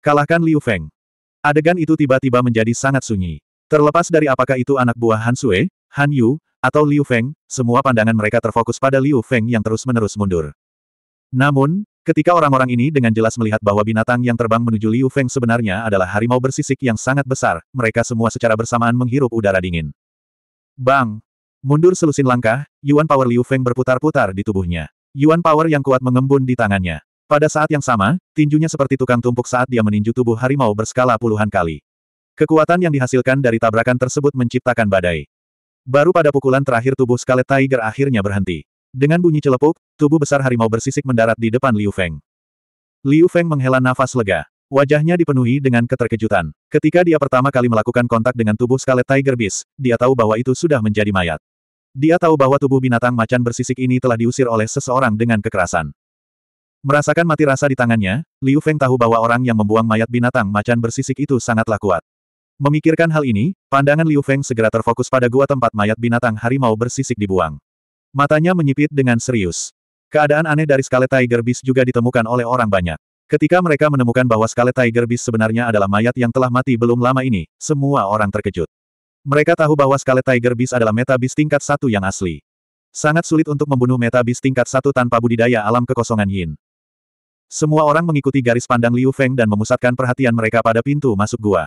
Kalahkan Liu Feng. Adegan itu tiba-tiba menjadi sangat sunyi. Terlepas dari apakah itu anak buah Han Sui, Han Yu, atau Liu Feng, semua pandangan mereka terfokus pada Liu Feng yang terus-menerus mundur. Namun, ketika orang-orang ini dengan jelas melihat bahwa binatang yang terbang menuju Liu Feng sebenarnya adalah harimau bersisik yang sangat besar, mereka semua secara bersamaan menghirup udara dingin. Bang! Mundur selusin langkah, Yuan Power Liu Feng berputar-putar di tubuhnya. Yuan Power yang kuat mengembun di tangannya. Pada saat yang sama, tinjunya seperti tukang tumpuk saat dia meninju tubuh harimau berskala puluhan kali. Kekuatan yang dihasilkan dari tabrakan tersebut menciptakan badai. Baru pada pukulan terakhir tubuh Scarlet Tiger akhirnya berhenti. Dengan bunyi celepuk, tubuh besar harimau bersisik mendarat di depan Liu Feng. Liu Feng menghela nafas lega. Wajahnya dipenuhi dengan keterkejutan. Ketika dia pertama kali melakukan kontak dengan tubuh Scarlet Tiger Beast, dia tahu bahwa itu sudah menjadi mayat. Dia tahu bahwa tubuh binatang macan bersisik ini telah diusir oleh seseorang dengan kekerasan. Merasakan mati rasa di tangannya, Liu Feng tahu bahwa orang yang membuang mayat binatang macan bersisik itu sangatlah kuat. Memikirkan hal ini, pandangan Liu Feng segera terfokus pada gua tempat mayat binatang harimau bersisik dibuang. Matanya menyipit dengan serius. Keadaan aneh dari skala Tiger Beast juga ditemukan oleh orang banyak. Ketika mereka menemukan bahwa skala Tiger Beast sebenarnya adalah mayat yang telah mati belum lama ini, semua orang terkejut. Mereka tahu bahwa skala Tiger Beast adalah meta beast tingkat satu yang asli. Sangat sulit untuk membunuh meta beast tingkat satu tanpa budidaya alam kekosongan yin. Semua orang mengikuti garis pandang Liu Feng dan memusatkan perhatian mereka pada pintu masuk gua.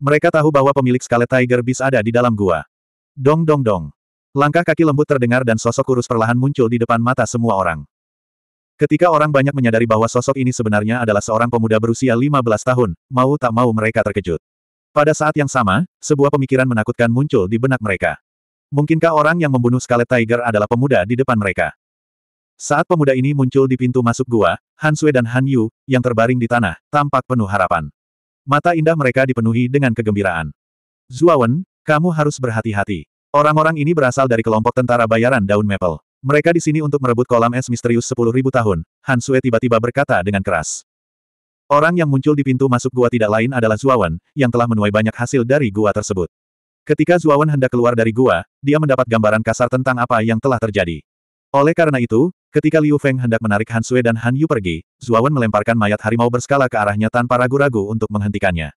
Mereka tahu bahwa pemilik Scarlet Tiger Beast ada di dalam gua. Dong dong dong. Langkah kaki lembut terdengar dan sosok kurus perlahan muncul di depan mata semua orang. Ketika orang banyak menyadari bahwa sosok ini sebenarnya adalah seorang pemuda berusia 15 tahun, mau tak mau mereka terkejut. Pada saat yang sama, sebuah pemikiran menakutkan muncul di benak mereka. Mungkinkah orang yang membunuh Scarlet Tiger adalah pemuda di depan mereka? Saat pemuda ini muncul di pintu masuk gua, Han Sui dan Han Yu, yang terbaring di tanah, tampak penuh harapan. Mata indah mereka dipenuhi dengan kegembiraan. Zuawan, kamu harus berhati-hati. Orang-orang ini berasal dari kelompok tentara bayaran daun maple. Mereka di sini untuk merebut kolam es misterius 10.000 tahun, Han Sui tiba-tiba berkata dengan keras. Orang yang muncul di pintu masuk gua tidak lain adalah Zuawan, yang telah menuai banyak hasil dari gua tersebut. Ketika Zuawan hendak keluar dari gua, dia mendapat gambaran kasar tentang apa yang telah terjadi. Oleh karena itu, ketika Liu Feng hendak menarik Han Sui dan Han Yu pergi, Zuawan melemparkan mayat harimau berskala ke arahnya tanpa ragu-ragu untuk menghentikannya.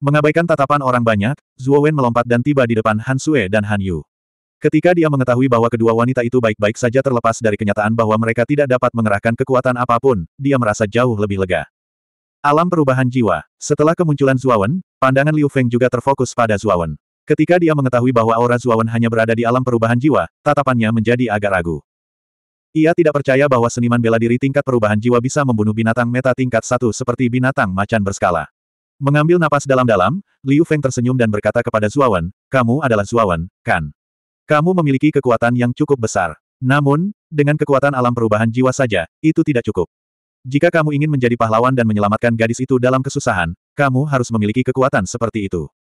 Mengabaikan tatapan orang banyak, Zuowen melompat dan tiba di depan Han Sui dan Han Yu. Ketika dia mengetahui bahwa kedua wanita itu baik-baik saja terlepas dari kenyataan bahwa mereka tidak dapat mengerahkan kekuatan apapun, dia merasa jauh lebih lega. Alam perubahan jiwa. Setelah kemunculan Zuawan, pandangan Liu Feng juga terfokus pada Zuawan. Ketika dia mengetahui bahwa aura Zuawan hanya berada di alam perubahan jiwa, tatapannya menjadi agak ragu. Ia tidak percaya bahwa seniman bela diri tingkat perubahan jiwa bisa membunuh binatang meta tingkat satu seperti binatang macan berskala. Mengambil napas dalam-dalam, Liu Feng tersenyum dan berkata kepada Zuawan, kamu adalah Zuawan, kan? Kamu memiliki kekuatan yang cukup besar. Namun, dengan kekuatan alam perubahan jiwa saja, itu tidak cukup. Jika kamu ingin menjadi pahlawan dan menyelamatkan gadis itu dalam kesusahan, kamu harus memiliki kekuatan seperti itu.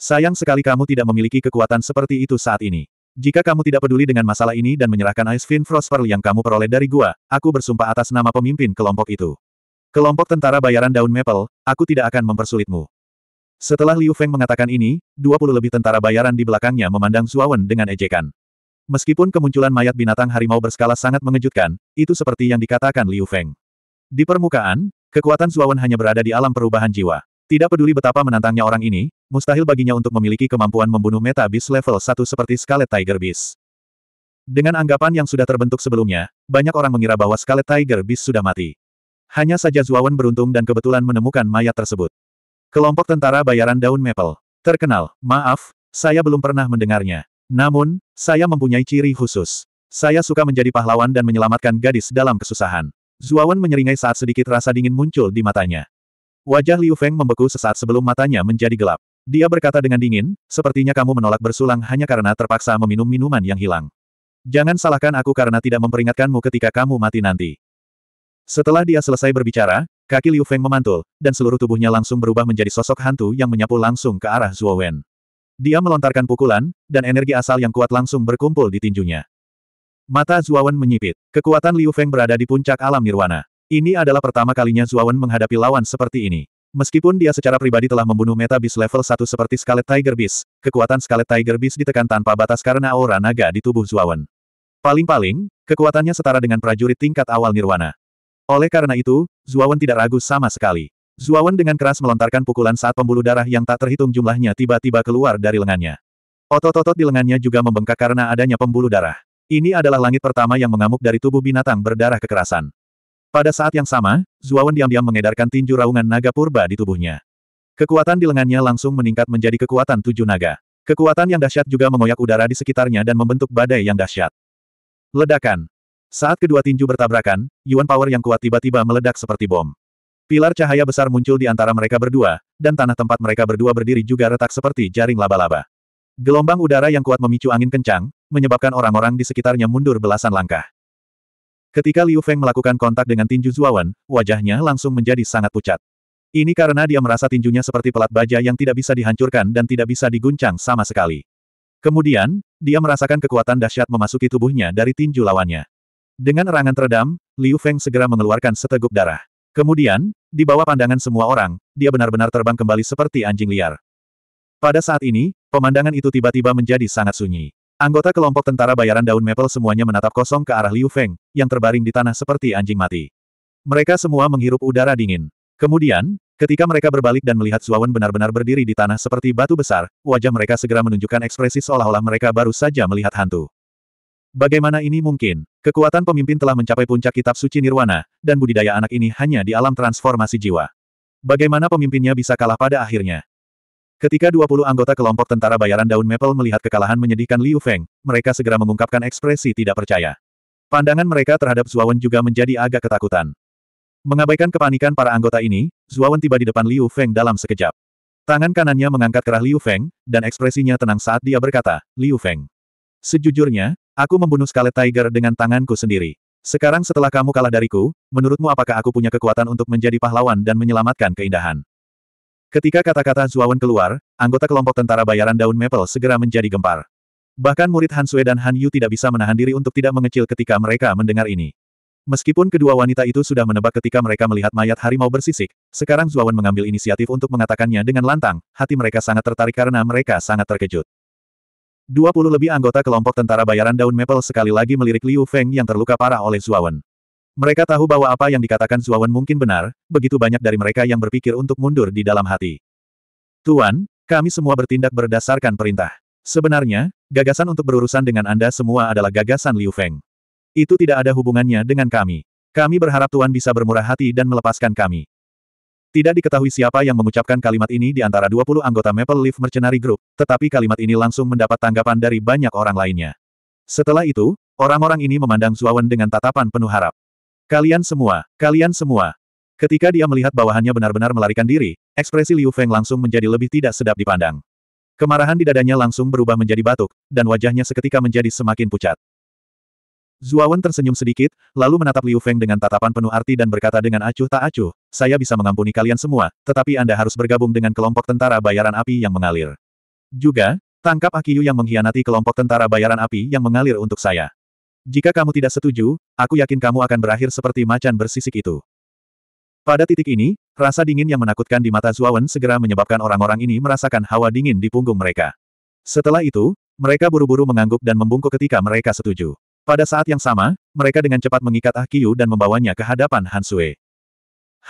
Sayang sekali kamu tidak memiliki kekuatan seperti itu saat ini. Jika kamu tidak peduli dengan masalah ini dan menyerahkan Ice Fin Frost Pearl yang kamu peroleh dari gua, aku bersumpah atas nama pemimpin kelompok itu. Kelompok tentara bayaran daun maple, aku tidak akan mempersulitmu. Setelah Liu Feng mengatakan ini, 20 lebih tentara bayaran di belakangnya memandang Zuawan dengan ejekan. Meskipun kemunculan mayat binatang harimau berskala sangat mengejutkan, itu seperti yang dikatakan Liu Feng. Di permukaan, kekuatan Zuawan hanya berada di alam perubahan jiwa. Tidak peduli betapa menantangnya orang ini, mustahil baginya untuk memiliki kemampuan membunuh meta beast level 1 seperti Scarlet Tiger Beast. Dengan anggapan yang sudah terbentuk sebelumnya, banyak orang mengira bahwa Scarlet Tiger Beast sudah mati. Hanya saja Zuawan beruntung dan kebetulan menemukan mayat tersebut. Kelompok tentara bayaran daun maple. Terkenal, maaf, saya belum pernah mendengarnya. Namun, saya mempunyai ciri khusus. Saya suka menjadi pahlawan dan menyelamatkan gadis dalam kesusahan. Zuawan menyeringai saat sedikit rasa dingin muncul di matanya. Wajah Liu Feng membeku sesaat sebelum matanya menjadi gelap. Dia berkata dengan dingin, sepertinya kamu menolak bersulang hanya karena terpaksa meminum minuman yang hilang. Jangan salahkan aku karena tidak memperingatkanmu ketika kamu mati nanti. Setelah dia selesai berbicara, kaki Liu Feng memantul, dan seluruh tubuhnya langsung berubah menjadi sosok hantu yang menyapu langsung ke arah Zuo Wen. Dia melontarkan pukulan, dan energi asal yang kuat langsung berkumpul di tinjunya. Mata Wen menyipit. Kekuatan Liu Feng berada di puncak alam nirwana. Ini adalah pertama kalinya Wen menghadapi lawan seperti ini. Meskipun dia secara pribadi telah membunuh Meta Beast level 1 seperti Scarlet Tiger Beast, kekuatan Scarlet Tiger Beast ditekan tanpa batas karena aura naga di tubuh Zuawan. Paling-paling, kekuatannya setara dengan prajurit tingkat awal Nirwana. Oleh karena itu, Zuawan tidak ragu sama sekali. Zuawan dengan keras melontarkan pukulan saat pembuluh darah yang tak terhitung jumlahnya tiba-tiba keluar dari lengannya. Otot-otot di lengannya juga membengkak karena adanya pembuluh darah. Ini adalah langit pertama yang mengamuk dari tubuh binatang berdarah kekerasan. Pada saat yang sama, Zuawan diam-diam mengedarkan tinju raungan naga purba di tubuhnya. Kekuatan di lengannya langsung meningkat menjadi kekuatan tujuh naga. Kekuatan yang dahsyat juga mengoyak udara di sekitarnya dan membentuk badai yang dahsyat. Ledakan. Saat kedua tinju bertabrakan, Yuan Power yang kuat tiba-tiba meledak seperti bom. Pilar cahaya besar muncul di antara mereka berdua, dan tanah tempat mereka berdua berdiri juga retak seperti jaring laba-laba. Gelombang udara yang kuat memicu angin kencang, menyebabkan orang-orang di sekitarnya mundur belasan langkah. Ketika Liu Feng melakukan kontak dengan tinju Zuawan, wajahnya langsung menjadi sangat pucat. Ini karena dia merasa tinjunya seperti pelat baja yang tidak bisa dihancurkan dan tidak bisa diguncang sama sekali. Kemudian, dia merasakan kekuatan dahsyat memasuki tubuhnya dari tinju lawannya. Dengan erangan teredam, Liu Feng segera mengeluarkan seteguk darah. Kemudian, di bawah pandangan semua orang, dia benar-benar terbang kembali seperti anjing liar. Pada saat ini, pemandangan itu tiba-tiba menjadi sangat sunyi. Anggota kelompok tentara bayaran daun maple semuanya menatap kosong ke arah Liu Feng, yang terbaring di tanah seperti anjing mati. Mereka semua menghirup udara dingin. Kemudian, ketika mereka berbalik dan melihat Suawan benar-benar berdiri di tanah seperti batu besar, wajah mereka segera menunjukkan ekspresi seolah-olah mereka baru saja melihat hantu. Bagaimana ini mungkin? Kekuatan pemimpin telah mencapai puncak kitab suci Nirwana, dan budidaya anak ini hanya di alam transformasi jiwa. Bagaimana pemimpinnya bisa kalah pada akhirnya? Ketika 20 anggota kelompok tentara bayaran daun maple melihat kekalahan menyedihkan Liu Feng, mereka segera mengungkapkan ekspresi tidak percaya. Pandangan mereka terhadap Zuawan juga menjadi agak ketakutan. Mengabaikan kepanikan para anggota ini, Zuawan tiba di depan Liu Feng dalam sekejap. Tangan kanannya mengangkat kerah Liu Feng, dan ekspresinya tenang saat dia berkata, Liu Feng. Sejujurnya, aku membunuh Scarlet Tiger dengan tanganku sendiri. Sekarang setelah kamu kalah dariku, menurutmu apakah aku punya kekuatan untuk menjadi pahlawan dan menyelamatkan keindahan? Ketika kata-kata Zuawan keluar, anggota kelompok tentara bayaran daun maple segera menjadi gempar. Bahkan murid Han Sui dan Han Yu tidak bisa menahan diri untuk tidak mengecil ketika mereka mendengar ini. Meskipun kedua wanita itu sudah menebak ketika mereka melihat mayat harimau bersisik, sekarang Zuawan mengambil inisiatif untuk mengatakannya dengan lantang, hati mereka sangat tertarik karena mereka sangat terkejut. 20 lebih anggota kelompok tentara bayaran daun maple sekali lagi melirik Liu Feng yang terluka parah oleh Zuawan. Mereka tahu bahwa apa yang dikatakan Zuawan mungkin benar, begitu banyak dari mereka yang berpikir untuk mundur di dalam hati. Tuan, kami semua bertindak berdasarkan perintah. Sebenarnya, gagasan untuk berurusan dengan Anda semua adalah gagasan Liu Feng. Itu tidak ada hubungannya dengan kami. Kami berharap Tuan bisa bermurah hati dan melepaskan kami. Tidak diketahui siapa yang mengucapkan kalimat ini di antara 20 anggota Maple Leaf Mercenary Group, tetapi kalimat ini langsung mendapat tanggapan dari banyak orang lainnya. Setelah itu, orang-orang ini memandang Zuawan dengan tatapan penuh harap. Kalian semua, kalian semua. Ketika dia melihat bawahannya benar-benar melarikan diri, ekspresi Liu Feng langsung menjadi lebih tidak sedap dipandang. Kemarahan di dadanya langsung berubah menjadi batuk, dan wajahnya seketika menjadi semakin pucat. Zuawan tersenyum sedikit, lalu menatap Liu Feng dengan tatapan penuh arti dan berkata dengan acuh tak acuh, saya bisa mengampuni kalian semua, tetapi Anda harus bergabung dengan kelompok tentara bayaran api yang mengalir. Juga, tangkap Akiyu yang mengkhianati kelompok tentara bayaran api yang mengalir untuk saya. Jika kamu tidak setuju, aku yakin kamu akan berakhir seperti macan bersisik itu. Pada titik ini, rasa dingin yang menakutkan di mata Zuawan segera menyebabkan orang-orang ini merasakan hawa dingin di punggung mereka. Setelah itu, mereka buru-buru mengangguk dan membungkuk ketika mereka setuju. Pada saat yang sama, mereka dengan cepat mengikat Ah Kiyu dan membawanya ke hadapan Han Sui.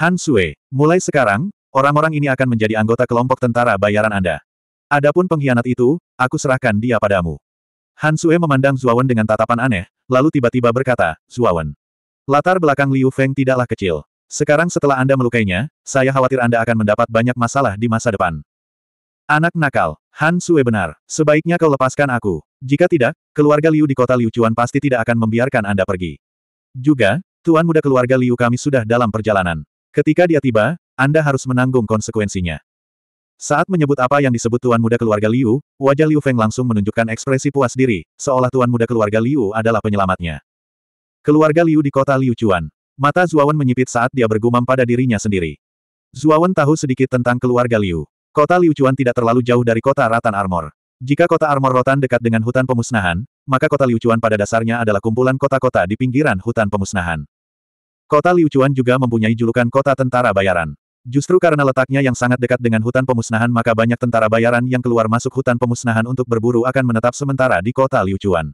Han Sui, mulai sekarang, orang-orang ini akan menjadi anggota kelompok tentara bayaran Anda. Adapun pengkhianat itu, aku serahkan dia padamu. Han Sue memandang Zuawan dengan tatapan aneh, lalu tiba-tiba berkata, Zuawan. Latar belakang Liu Feng tidaklah kecil. Sekarang setelah Anda melukainya, saya khawatir Anda akan mendapat banyak masalah di masa depan. Anak nakal, Han Sue benar. Sebaiknya kau lepaskan aku. Jika tidak, keluarga Liu di kota Liu Chuan pasti tidak akan membiarkan Anda pergi. Juga, Tuan muda keluarga Liu kami sudah dalam perjalanan. Ketika dia tiba, Anda harus menanggung konsekuensinya. Saat menyebut apa yang disebut tuan muda keluarga Liu, wajah Liu Feng langsung menunjukkan ekspresi puas diri, seolah tuan muda keluarga Liu adalah penyelamatnya. Keluarga Liu di kota Liu Chuan. Mata Zuawan menyipit saat dia bergumam pada dirinya sendiri. Zuawan tahu sedikit tentang keluarga Liu. Kota Liu Chuan tidak terlalu jauh dari kota Ratan Armor. Jika kota Armor Rotan dekat dengan hutan pemusnahan, maka kota Liu Chuan pada dasarnya adalah kumpulan kota-kota di pinggiran hutan pemusnahan. Kota Liu Chuan juga mempunyai julukan kota tentara bayaran. Justru karena letaknya yang sangat dekat dengan hutan pemusnahan maka banyak tentara bayaran yang keluar masuk hutan pemusnahan untuk berburu akan menetap sementara di kota Liuchuan.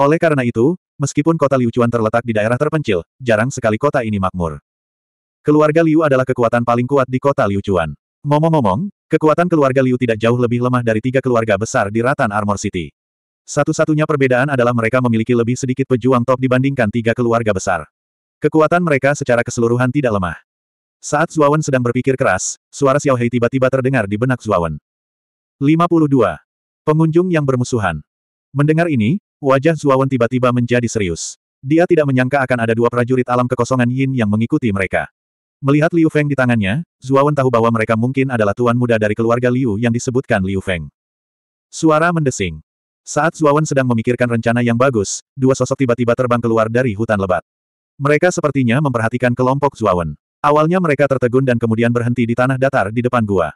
Oleh karena itu, meskipun kota Liuchuan terletak di daerah terpencil, jarang sekali kota ini makmur. Keluarga Liu adalah kekuatan paling kuat di kota Liuchuan. Ngomong-ngomong, kekuatan keluarga Liu tidak jauh lebih lemah dari tiga keluarga besar di Ratan Armor City. Satu-satunya perbedaan adalah mereka memiliki lebih sedikit pejuang top dibandingkan tiga keluarga besar. Kekuatan mereka secara keseluruhan tidak lemah. Saat Zuawan sedang berpikir keras, suara Xiao Hei tiba-tiba terdengar di benak Zuawan. 52. Pengunjung yang bermusuhan. Mendengar ini, wajah Zuawan tiba-tiba menjadi serius. Dia tidak menyangka akan ada dua prajurit alam kekosongan Yin yang mengikuti mereka. Melihat Liu Feng di tangannya, Zuawan tahu bahwa mereka mungkin adalah tuan muda dari keluarga Liu yang disebutkan Liu Feng. Suara mendesing. Saat Zuawan sedang memikirkan rencana yang bagus, dua sosok tiba-tiba terbang keluar dari hutan lebat. Mereka sepertinya memperhatikan kelompok Zuawan. Awalnya mereka tertegun dan kemudian berhenti di tanah datar di depan gua.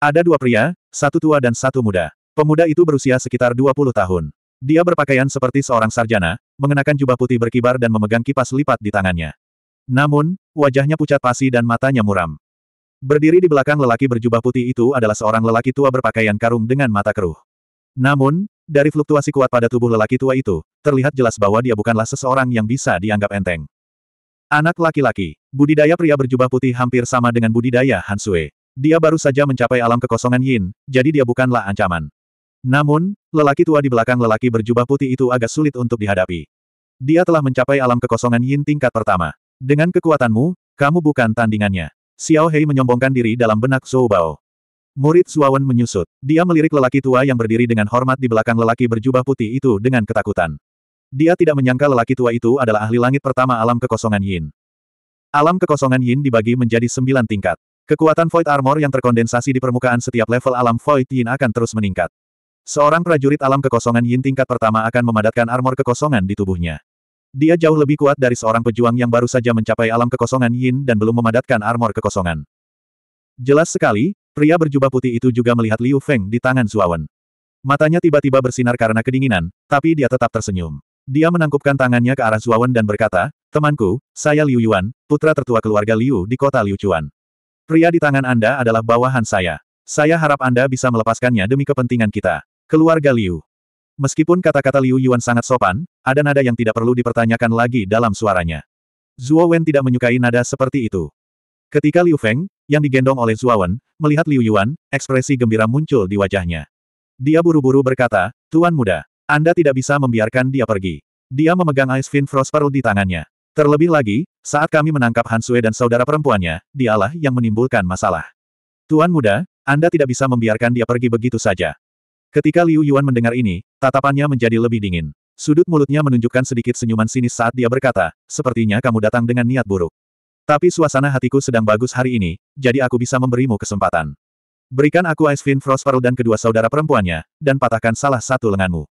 Ada dua pria, satu tua dan satu muda. Pemuda itu berusia sekitar 20 tahun. Dia berpakaian seperti seorang sarjana, mengenakan jubah putih berkibar dan memegang kipas lipat di tangannya. Namun, wajahnya pucat pasi dan matanya muram. Berdiri di belakang lelaki berjubah putih itu adalah seorang lelaki tua berpakaian karung dengan mata keruh. Namun, dari fluktuasi kuat pada tubuh lelaki tua itu, terlihat jelas bahwa dia bukanlah seseorang yang bisa dianggap enteng. Anak laki-laki. Budidaya pria berjubah putih hampir sama dengan budidaya Hansue. Dia baru saja mencapai alam kekosongan Yin, jadi dia bukanlah ancaman. Namun, lelaki tua di belakang lelaki berjubah putih itu agak sulit untuk dihadapi. Dia telah mencapai alam kekosongan Yin tingkat pertama. Dengan kekuatanmu, kamu bukan tandingannya. Xiao Hei menyombongkan diri dalam benak Zhou Bao. Murid Suawan menyusut. Dia melirik lelaki tua yang berdiri dengan hormat di belakang lelaki berjubah putih itu dengan ketakutan. Dia tidak menyangka lelaki tua itu adalah ahli langit pertama alam kekosongan Yin. Alam kekosongan Yin dibagi menjadi sembilan tingkat. Kekuatan Void Armor yang terkondensasi di permukaan setiap level alam Void Yin akan terus meningkat. Seorang prajurit alam kekosongan Yin tingkat pertama akan memadatkan armor kekosongan di tubuhnya. Dia jauh lebih kuat dari seorang pejuang yang baru saja mencapai alam kekosongan Yin dan belum memadatkan armor kekosongan. Jelas sekali, pria berjubah putih itu juga melihat Liu Feng di tangan Zuawan. Matanya tiba-tiba bersinar karena kedinginan, tapi dia tetap tersenyum. Dia menangkupkan tangannya ke arah Zuawan dan berkata, Temanku, saya Liu Yuan, putra tertua keluarga Liu di kota Liu Chuan. Pria di tangan Anda adalah bawahan saya. Saya harap Anda bisa melepaskannya demi kepentingan kita. Keluarga Liu. Meskipun kata-kata Liu Yuan sangat sopan, ada nada yang tidak perlu dipertanyakan lagi dalam suaranya. Zhuo Wen tidak menyukai nada seperti itu. Ketika Liu Feng, yang digendong oleh Zuo Wen, melihat Liu Yuan, ekspresi gembira muncul di wajahnya. Dia buru-buru berkata, Tuan muda, anda tidak bisa membiarkan dia pergi. Dia memegang Ice Fin Frost Pearl di tangannya. Terlebih lagi, saat kami menangkap Hansue dan saudara perempuannya, dialah yang menimbulkan masalah. Tuan muda, Anda tidak bisa membiarkan dia pergi begitu saja. Ketika Liu Yuan mendengar ini, tatapannya menjadi lebih dingin. Sudut mulutnya menunjukkan sedikit senyuman sinis saat dia berkata, sepertinya kamu datang dengan niat buruk. Tapi suasana hatiku sedang bagus hari ini, jadi aku bisa memberimu kesempatan. Berikan aku Ice Fin Frost Pearl dan kedua saudara perempuannya, dan patahkan salah satu lenganmu.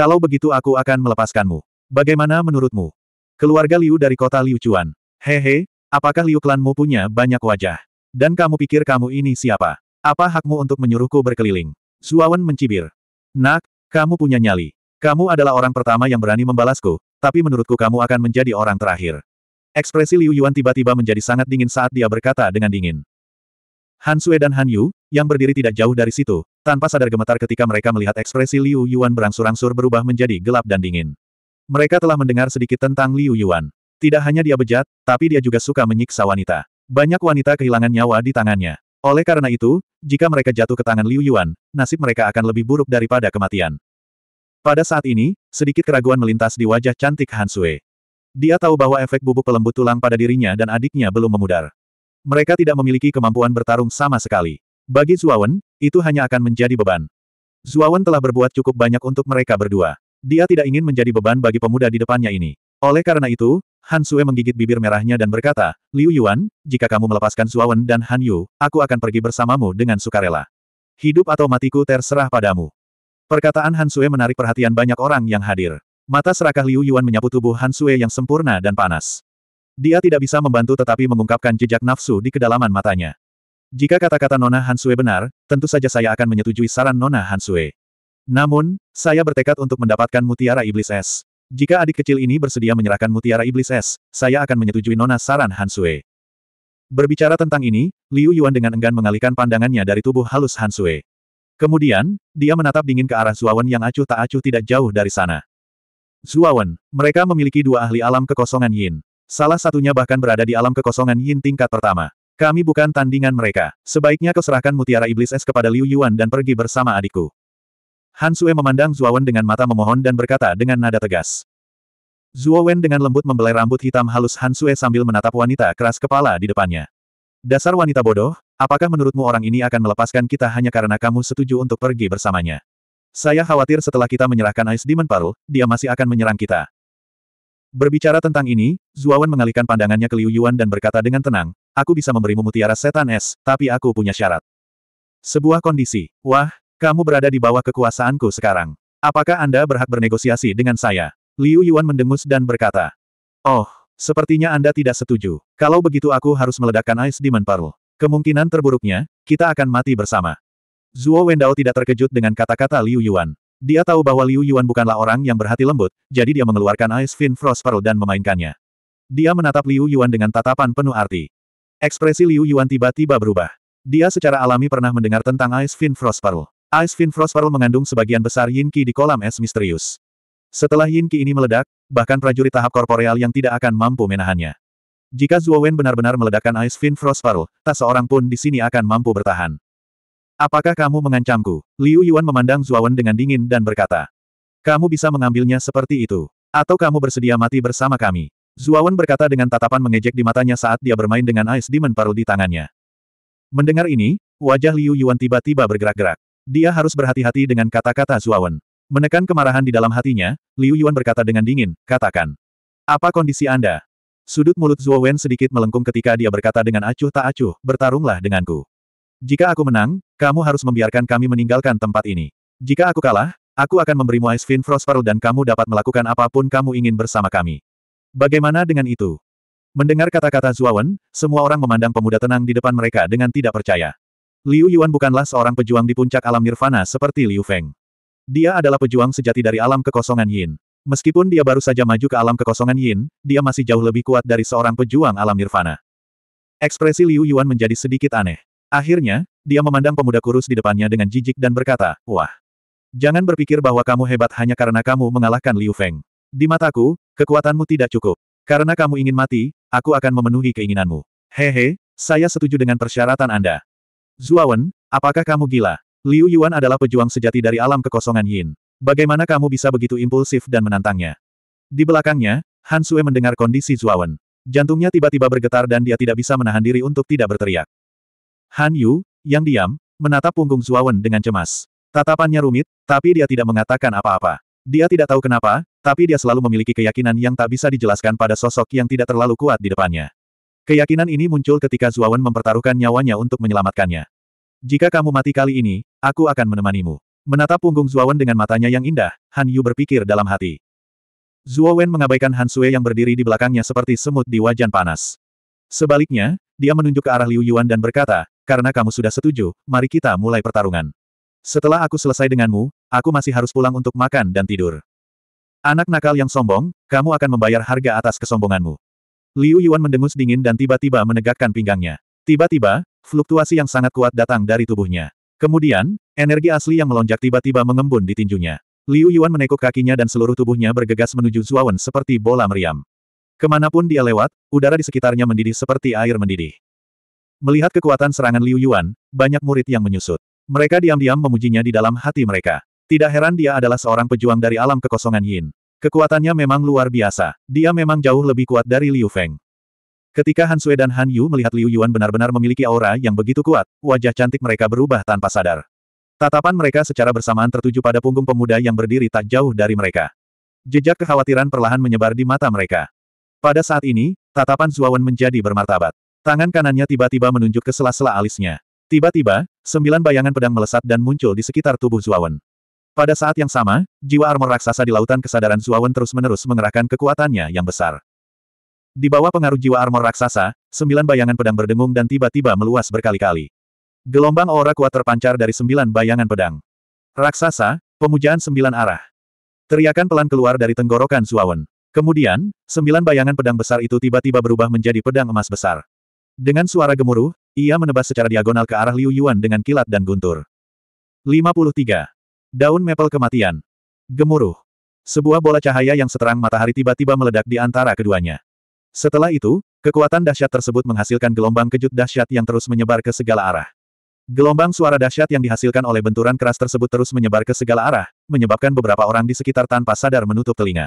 Kalau begitu aku akan melepaskanmu. Bagaimana menurutmu? Keluarga Liu dari kota Liu Chuan. Hehe, apakah Liu klanmu punya banyak wajah? Dan kamu pikir kamu ini siapa? Apa hakmu untuk menyuruhku berkeliling? Suawan mencibir. Nak, kamu punya nyali. Kamu adalah orang pertama yang berani membalasku, tapi menurutku kamu akan menjadi orang terakhir. Ekspresi Liu Yuan tiba-tiba menjadi sangat dingin saat dia berkata dengan dingin. Han Sue dan Han Yu, yang berdiri tidak jauh dari situ, tanpa sadar gemetar ketika mereka melihat ekspresi Liu Yuan berangsur-angsur berubah menjadi gelap dan dingin. Mereka telah mendengar sedikit tentang Liu Yuan. Tidak hanya dia bejat, tapi dia juga suka menyiksa wanita. Banyak wanita kehilangan nyawa di tangannya. Oleh karena itu, jika mereka jatuh ke tangan Liu Yuan, nasib mereka akan lebih buruk daripada kematian. Pada saat ini, sedikit keraguan melintas di wajah cantik Han Sui. Dia tahu bahwa efek bubuk pelembut tulang pada dirinya dan adiknya belum memudar. Mereka tidak memiliki kemampuan bertarung sama sekali. Bagi Zuawan, itu hanya akan menjadi beban. Zuawan telah berbuat cukup banyak untuk mereka berdua. Dia tidak ingin menjadi beban bagi pemuda di depannya ini. Oleh karena itu, Han Sue menggigit bibir merahnya dan berkata, Liu Yuan, jika kamu melepaskan Zuawan dan Han Yu, aku akan pergi bersamamu dengan sukarela. Hidup atau matiku terserah padamu. Perkataan Han Sue menarik perhatian banyak orang yang hadir. Mata serakah Liu Yuan menyapu tubuh Han Sue yang sempurna dan panas. Dia tidak bisa membantu tetapi mengungkapkan jejak nafsu di kedalaman matanya. Jika kata-kata Nona Hansue benar, tentu saja saya akan menyetujui saran Nona Hansue. Namun, saya bertekad untuk mendapatkan mutiara iblis es. Jika adik kecil ini bersedia menyerahkan mutiara iblis es, saya akan menyetujui Nona saran Hansue. Berbicara tentang ini, Liu Yuan dengan enggan mengalihkan pandangannya dari tubuh halus Hansue. Kemudian, dia menatap dingin ke arah Zuawan yang acuh tak acuh tidak jauh dari sana. Zuawan, mereka memiliki dua ahli alam kekosongan Yin. Salah satunya bahkan berada di alam kekosongan Yin tingkat pertama. Kami bukan tandingan mereka. Sebaiknya kau serahkan mutiara iblis es kepada Liu Yuan dan pergi bersama adikku. Han Sue memandang Wen dengan mata memohon dan berkata dengan nada tegas. Wen dengan lembut membelai rambut hitam halus Han Sue sambil menatap wanita keras kepala di depannya. Dasar wanita bodoh, apakah menurutmu orang ini akan melepaskan kita hanya karena kamu setuju untuk pergi bersamanya? Saya khawatir setelah kita menyerahkan Ice Demon Pearl, dia masih akan menyerang kita. Berbicara tentang ini, Zuawan mengalihkan pandangannya ke Liu Yuan dan berkata dengan tenang, aku bisa memberimu mutiara setan es, tapi aku punya syarat. Sebuah kondisi, wah, kamu berada di bawah kekuasaanku sekarang. Apakah Anda berhak bernegosiasi dengan saya? Liu Yuan mendengus dan berkata, Oh, sepertinya Anda tidak setuju. Kalau begitu aku harus meledakkan Ice Demon Pearl. Kemungkinan terburuknya, kita akan mati bersama. Zuo Wendao tidak terkejut dengan kata-kata Liu Yuan. Dia tahu bahwa Liu Yuan bukanlah orang yang berhati lembut, jadi dia mengeluarkan Ice Fin Frost Pearl dan memainkannya. Dia menatap Liu Yuan dengan tatapan penuh arti. Ekspresi Liu Yuan tiba-tiba berubah. Dia secara alami pernah mendengar tentang Ice Fin Frost Pearl. Ice Fin Frost Pearl mengandung sebagian besar yin qi di kolam es misterius. Setelah yin qi ini meledak, bahkan prajurit tahap korporeal yang tidak akan mampu menahannya. Jika Zhuo Wen benar-benar meledakkan Ice Fin Frost Pearl, tak seorang pun di sini akan mampu bertahan. Apakah kamu mengancamku? Liu Yuan memandang Zuawan dengan dingin dan berkata. Kamu bisa mengambilnya seperti itu. Atau kamu bersedia mati bersama kami. Zuawan berkata dengan tatapan mengejek di matanya saat dia bermain dengan Ice Demon Pearl di tangannya. Mendengar ini, wajah Liu Yuan tiba-tiba bergerak-gerak. Dia harus berhati-hati dengan kata-kata Zuawan. Menekan kemarahan di dalam hatinya, Liu Yuan berkata dengan dingin, katakan. Apa kondisi Anda? Sudut mulut Zuawan sedikit melengkung ketika dia berkata dengan acuh tak acuh, bertarunglah denganku. Jika aku menang, kamu harus membiarkan kami meninggalkan tempat ini. Jika aku kalah, aku akan memberimu Ice Fin Frost Pearl dan kamu dapat melakukan apapun kamu ingin bersama kami. Bagaimana dengan itu? Mendengar kata-kata Zuawan, semua orang memandang pemuda tenang di depan mereka dengan tidak percaya. Liu Yuan bukanlah seorang pejuang di puncak alam nirvana seperti Liu Feng. Dia adalah pejuang sejati dari alam kekosongan Yin. Meskipun dia baru saja maju ke alam kekosongan Yin, dia masih jauh lebih kuat dari seorang pejuang alam nirvana. Ekspresi Liu Yuan menjadi sedikit aneh. Akhirnya, dia memandang pemuda kurus di depannya dengan jijik dan berkata, Wah! Jangan berpikir bahwa kamu hebat hanya karena kamu mengalahkan Liu Feng. Di mataku, kekuatanmu tidak cukup. Karena kamu ingin mati, aku akan memenuhi keinginanmu. Hehe, saya setuju dengan persyaratan Anda. Zuawan, apakah kamu gila? Liu Yuan adalah pejuang sejati dari alam kekosongan Yin. Bagaimana kamu bisa begitu impulsif dan menantangnya? Di belakangnya, Han Sui mendengar kondisi Zuawan. Jantungnya tiba-tiba bergetar dan dia tidak bisa menahan diri untuk tidak berteriak. Han Yu, yang diam, menatap punggung Zuawan dengan cemas. Tatapannya rumit, tapi dia tidak mengatakan apa-apa. Dia tidak tahu kenapa, tapi dia selalu memiliki keyakinan yang tak bisa dijelaskan pada sosok yang tidak terlalu kuat di depannya. Keyakinan ini muncul ketika Zuawan mempertaruhkan nyawanya untuk menyelamatkannya. Jika kamu mati kali ini, aku akan menemanimu. Menatap punggung Zuawan dengan matanya yang indah, Han Yu berpikir dalam hati. Zuawan mengabaikan Han Sue yang berdiri di belakangnya seperti semut di wajan panas. Sebaliknya, dia menunjuk ke arah Liu Yuan dan berkata, karena kamu sudah setuju, mari kita mulai pertarungan. Setelah aku selesai denganmu, aku masih harus pulang untuk makan dan tidur. Anak nakal yang sombong, kamu akan membayar harga atas kesombonganmu. Liu Yuan mendengus dingin dan tiba-tiba menegakkan pinggangnya. Tiba-tiba, fluktuasi yang sangat kuat datang dari tubuhnya. Kemudian, energi asli yang melonjak tiba-tiba mengembun di tinjunya. Liu Yuan menekuk kakinya dan seluruh tubuhnya bergegas menuju Zuawan seperti bola meriam. Kemanapun dia lewat, udara di sekitarnya mendidih seperti air mendidih. Melihat kekuatan serangan Liu Yuan, banyak murid yang menyusut. Mereka diam-diam memujinya di dalam hati mereka. Tidak heran dia adalah seorang pejuang dari alam kekosongan Yin. Kekuatannya memang luar biasa. Dia memang jauh lebih kuat dari Liu Feng. Ketika Han Sui dan Han Yu melihat Liu Yuan benar-benar memiliki aura yang begitu kuat, wajah cantik mereka berubah tanpa sadar. Tatapan mereka secara bersamaan tertuju pada punggung pemuda yang berdiri tak jauh dari mereka. Jejak kekhawatiran perlahan menyebar di mata mereka. Pada saat ini, tatapan Zuawan menjadi bermartabat. Tangan kanannya tiba-tiba menunjuk ke sela-sela alisnya. Tiba-tiba, sembilan bayangan pedang melesat dan muncul di sekitar tubuh Zuawan. Pada saat yang sama, jiwa armor raksasa di lautan kesadaran Zuawan terus-menerus mengerahkan kekuatannya yang besar. Di bawah pengaruh jiwa armor raksasa, sembilan bayangan pedang berdengung dan tiba-tiba meluas berkali-kali. Gelombang aura kuat terpancar dari sembilan bayangan pedang. Raksasa, pemujaan sembilan arah. Teriakan pelan keluar dari tenggorokan Zuawan. Kemudian, sembilan bayangan pedang besar itu tiba-tiba berubah menjadi pedang emas besar. Dengan suara gemuruh, ia menebas secara diagonal ke arah Liu Yuan dengan kilat dan guntur. 53. Daun mepel kematian. Gemuruh. Sebuah bola cahaya yang seterang matahari tiba-tiba meledak di antara keduanya. Setelah itu, kekuatan dahsyat tersebut menghasilkan gelombang kejut dahsyat yang terus menyebar ke segala arah. Gelombang suara dahsyat yang dihasilkan oleh benturan keras tersebut terus menyebar ke segala arah, menyebabkan beberapa orang di sekitar tanpa sadar menutup telinga.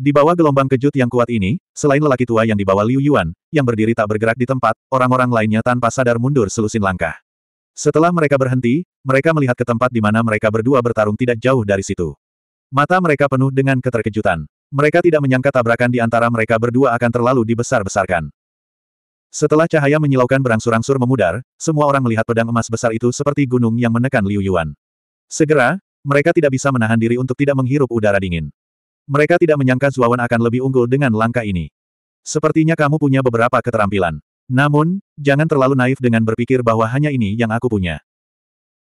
Di bawah gelombang kejut yang kuat ini, selain lelaki tua yang dibawa Liu Yuan, yang berdiri tak bergerak di tempat, orang-orang lainnya tanpa sadar mundur selusin langkah. Setelah mereka berhenti, mereka melihat ke tempat di mana mereka berdua bertarung tidak jauh dari situ. Mata mereka penuh dengan keterkejutan. Mereka tidak menyangka tabrakan di antara mereka berdua akan terlalu dibesar-besarkan. Setelah cahaya menyilaukan berangsur-angsur memudar, semua orang melihat pedang emas besar itu seperti gunung yang menekan Liu Yuan. Segera, mereka tidak bisa menahan diri untuk tidak menghirup udara dingin. Mereka tidak menyangka Zuawan akan lebih unggul dengan langkah ini. Sepertinya kamu punya beberapa keterampilan. Namun, jangan terlalu naif dengan berpikir bahwa hanya ini yang aku punya.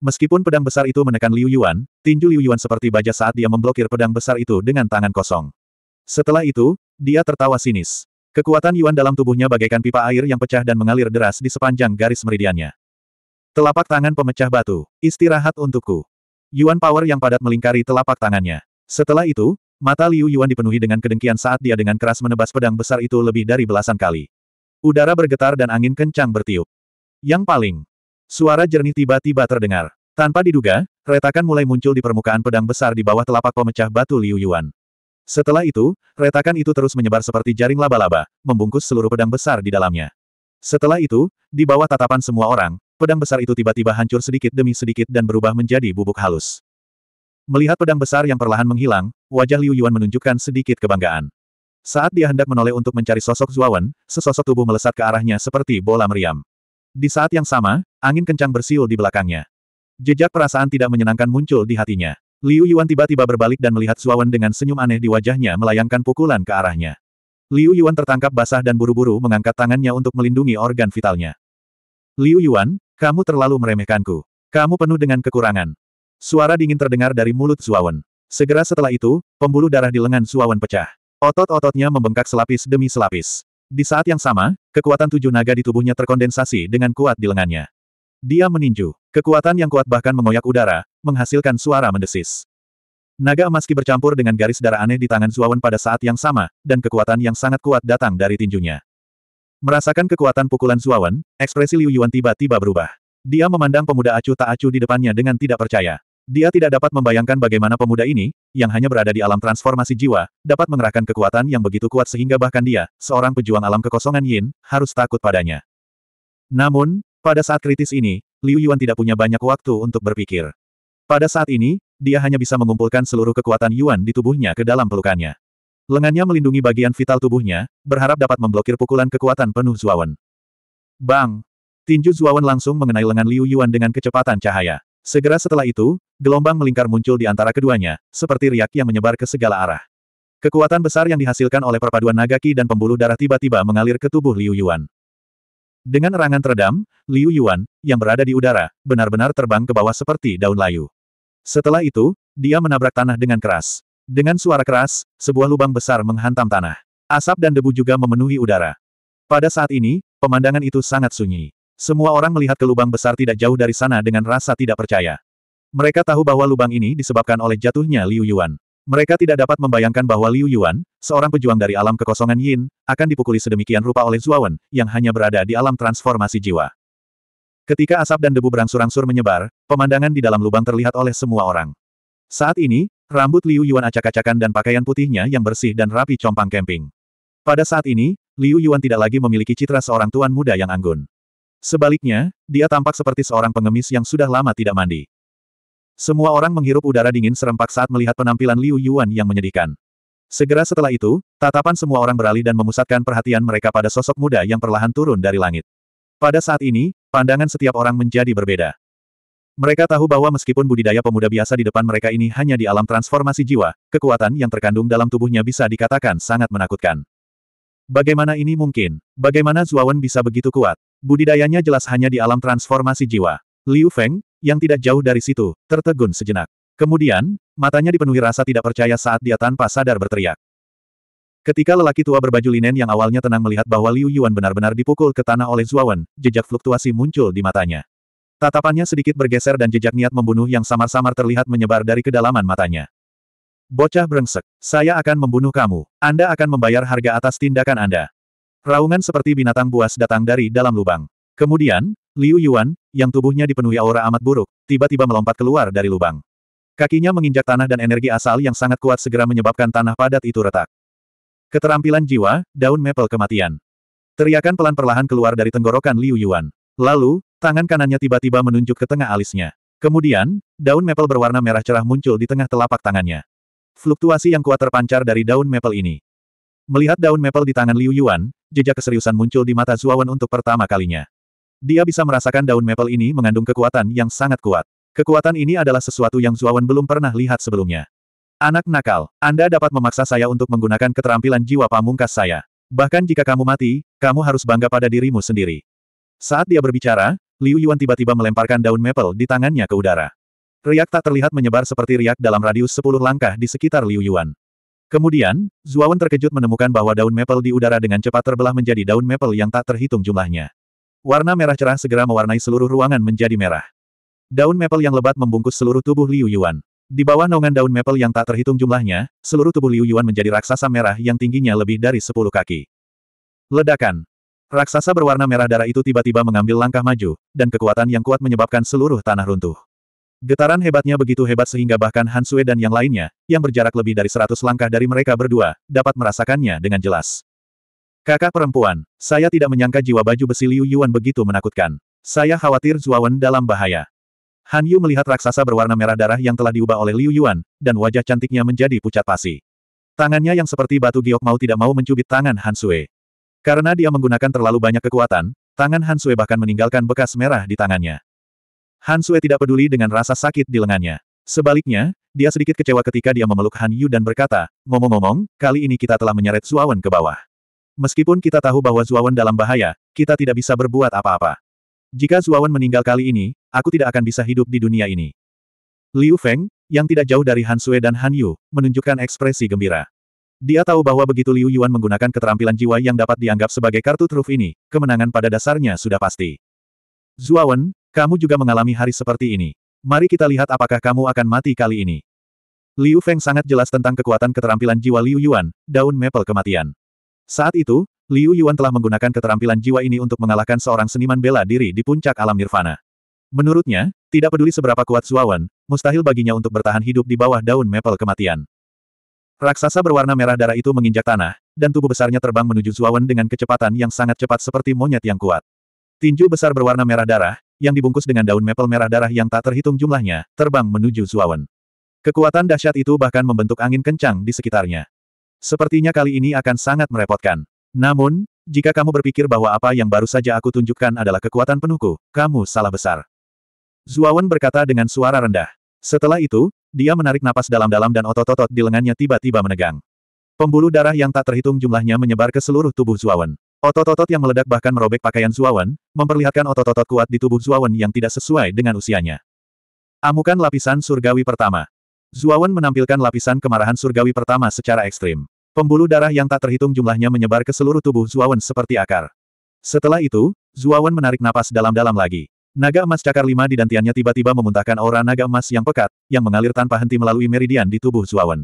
Meskipun pedang besar itu menekan Liu Yuan, tinju Liu Yuan seperti baja saat dia memblokir pedang besar itu dengan tangan kosong. Setelah itu, dia tertawa sinis. Kekuatan Yuan dalam tubuhnya bagaikan pipa air yang pecah dan mengalir deras di sepanjang garis meridiannya. Telapak tangan pemecah batu, istirahat untukku. Yuan power yang padat melingkari telapak tangannya. Setelah itu, Mata Liu Yuan dipenuhi dengan kedengkian saat dia dengan keras menebas pedang besar itu lebih dari belasan kali. Udara bergetar dan angin kencang bertiup. Yang paling, suara jernih tiba-tiba terdengar. Tanpa diduga, retakan mulai muncul di permukaan pedang besar di bawah telapak pemecah batu Liu Yuan. Setelah itu, retakan itu terus menyebar seperti jaring laba-laba, membungkus seluruh pedang besar di dalamnya. Setelah itu, di bawah tatapan semua orang, pedang besar itu tiba-tiba hancur sedikit demi sedikit dan berubah menjadi bubuk halus. Melihat pedang besar yang perlahan menghilang, wajah Liu Yuan menunjukkan sedikit kebanggaan. Saat dia hendak menoleh untuk mencari sosok Zuawan, sesosok tubuh melesat ke arahnya seperti bola meriam. Di saat yang sama, angin kencang bersiul di belakangnya. Jejak perasaan tidak menyenangkan muncul di hatinya. Liu Yuan tiba-tiba berbalik dan melihat Zuawan dengan senyum aneh di wajahnya melayangkan pukulan ke arahnya. Liu Yuan tertangkap basah dan buru-buru mengangkat tangannya untuk melindungi organ vitalnya. Liu Yuan, kamu terlalu meremehkanku. Kamu penuh dengan kekurangan. Suara dingin terdengar dari mulut Zuawan. Segera setelah itu, pembuluh darah di lengan Zuawan pecah. Otot-ototnya membengkak selapis demi selapis. Di saat yang sama, kekuatan tujuh naga di tubuhnya terkondensasi dengan kuat di lengannya. Dia meninju. Kekuatan yang kuat bahkan mengoyak udara, menghasilkan suara mendesis. Naga emas ki bercampur dengan garis darah aneh di tangan Zuawan pada saat yang sama, dan kekuatan yang sangat kuat datang dari tinjunya. Merasakan kekuatan pukulan Zuawan, ekspresi Liu Yuan tiba-tiba berubah. Dia memandang pemuda acuh tak acuh di depannya dengan tidak percaya. Dia tidak dapat membayangkan bagaimana pemuda ini, yang hanya berada di alam transformasi jiwa, dapat mengerahkan kekuatan yang begitu kuat sehingga bahkan dia, seorang pejuang alam kekosongan Yin, harus takut padanya. Namun, pada saat kritis ini, Liu Yuan tidak punya banyak waktu untuk berpikir. Pada saat ini, dia hanya bisa mengumpulkan seluruh kekuatan Yuan di tubuhnya ke dalam pelukannya. Lengannya melindungi bagian vital tubuhnya, berharap dapat memblokir pukulan kekuatan penuh Zuawan. Bang! Tinju Zuawan langsung mengenai lengan Liu Yuan dengan kecepatan cahaya. Segera setelah itu, gelombang melingkar muncul di antara keduanya, seperti riak yang menyebar ke segala arah. Kekuatan besar yang dihasilkan oleh perpaduan Nagaki dan pembuluh darah tiba-tiba mengalir ke tubuh Liu Yuan. Dengan erangan teredam, Liu Yuan, yang berada di udara, benar-benar terbang ke bawah seperti daun layu. Setelah itu, dia menabrak tanah dengan keras. Dengan suara keras, sebuah lubang besar menghantam tanah. Asap dan debu juga memenuhi udara. Pada saat ini, pemandangan itu sangat sunyi. Semua orang melihat ke lubang besar tidak jauh dari sana dengan rasa tidak percaya. Mereka tahu bahwa lubang ini disebabkan oleh jatuhnya Liu Yuan. Mereka tidak dapat membayangkan bahwa Liu Yuan, seorang pejuang dari alam kekosongan Yin, akan dipukuli sedemikian rupa oleh Zuawan, yang hanya berada di alam transformasi jiwa. Ketika asap dan debu berangsur-angsur menyebar, pemandangan di dalam lubang terlihat oleh semua orang. Saat ini, rambut Liu Yuan acak-acakan dan pakaian putihnya yang bersih dan rapi compang kemping. Pada saat ini, Liu Yuan tidak lagi memiliki citra seorang tuan muda yang anggun. Sebaliknya, dia tampak seperti seorang pengemis yang sudah lama tidak mandi. Semua orang menghirup udara dingin serempak saat melihat penampilan Liu Yuan yang menyedihkan. Segera setelah itu, tatapan semua orang beralih dan memusatkan perhatian mereka pada sosok muda yang perlahan turun dari langit. Pada saat ini, pandangan setiap orang menjadi berbeda. Mereka tahu bahwa meskipun budidaya pemuda biasa di depan mereka ini hanya di alam transformasi jiwa, kekuatan yang terkandung dalam tubuhnya bisa dikatakan sangat menakutkan. Bagaimana ini mungkin? Bagaimana Zuawan bisa begitu kuat? Budidayanya jelas hanya di alam transformasi jiwa. Liu Feng, yang tidak jauh dari situ, tertegun sejenak. Kemudian, matanya dipenuhi rasa tidak percaya saat dia tanpa sadar berteriak. Ketika lelaki tua berbaju linen yang awalnya tenang melihat bahwa Liu Yuan benar-benar dipukul ke tanah oleh Zuawan, jejak fluktuasi muncul di matanya. Tatapannya sedikit bergeser dan jejak niat membunuh yang samar-samar terlihat menyebar dari kedalaman matanya. Bocah brengsek, saya akan membunuh kamu. Anda akan membayar harga atas tindakan Anda. Raungan seperti binatang buas datang dari dalam lubang. Kemudian, Liu Yuan, yang tubuhnya dipenuhi aura amat buruk, tiba-tiba melompat keluar dari lubang. Kakinya menginjak tanah dan energi asal yang sangat kuat segera menyebabkan tanah padat itu retak. Keterampilan jiwa, daun maple kematian. Teriakan pelan perlahan keluar dari tenggorokan Liu Yuan. Lalu, tangan kanannya tiba-tiba menunjuk ke tengah alisnya. Kemudian, daun maple berwarna merah cerah muncul di tengah telapak tangannya. Fluktuasi yang kuat terpancar dari daun maple ini. Melihat daun maple di tangan Liu Yuan, jejak keseriusan muncul di mata Zuawan untuk pertama kalinya. Dia bisa merasakan daun maple ini mengandung kekuatan yang sangat kuat. Kekuatan ini adalah sesuatu yang Zuawan belum pernah lihat sebelumnya. Anak nakal, Anda dapat memaksa saya untuk menggunakan keterampilan jiwa pamungkas saya. Bahkan jika kamu mati, kamu harus bangga pada dirimu sendiri. Saat dia berbicara, Liu Yuan tiba-tiba melemparkan daun maple di tangannya ke udara. Riak tak terlihat menyebar seperti riak dalam radius 10 langkah di sekitar Liu Yuan. Kemudian, Zuawan terkejut menemukan bahwa daun maple di udara dengan cepat terbelah menjadi daun maple yang tak terhitung jumlahnya. Warna merah cerah segera mewarnai seluruh ruangan menjadi merah. Daun maple yang lebat membungkus seluruh tubuh Liu Yuan. Di bawah naungan daun maple yang tak terhitung jumlahnya, seluruh tubuh Liu Yuan menjadi raksasa merah yang tingginya lebih dari 10 kaki. Ledakan. Raksasa berwarna merah darah itu tiba-tiba mengambil langkah maju, dan kekuatan yang kuat menyebabkan seluruh tanah runtuh. Getaran hebatnya begitu hebat sehingga bahkan Han Sui dan yang lainnya, yang berjarak lebih dari seratus langkah dari mereka berdua, dapat merasakannya dengan jelas. Kakak perempuan, saya tidak menyangka jiwa baju besi Liu Yuan begitu menakutkan. Saya khawatir Zuawan dalam bahaya. Han Yu melihat raksasa berwarna merah darah yang telah diubah oleh Liu Yuan, dan wajah cantiknya menjadi pucat pasi. Tangannya yang seperti batu giok mau tidak mau mencubit tangan Han Sui. Karena dia menggunakan terlalu banyak kekuatan, tangan Han Sui bahkan meninggalkan bekas merah di tangannya. Han Sue tidak peduli dengan rasa sakit di lengannya. Sebaliknya, dia sedikit kecewa ketika dia memeluk Han Yu dan berkata, ngomong-ngomong, kali ini kita telah menyeret Zuawan ke bawah. Meskipun kita tahu bahwa Zuawan dalam bahaya, kita tidak bisa berbuat apa-apa. Jika Zuawan meninggal kali ini, aku tidak akan bisa hidup di dunia ini. Liu Feng, yang tidak jauh dari Han Sue dan Han Yu, menunjukkan ekspresi gembira. Dia tahu bahwa begitu Liu Yuan menggunakan keterampilan jiwa yang dapat dianggap sebagai kartu truf ini, kemenangan pada dasarnya sudah pasti. Zuawan, kamu juga mengalami hari seperti ini. Mari kita lihat apakah kamu akan mati kali ini. Liu Feng sangat jelas tentang kekuatan keterampilan jiwa Liu Yuan, daun maple kematian. Saat itu, Liu Yuan telah menggunakan keterampilan jiwa ini untuk mengalahkan seorang seniman bela diri di puncak alam nirvana. Menurutnya, tidak peduli seberapa kuat Zuawan, mustahil baginya untuk bertahan hidup di bawah daun maple kematian. Raksasa berwarna merah darah itu menginjak tanah, dan tubuh besarnya terbang menuju Zuawan dengan kecepatan yang sangat cepat seperti monyet yang kuat. Tinju besar berwarna merah darah, yang dibungkus dengan daun mepel merah darah yang tak terhitung jumlahnya, terbang menuju Zuawan. Kekuatan dahsyat itu bahkan membentuk angin kencang di sekitarnya. Sepertinya kali ini akan sangat merepotkan. Namun, jika kamu berpikir bahwa apa yang baru saja aku tunjukkan adalah kekuatan penuhku, kamu salah besar. Zuawan berkata dengan suara rendah. Setelah itu, dia menarik napas dalam-dalam dan otot-otot di lengannya tiba-tiba menegang. Pembuluh darah yang tak terhitung jumlahnya menyebar ke seluruh tubuh Zuawan. Otot-otot yang meledak bahkan merobek pakaian Zuawan, memperlihatkan otot-otot kuat di tubuh Zuawan yang tidak sesuai dengan usianya. Amukan lapisan surgawi pertama. Zuawan menampilkan lapisan kemarahan surgawi pertama secara ekstrim. Pembuluh darah yang tak terhitung jumlahnya menyebar ke seluruh tubuh Zuawan seperti akar. Setelah itu, Zuawan menarik napas dalam-dalam lagi. Naga emas cakar lima di dantiannya tiba-tiba memuntahkan aura naga emas yang pekat, yang mengalir tanpa henti melalui meridian di tubuh Zuawan.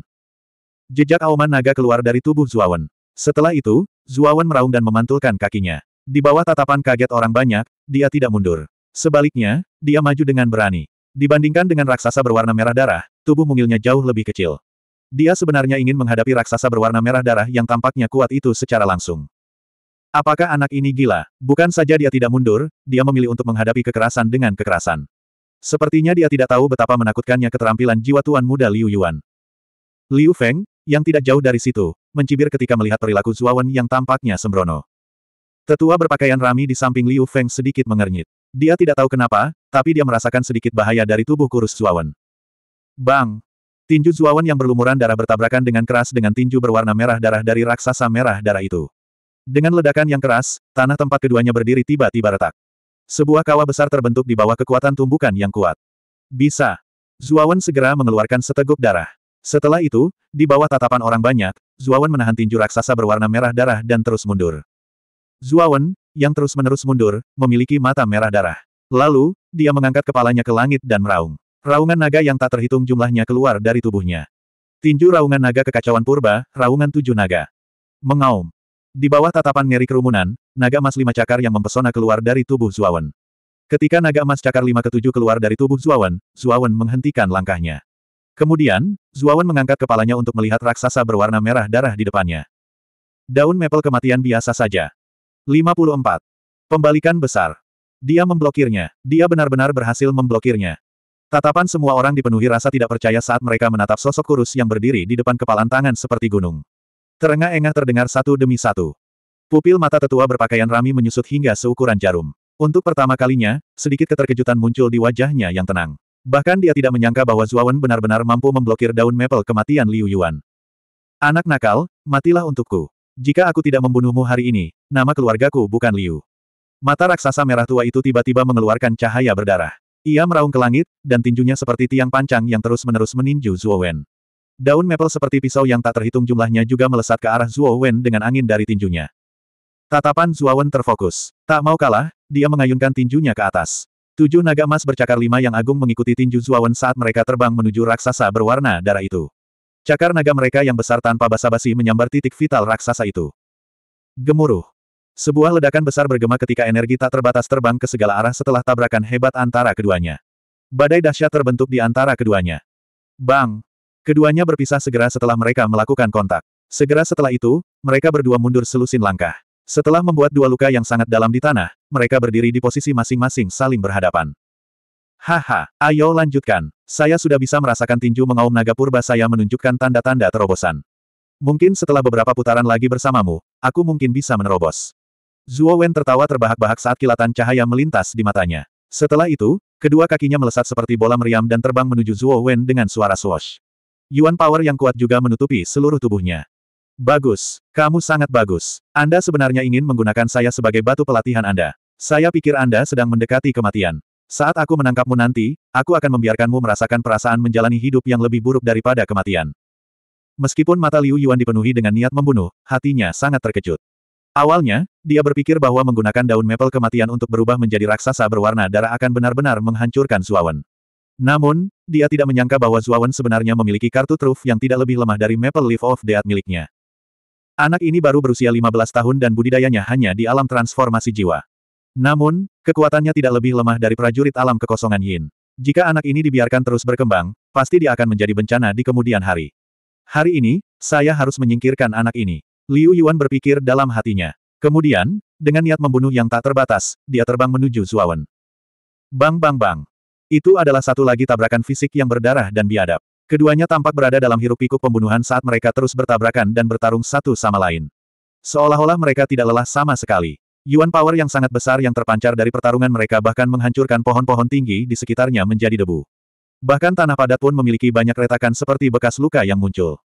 Jejak auman naga keluar dari tubuh Zuawan. Setelah itu, Zuawan meraung dan memantulkan kakinya. Di bawah tatapan kaget orang banyak, dia tidak mundur. Sebaliknya, dia maju dengan berani. Dibandingkan dengan raksasa berwarna merah darah, tubuh mungilnya jauh lebih kecil. Dia sebenarnya ingin menghadapi raksasa berwarna merah darah yang tampaknya kuat itu secara langsung. Apakah anak ini gila? Bukan saja dia tidak mundur, dia memilih untuk menghadapi kekerasan dengan kekerasan. Sepertinya dia tidak tahu betapa menakutkannya keterampilan jiwa tuan muda Liu Yuan. Liu Feng, yang tidak jauh dari situ, mencibir ketika melihat perilaku Zuawan yang tampaknya sembrono. Tetua berpakaian rami di samping Liu Feng sedikit mengernyit. Dia tidak tahu kenapa, tapi dia merasakan sedikit bahaya dari tubuh kurus Zuawan. Bang! Tinju Zuawan yang berlumuran darah bertabrakan dengan keras dengan tinju berwarna merah darah dari raksasa merah darah itu. Dengan ledakan yang keras, tanah tempat keduanya berdiri tiba-tiba retak. Sebuah kawah besar terbentuk di bawah kekuatan tumbukan yang kuat. Bisa! Zuawan segera mengeluarkan seteguk darah. Setelah itu, di bawah tatapan orang banyak, Zuawan menahan tinju raksasa berwarna merah darah dan terus mundur. Zuawan, yang terus-menerus mundur, memiliki mata merah darah. Lalu, dia mengangkat kepalanya ke langit dan meraung. Raungan naga yang tak terhitung jumlahnya keluar dari tubuhnya. Tinju raungan naga kekacauan purba, raungan tujuh naga. Mengaum. Di bawah tatapan ngeri kerumunan, naga emas lima cakar yang mempesona keluar dari tubuh Zuawan. Ketika naga emas cakar lima ketujuh keluar dari tubuh Zuawan, Zuawan menghentikan langkahnya. Kemudian, Zuawan mengangkat kepalanya untuk melihat raksasa berwarna merah darah di depannya. Daun mepel kematian biasa saja. 54. Pembalikan besar. Dia memblokirnya. Dia benar-benar berhasil memblokirnya. Tatapan semua orang dipenuhi rasa tidak percaya saat mereka menatap sosok kurus yang berdiri di depan kepalan tangan seperti gunung. Terengah-engah terdengar satu demi satu. Pupil mata tetua berpakaian rami menyusut hingga seukuran jarum. Untuk pertama kalinya, sedikit keterkejutan muncul di wajahnya yang tenang. Bahkan dia tidak menyangka bahwa Zuawan benar-benar mampu memblokir daun maple kematian Liu Yuan. Anak nakal, matilah untukku. Jika aku tidak membunuhmu hari ini, nama keluargaku bukan Liu. Mata raksasa merah tua itu tiba-tiba mengeluarkan cahaya berdarah. Ia meraung ke langit, dan tinjunya seperti tiang pancang yang terus-menerus meninju Zuo Daun maple seperti pisau yang tak terhitung jumlahnya juga melesat ke arah Zuo dengan angin dari tinjunya. Tatapan Zuo terfokus. Tak mau kalah, dia mengayunkan tinjunya ke atas. Tujuh naga emas bercakar lima yang agung mengikuti tinju Zuawan saat mereka terbang menuju raksasa berwarna darah itu. Cakar naga mereka yang besar tanpa basa-basi menyambar titik vital raksasa itu. Gemuruh. Sebuah ledakan besar bergema ketika energi tak terbatas terbang ke segala arah setelah tabrakan hebat antara keduanya. Badai dahsyat terbentuk di antara keduanya. Bang! Keduanya berpisah segera setelah mereka melakukan kontak. Segera setelah itu, mereka berdua mundur selusin langkah. Setelah membuat dua luka yang sangat dalam di tanah, mereka berdiri di posisi masing-masing saling berhadapan. Haha, ayo lanjutkan. Saya sudah bisa merasakan tinju mengaum naga purba saya menunjukkan tanda-tanda terobosan. Mungkin setelah beberapa putaran lagi bersamamu, aku mungkin bisa menerobos. Zhuo Wen tertawa terbahak-bahak saat kilatan cahaya melintas di matanya. Setelah itu, kedua kakinya melesat seperti bola meriam dan terbang menuju Zhuo Wen dengan suara swash. Yuan power yang kuat juga menutupi seluruh tubuhnya. Bagus. Kamu sangat bagus. Anda sebenarnya ingin menggunakan saya sebagai batu pelatihan Anda. Saya pikir Anda sedang mendekati kematian. Saat aku menangkapmu nanti, aku akan membiarkanmu merasakan perasaan menjalani hidup yang lebih buruk daripada kematian. Meskipun mata Liu Yuan dipenuhi dengan niat membunuh, hatinya sangat terkejut. Awalnya, dia berpikir bahwa menggunakan daun maple kematian untuk berubah menjadi raksasa berwarna darah akan benar-benar menghancurkan Zuawan. Namun, dia tidak menyangka bahwa Zuawan sebenarnya memiliki kartu truf yang tidak lebih lemah dari Maple Leaf of Death miliknya. Anak ini baru berusia 15 tahun dan budidayanya hanya di alam transformasi jiwa. Namun, kekuatannya tidak lebih lemah dari prajurit alam kekosongan Yin. Jika anak ini dibiarkan terus berkembang, pasti dia akan menjadi bencana di kemudian hari. Hari ini, saya harus menyingkirkan anak ini. Liu Yuan berpikir dalam hatinya. Kemudian, dengan niat membunuh yang tak terbatas, dia terbang menuju Zuawan. Bang bang bang. Itu adalah satu lagi tabrakan fisik yang berdarah dan biadab. Keduanya tampak berada dalam hiruk-pikuk pembunuhan saat mereka terus bertabrakan dan bertarung satu sama lain. Seolah-olah mereka tidak lelah sama sekali. Yuan power yang sangat besar yang terpancar dari pertarungan mereka bahkan menghancurkan pohon-pohon tinggi di sekitarnya menjadi debu. Bahkan tanah padat pun memiliki banyak retakan seperti bekas luka yang muncul.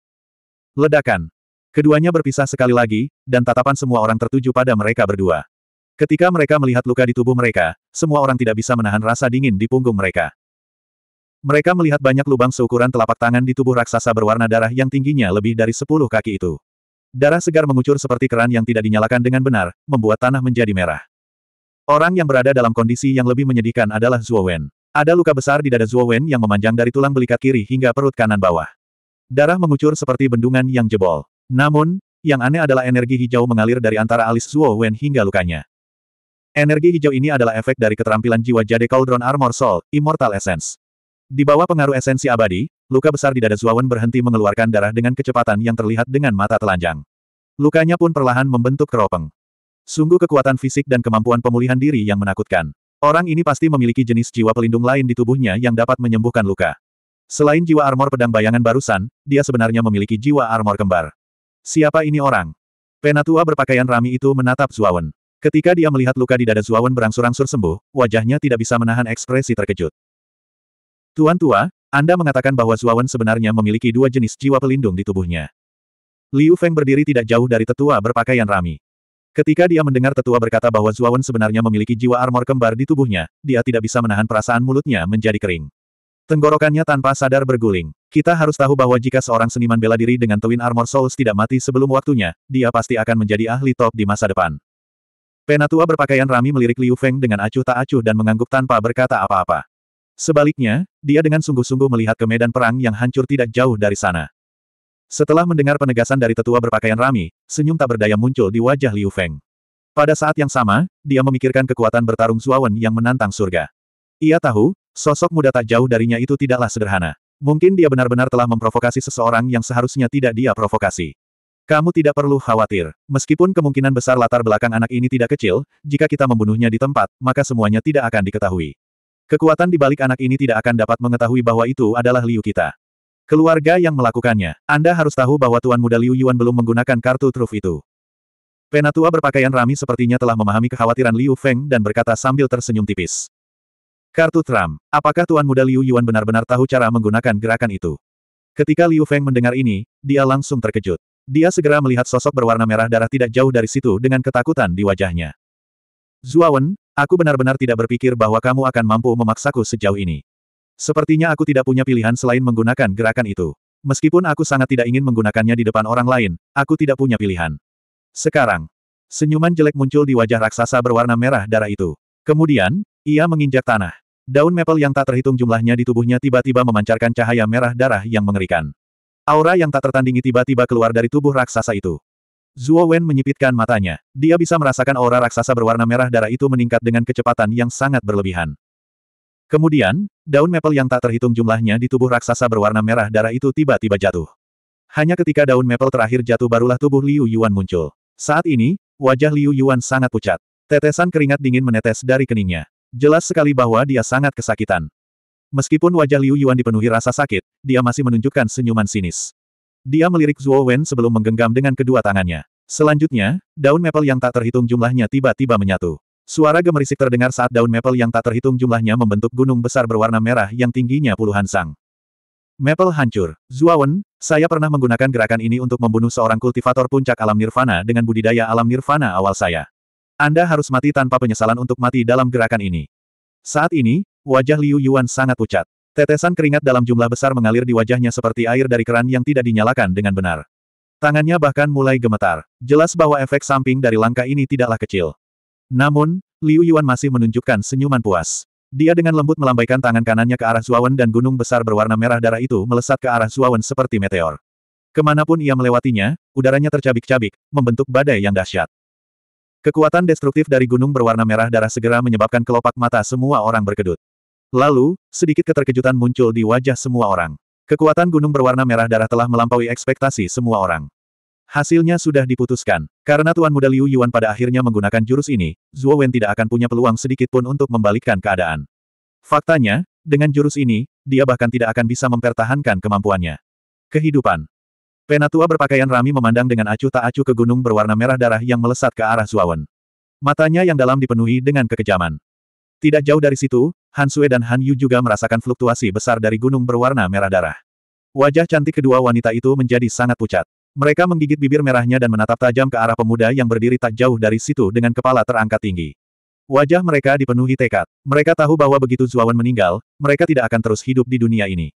Ledakan. Keduanya berpisah sekali lagi, dan tatapan semua orang tertuju pada mereka berdua. Ketika mereka melihat luka di tubuh mereka, semua orang tidak bisa menahan rasa dingin di punggung mereka. Mereka melihat banyak lubang seukuran telapak tangan di tubuh raksasa berwarna darah yang tingginya lebih dari sepuluh kaki itu. Darah segar mengucur seperti keran yang tidak dinyalakan dengan benar, membuat tanah menjadi merah. Orang yang berada dalam kondisi yang lebih menyedihkan adalah Zhuo Wen. Ada luka besar di dada Zhuo Wen yang memanjang dari tulang belikat kiri hingga perut kanan bawah. Darah mengucur seperti bendungan yang jebol. Namun, yang aneh adalah energi hijau mengalir dari antara alis Zhuo Wen hingga lukanya. Energi hijau ini adalah efek dari keterampilan jiwa jade Cauldron Armor Soul, Immortal Essence. Di bawah pengaruh esensi abadi, luka besar di dada Zuawan berhenti mengeluarkan darah dengan kecepatan yang terlihat dengan mata telanjang. Lukanya pun perlahan membentuk keropeng. Sungguh kekuatan fisik dan kemampuan pemulihan diri yang menakutkan. Orang ini pasti memiliki jenis jiwa pelindung lain di tubuhnya yang dapat menyembuhkan luka. Selain jiwa armor pedang bayangan barusan, dia sebenarnya memiliki jiwa armor kembar. Siapa ini orang? Penatua berpakaian rami itu menatap Zuawan. Ketika dia melihat luka di dada Zuawan berangsur-angsur sembuh, wajahnya tidak bisa menahan ekspresi terkejut. Tuan tua, Anda mengatakan bahwa Zuawan sebenarnya memiliki dua jenis jiwa pelindung di tubuhnya. Liu Feng berdiri tidak jauh dari tetua berpakaian rami. Ketika dia mendengar tetua berkata bahwa Zuawan sebenarnya memiliki jiwa armor kembar di tubuhnya, dia tidak bisa menahan perasaan mulutnya menjadi kering. Tenggorokannya tanpa sadar berguling. Kita harus tahu bahwa jika seorang seniman bela diri dengan Twin Armor Souls tidak mati sebelum waktunya, dia pasti akan menjadi ahli top di masa depan. Penatua berpakaian rami melirik Liu Feng dengan acuh tak acuh dan mengangguk tanpa berkata apa-apa. Sebaliknya, dia dengan sungguh-sungguh melihat ke medan perang yang hancur tidak jauh dari sana. Setelah mendengar penegasan dari tetua berpakaian rami, senyum tak berdaya muncul di wajah Liu Feng. Pada saat yang sama, dia memikirkan kekuatan bertarung Zuawan yang menantang surga. Ia tahu, sosok muda tak jauh darinya itu tidaklah sederhana. Mungkin dia benar-benar telah memprovokasi seseorang yang seharusnya tidak dia provokasi. Kamu tidak perlu khawatir. Meskipun kemungkinan besar latar belakang anak ini tidak kecil, jika kita membunuhnya di tempat, maka semuanya tidak akan diketahui. Kekuatan di balik anak ini tidak akan dapat mengetahui bahwa itu adalah Liu kita. Keluarga yang melakukannya. Anda harus tahu bahwa Tuan Muda Liu Yuan belum menggunakan kartu truf itu. Penatua berpakaian rami sepertinya telah memahami kekhawatiran Liu Feng dan berkata sambil tersenyum tipis. Kartu Trump. Apakah Tuan Muda Liu Yuan benar-benar tahu cara menggunakan gerakan itu? Ketika Liu Feng mendengar ini, dia langsung terkejut. Dia segera melihat sosok berwarna merah darah tidak jauh dari situ dengan ketakutan di wajahnya. Zuawan, Aku benar-benar tidak berpikir bahwa kamu akan mampu memaksaku sejauh ini. Sepertinya aku tidak punya pilihan selain menggunakan gerakan itu. Meskipun aku sangat tidak ingin menggunakannya di depan orang lain, aku tidak punya pilihan. Sekarang, senyuman jelek muncul di wajah raksasa berwarna merah darah itu. Kemudian, ia menginjak tanah. Daun mepel yang tak terhitung jumlahnya di tubuhnya tiba-tiba memancarkan cahaya merah darah yang mengerikan. Aura yang tak tertandingi tiba-tiba keluar dari tubuh raksasa itu. Zuo Wen menyipitkan matanya. Dia bisa merasakan aura raksasa berwarna merah darah itu meningkat dengan kecepatan yang sangat berlebihan. Kemudian, daun maple yang tak terhitung jumlahnya di tubuh raksasa berwarna merah darah itu tiba-tiba jatuh. Hanya ketika daun maple terakhir jatuh barulah tubuh Liu Yuan muncul. Saat ini, wajah Liu Yuan sangat pucat. Tetesan keringat dingin menetes dari keningnya. Jelas sekali bahwa dia sangat kesakitan. Meskipun wajah Liu Yuan dipenuhi rasa sakit, dia masih menunjukkan senyuman sinis. Dia melirik Zuo Wen sebelum menggenggam dengan kedua tangannya. Selanjutnya, daun maple yang tak terhitung jumlahnya tiba-tiba menyatu. Suara gemerisik terdengar saat daun maple yang tak terhitung jumlahnya membentuk gunung besar berwarna merah yang tingginya puluhan sang. Maple hancur. Wen, saya pernah menggunakan gerakan ini untuk membunuh seorang kultivator puncak alam nirvana dengan budidaya alam nirvana awal saya. Anda harus mati tanpa penyesalan untuk mati dalam gerakan ini. Saat ini, wajah Liu Yuan sangat pucat. Tetesan keringat dalam jumlah besar mengalir di wajahnya seperti air dari keran yang tidak dinyalakan dengan benar. Tangannya bahkan mulai gemetar. Jelas bahwa efek samping dari langkah ini tidaklah kecil. Namun, Liu Yuan masih menunjukkan senyuman puas. Dia dengan lembut melambaikan tangan kanannya ke arah Zuawan dan gunung besar berwarna merah darah itu melesat ke arah Zuawan seperti meteor. Kemanapun ia melewatinya, udaranya tercabik-cabik, membentuk badai yang dahsyat. Kekuatan destruktif dari gunung berwarna merah darah segera menyebabkan kelopak mata semua orang berkedut. Lalu, sedikit keterkejutan muncul di wajah semua orang. Kekuatan gunung berwarna merah darah telah melampaui ekspektasi semua orang. Hasilnya sudah diputuskan. Karena Tuan Muda Liu Yuan pada akhirnya menggunakan jurus ini, Zhuo Wen tidak akan punya peluang sedikit pun untuk membalikkan keadaan. Faktanya, dengan jurus ini, dia bahkan tidak akan bisa mempertahankan kemampuannya. Kehidupan Penatua berpakaian rami memandang dengan acuh tak acuh ke gunung berwarna merah darah yang melesat ke arah Zhuo Wen. Matanya yang dalam dipenuhi dengan kekejaman. Tidak jauh dari situ, Han Sui dan Han Yu juga merasakan fluktuasi besar dari gunung berwarna merah darah. Wajah cantik kedua wanita itu menjadi sangat pucat. Mereka menggigit bibir merahnya dan menatap tajam ke arah pemuda yang berdiri tak jauh dari situ dengan kepala terangkat tinggi. Wajah mereka dipenuhi tekad. Mereka tahu bahwa begitu Zuawan meninggal, mereka tidak akan terus hidup di dunia ini.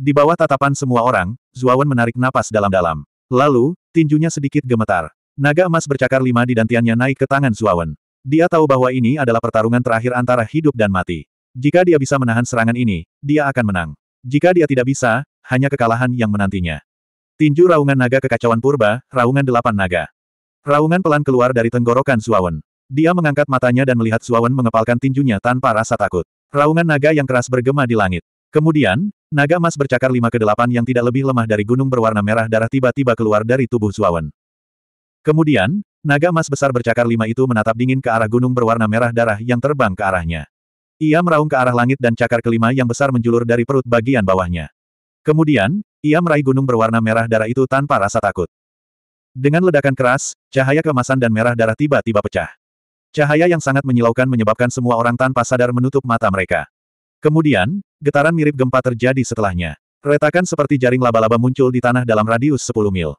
Di bawah tatapan semua orang, Zuawan menarik napas dalam-dalam. Lalu, tinjunya sedikit gemetar. Naga emas bercakar lima di dantiannya naik ke tangan Zuawan. Dia tahu bahwa ini adalah pertarungan terakhir antara hidup dan mati. Jika dia bisa menahan serangan ini, dia akan menang. Jika dia tidak bisa, hanya kekalahan yang menantinya. Tinju raungan naga kekacauan purba, raungan delapan naga. Raungan pelan keluar dari tenggorokan Suawen. Dia mengangkat matanya dan melihat Suawen mengepalkan tinjunya tanpa rasa takut. Raungan naga yang keras bergema di langit. Kemudian, naga emas bercakar lima ke delapan yang tidak lebih lemah dari gunung berwarna merah darah tiba-tiba keluar dari tubuh Suawen. Kemudian, naga emas besar bercakar lima itu menatap dingin ke arah gunung berwarna merah darah yang terbang ke arahnya. Ia meraung ke arah langit dan cakar kelima yang besar menjulur dari perut bagian bawahnya. Kemudian, ia meraih gunung berwarna merah darah itu tanpa rasa takut. Dengan ledakan keras, cahaya kemasan dan merah darah tiba-tiba pecah. Cahaya yang sangat menyilaukan menyebabkan semua orang tanpa sadar menutup mata mereka. Kemudian, getaran mirip gempa terjadi setelahnya. Retakan seperti jaring laba-laba muncul di tanah dalam radius 10 mil.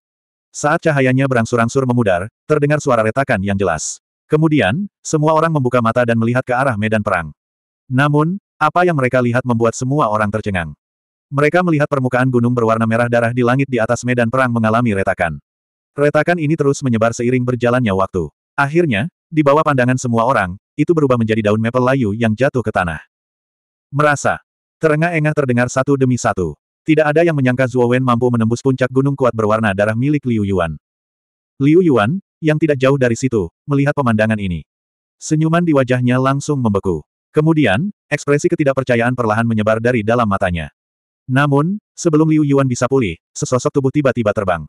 Saat cahayanya berangsur-angsur memudar, terdengar suara retakan yang jelas. Kemudian, semua orang membuka mata dan melihat ke arah medan perang. Namun, apa yang mereka lihat membuat semua orang tercengang. Mereka melihat permukaan gunung berwarna merah darah di langit di atas medan perang mengalami retakan. Retakan ini terus menyebar seiring berjalannya waktu. Akhirnya, di bawah pandangan semua orang, itu berubah menjadi daun maple layu yang jatuh ke tanah. Merasa. Terengah-engah terdengar satu demi satu. Tidak ada yang menyangka Zuo Wen mampu menembus puncak gunung kuat berwarna darah milik Liu Yuan. Liu Yuan, yang tidak jauh dari situ, melihat pemandangan ini. Senyuman di wajahnya langsung membeku. Kemudian, ekspresi ketidakpercayaan perlahan menyebar dari dalam matanya. Namun, sebelum Liu Yuan bisa pulih, sesosok tubuh tiba-tiba terbang.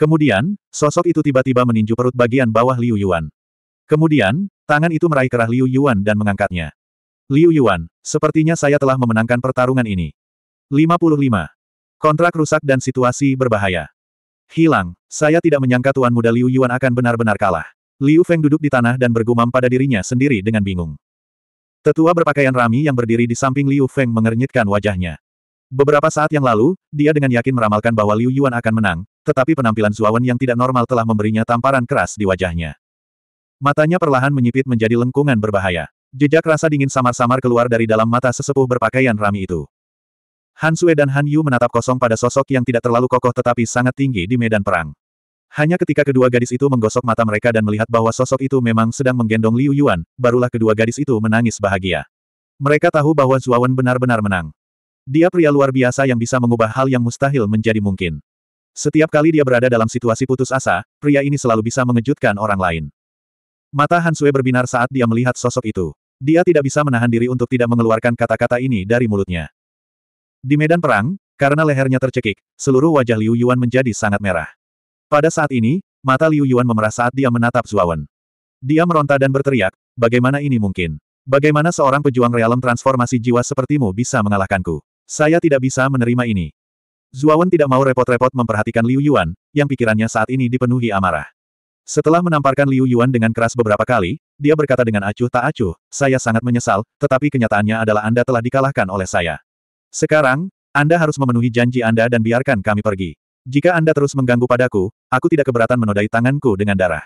Kemudian, sosok itu tiba-tiba meninju perut bagian bawah Liu Yuan. Kemudian, tangan itu meraih kerah Liu Yuan dan mengangkatnya. Liu Yuan, sepertinya saya telah memenangkan pertarungan ini. 55. Kontrak rusak dan situasi berbahaya. Hilang, saya tidak menyangka Tuan Muda Liu Yuan akan benar-benar kalah. Liu Feng duduk di tanah dan bergumam pada dirinya sendiri dengan bingung. Tetua berpakaian rami yang berdiri di samping Liu Feng mengernyitkan wajahnya. Beberapa saat yang lalu, dia dengan yakin meramalkan bahwa Liu Yuan akan menang, tetapi penampilan Zuawan yang tidak normal telah memberinya tamparan keras di wajahnya. Matanya perlahan menyipit menjadi lengkungan berbahaya. Jejak rasa dingin samar-samar keluar dari dalam mata sesepuh berpakaian rami itu. Han Sue dan Han Yu menatap kosong pada sosok yang tidak terlalu kokoh tetapi sangat tinggi di medan perang. Hanya ketika kedua gadis itu menggosok mata mereka dan melihat bahwa sosok itu memang sedang menggendong Liu Yuan, barulah kedua gadis itu menangis bahagia. Mereka tahu bahwa Zuawan benar-benar menang. Dia pria luar biasa yang bisa mengubah hal yang mustahil menjadi mungkin. Setiap kali dia berada dalam situasi putus asa, pria ini selalu bisa mengejutkan orang lain. Mata Han Sue berbinar saat dia melihat sosok itu. Dia tidak bisa menahan diri untuk tidak mengeluarkan kata-kata ini dari mulutnya. Di medan perang, karena lehernya tercekik, seluruh wajah Liu Yuan menjadi sangat merah. Pada saat ini, mata Liu Yuan memerah saat dia menatap Zuawan. Dia meronta dan berteriak, bagaimana ini mungkin? Bagaimana seorang pejuang realem transformasi jiwa sepertimu bisa mengalahkanku? Saya tidak bisa menerima ini. Zuawan tidak mau repot-repot memperhatikan Liu Yuan, yang pikirannya saat ini dipenuhi amarah. Setelah menamparkan Liu Yuan dengan keras beberapa kali, dia berkata dengan acuh tak acuh, saya sangat menyesal, tetapi kenyataannya adalah Anda telah dikalahkan oleh saya. Sekarang, Anda harus memenuhi janji Anda dan biarkan kami pergi. Jika Anda terus mengganggu padaku, aku tidak keberatan menodai tanganku dengan darah.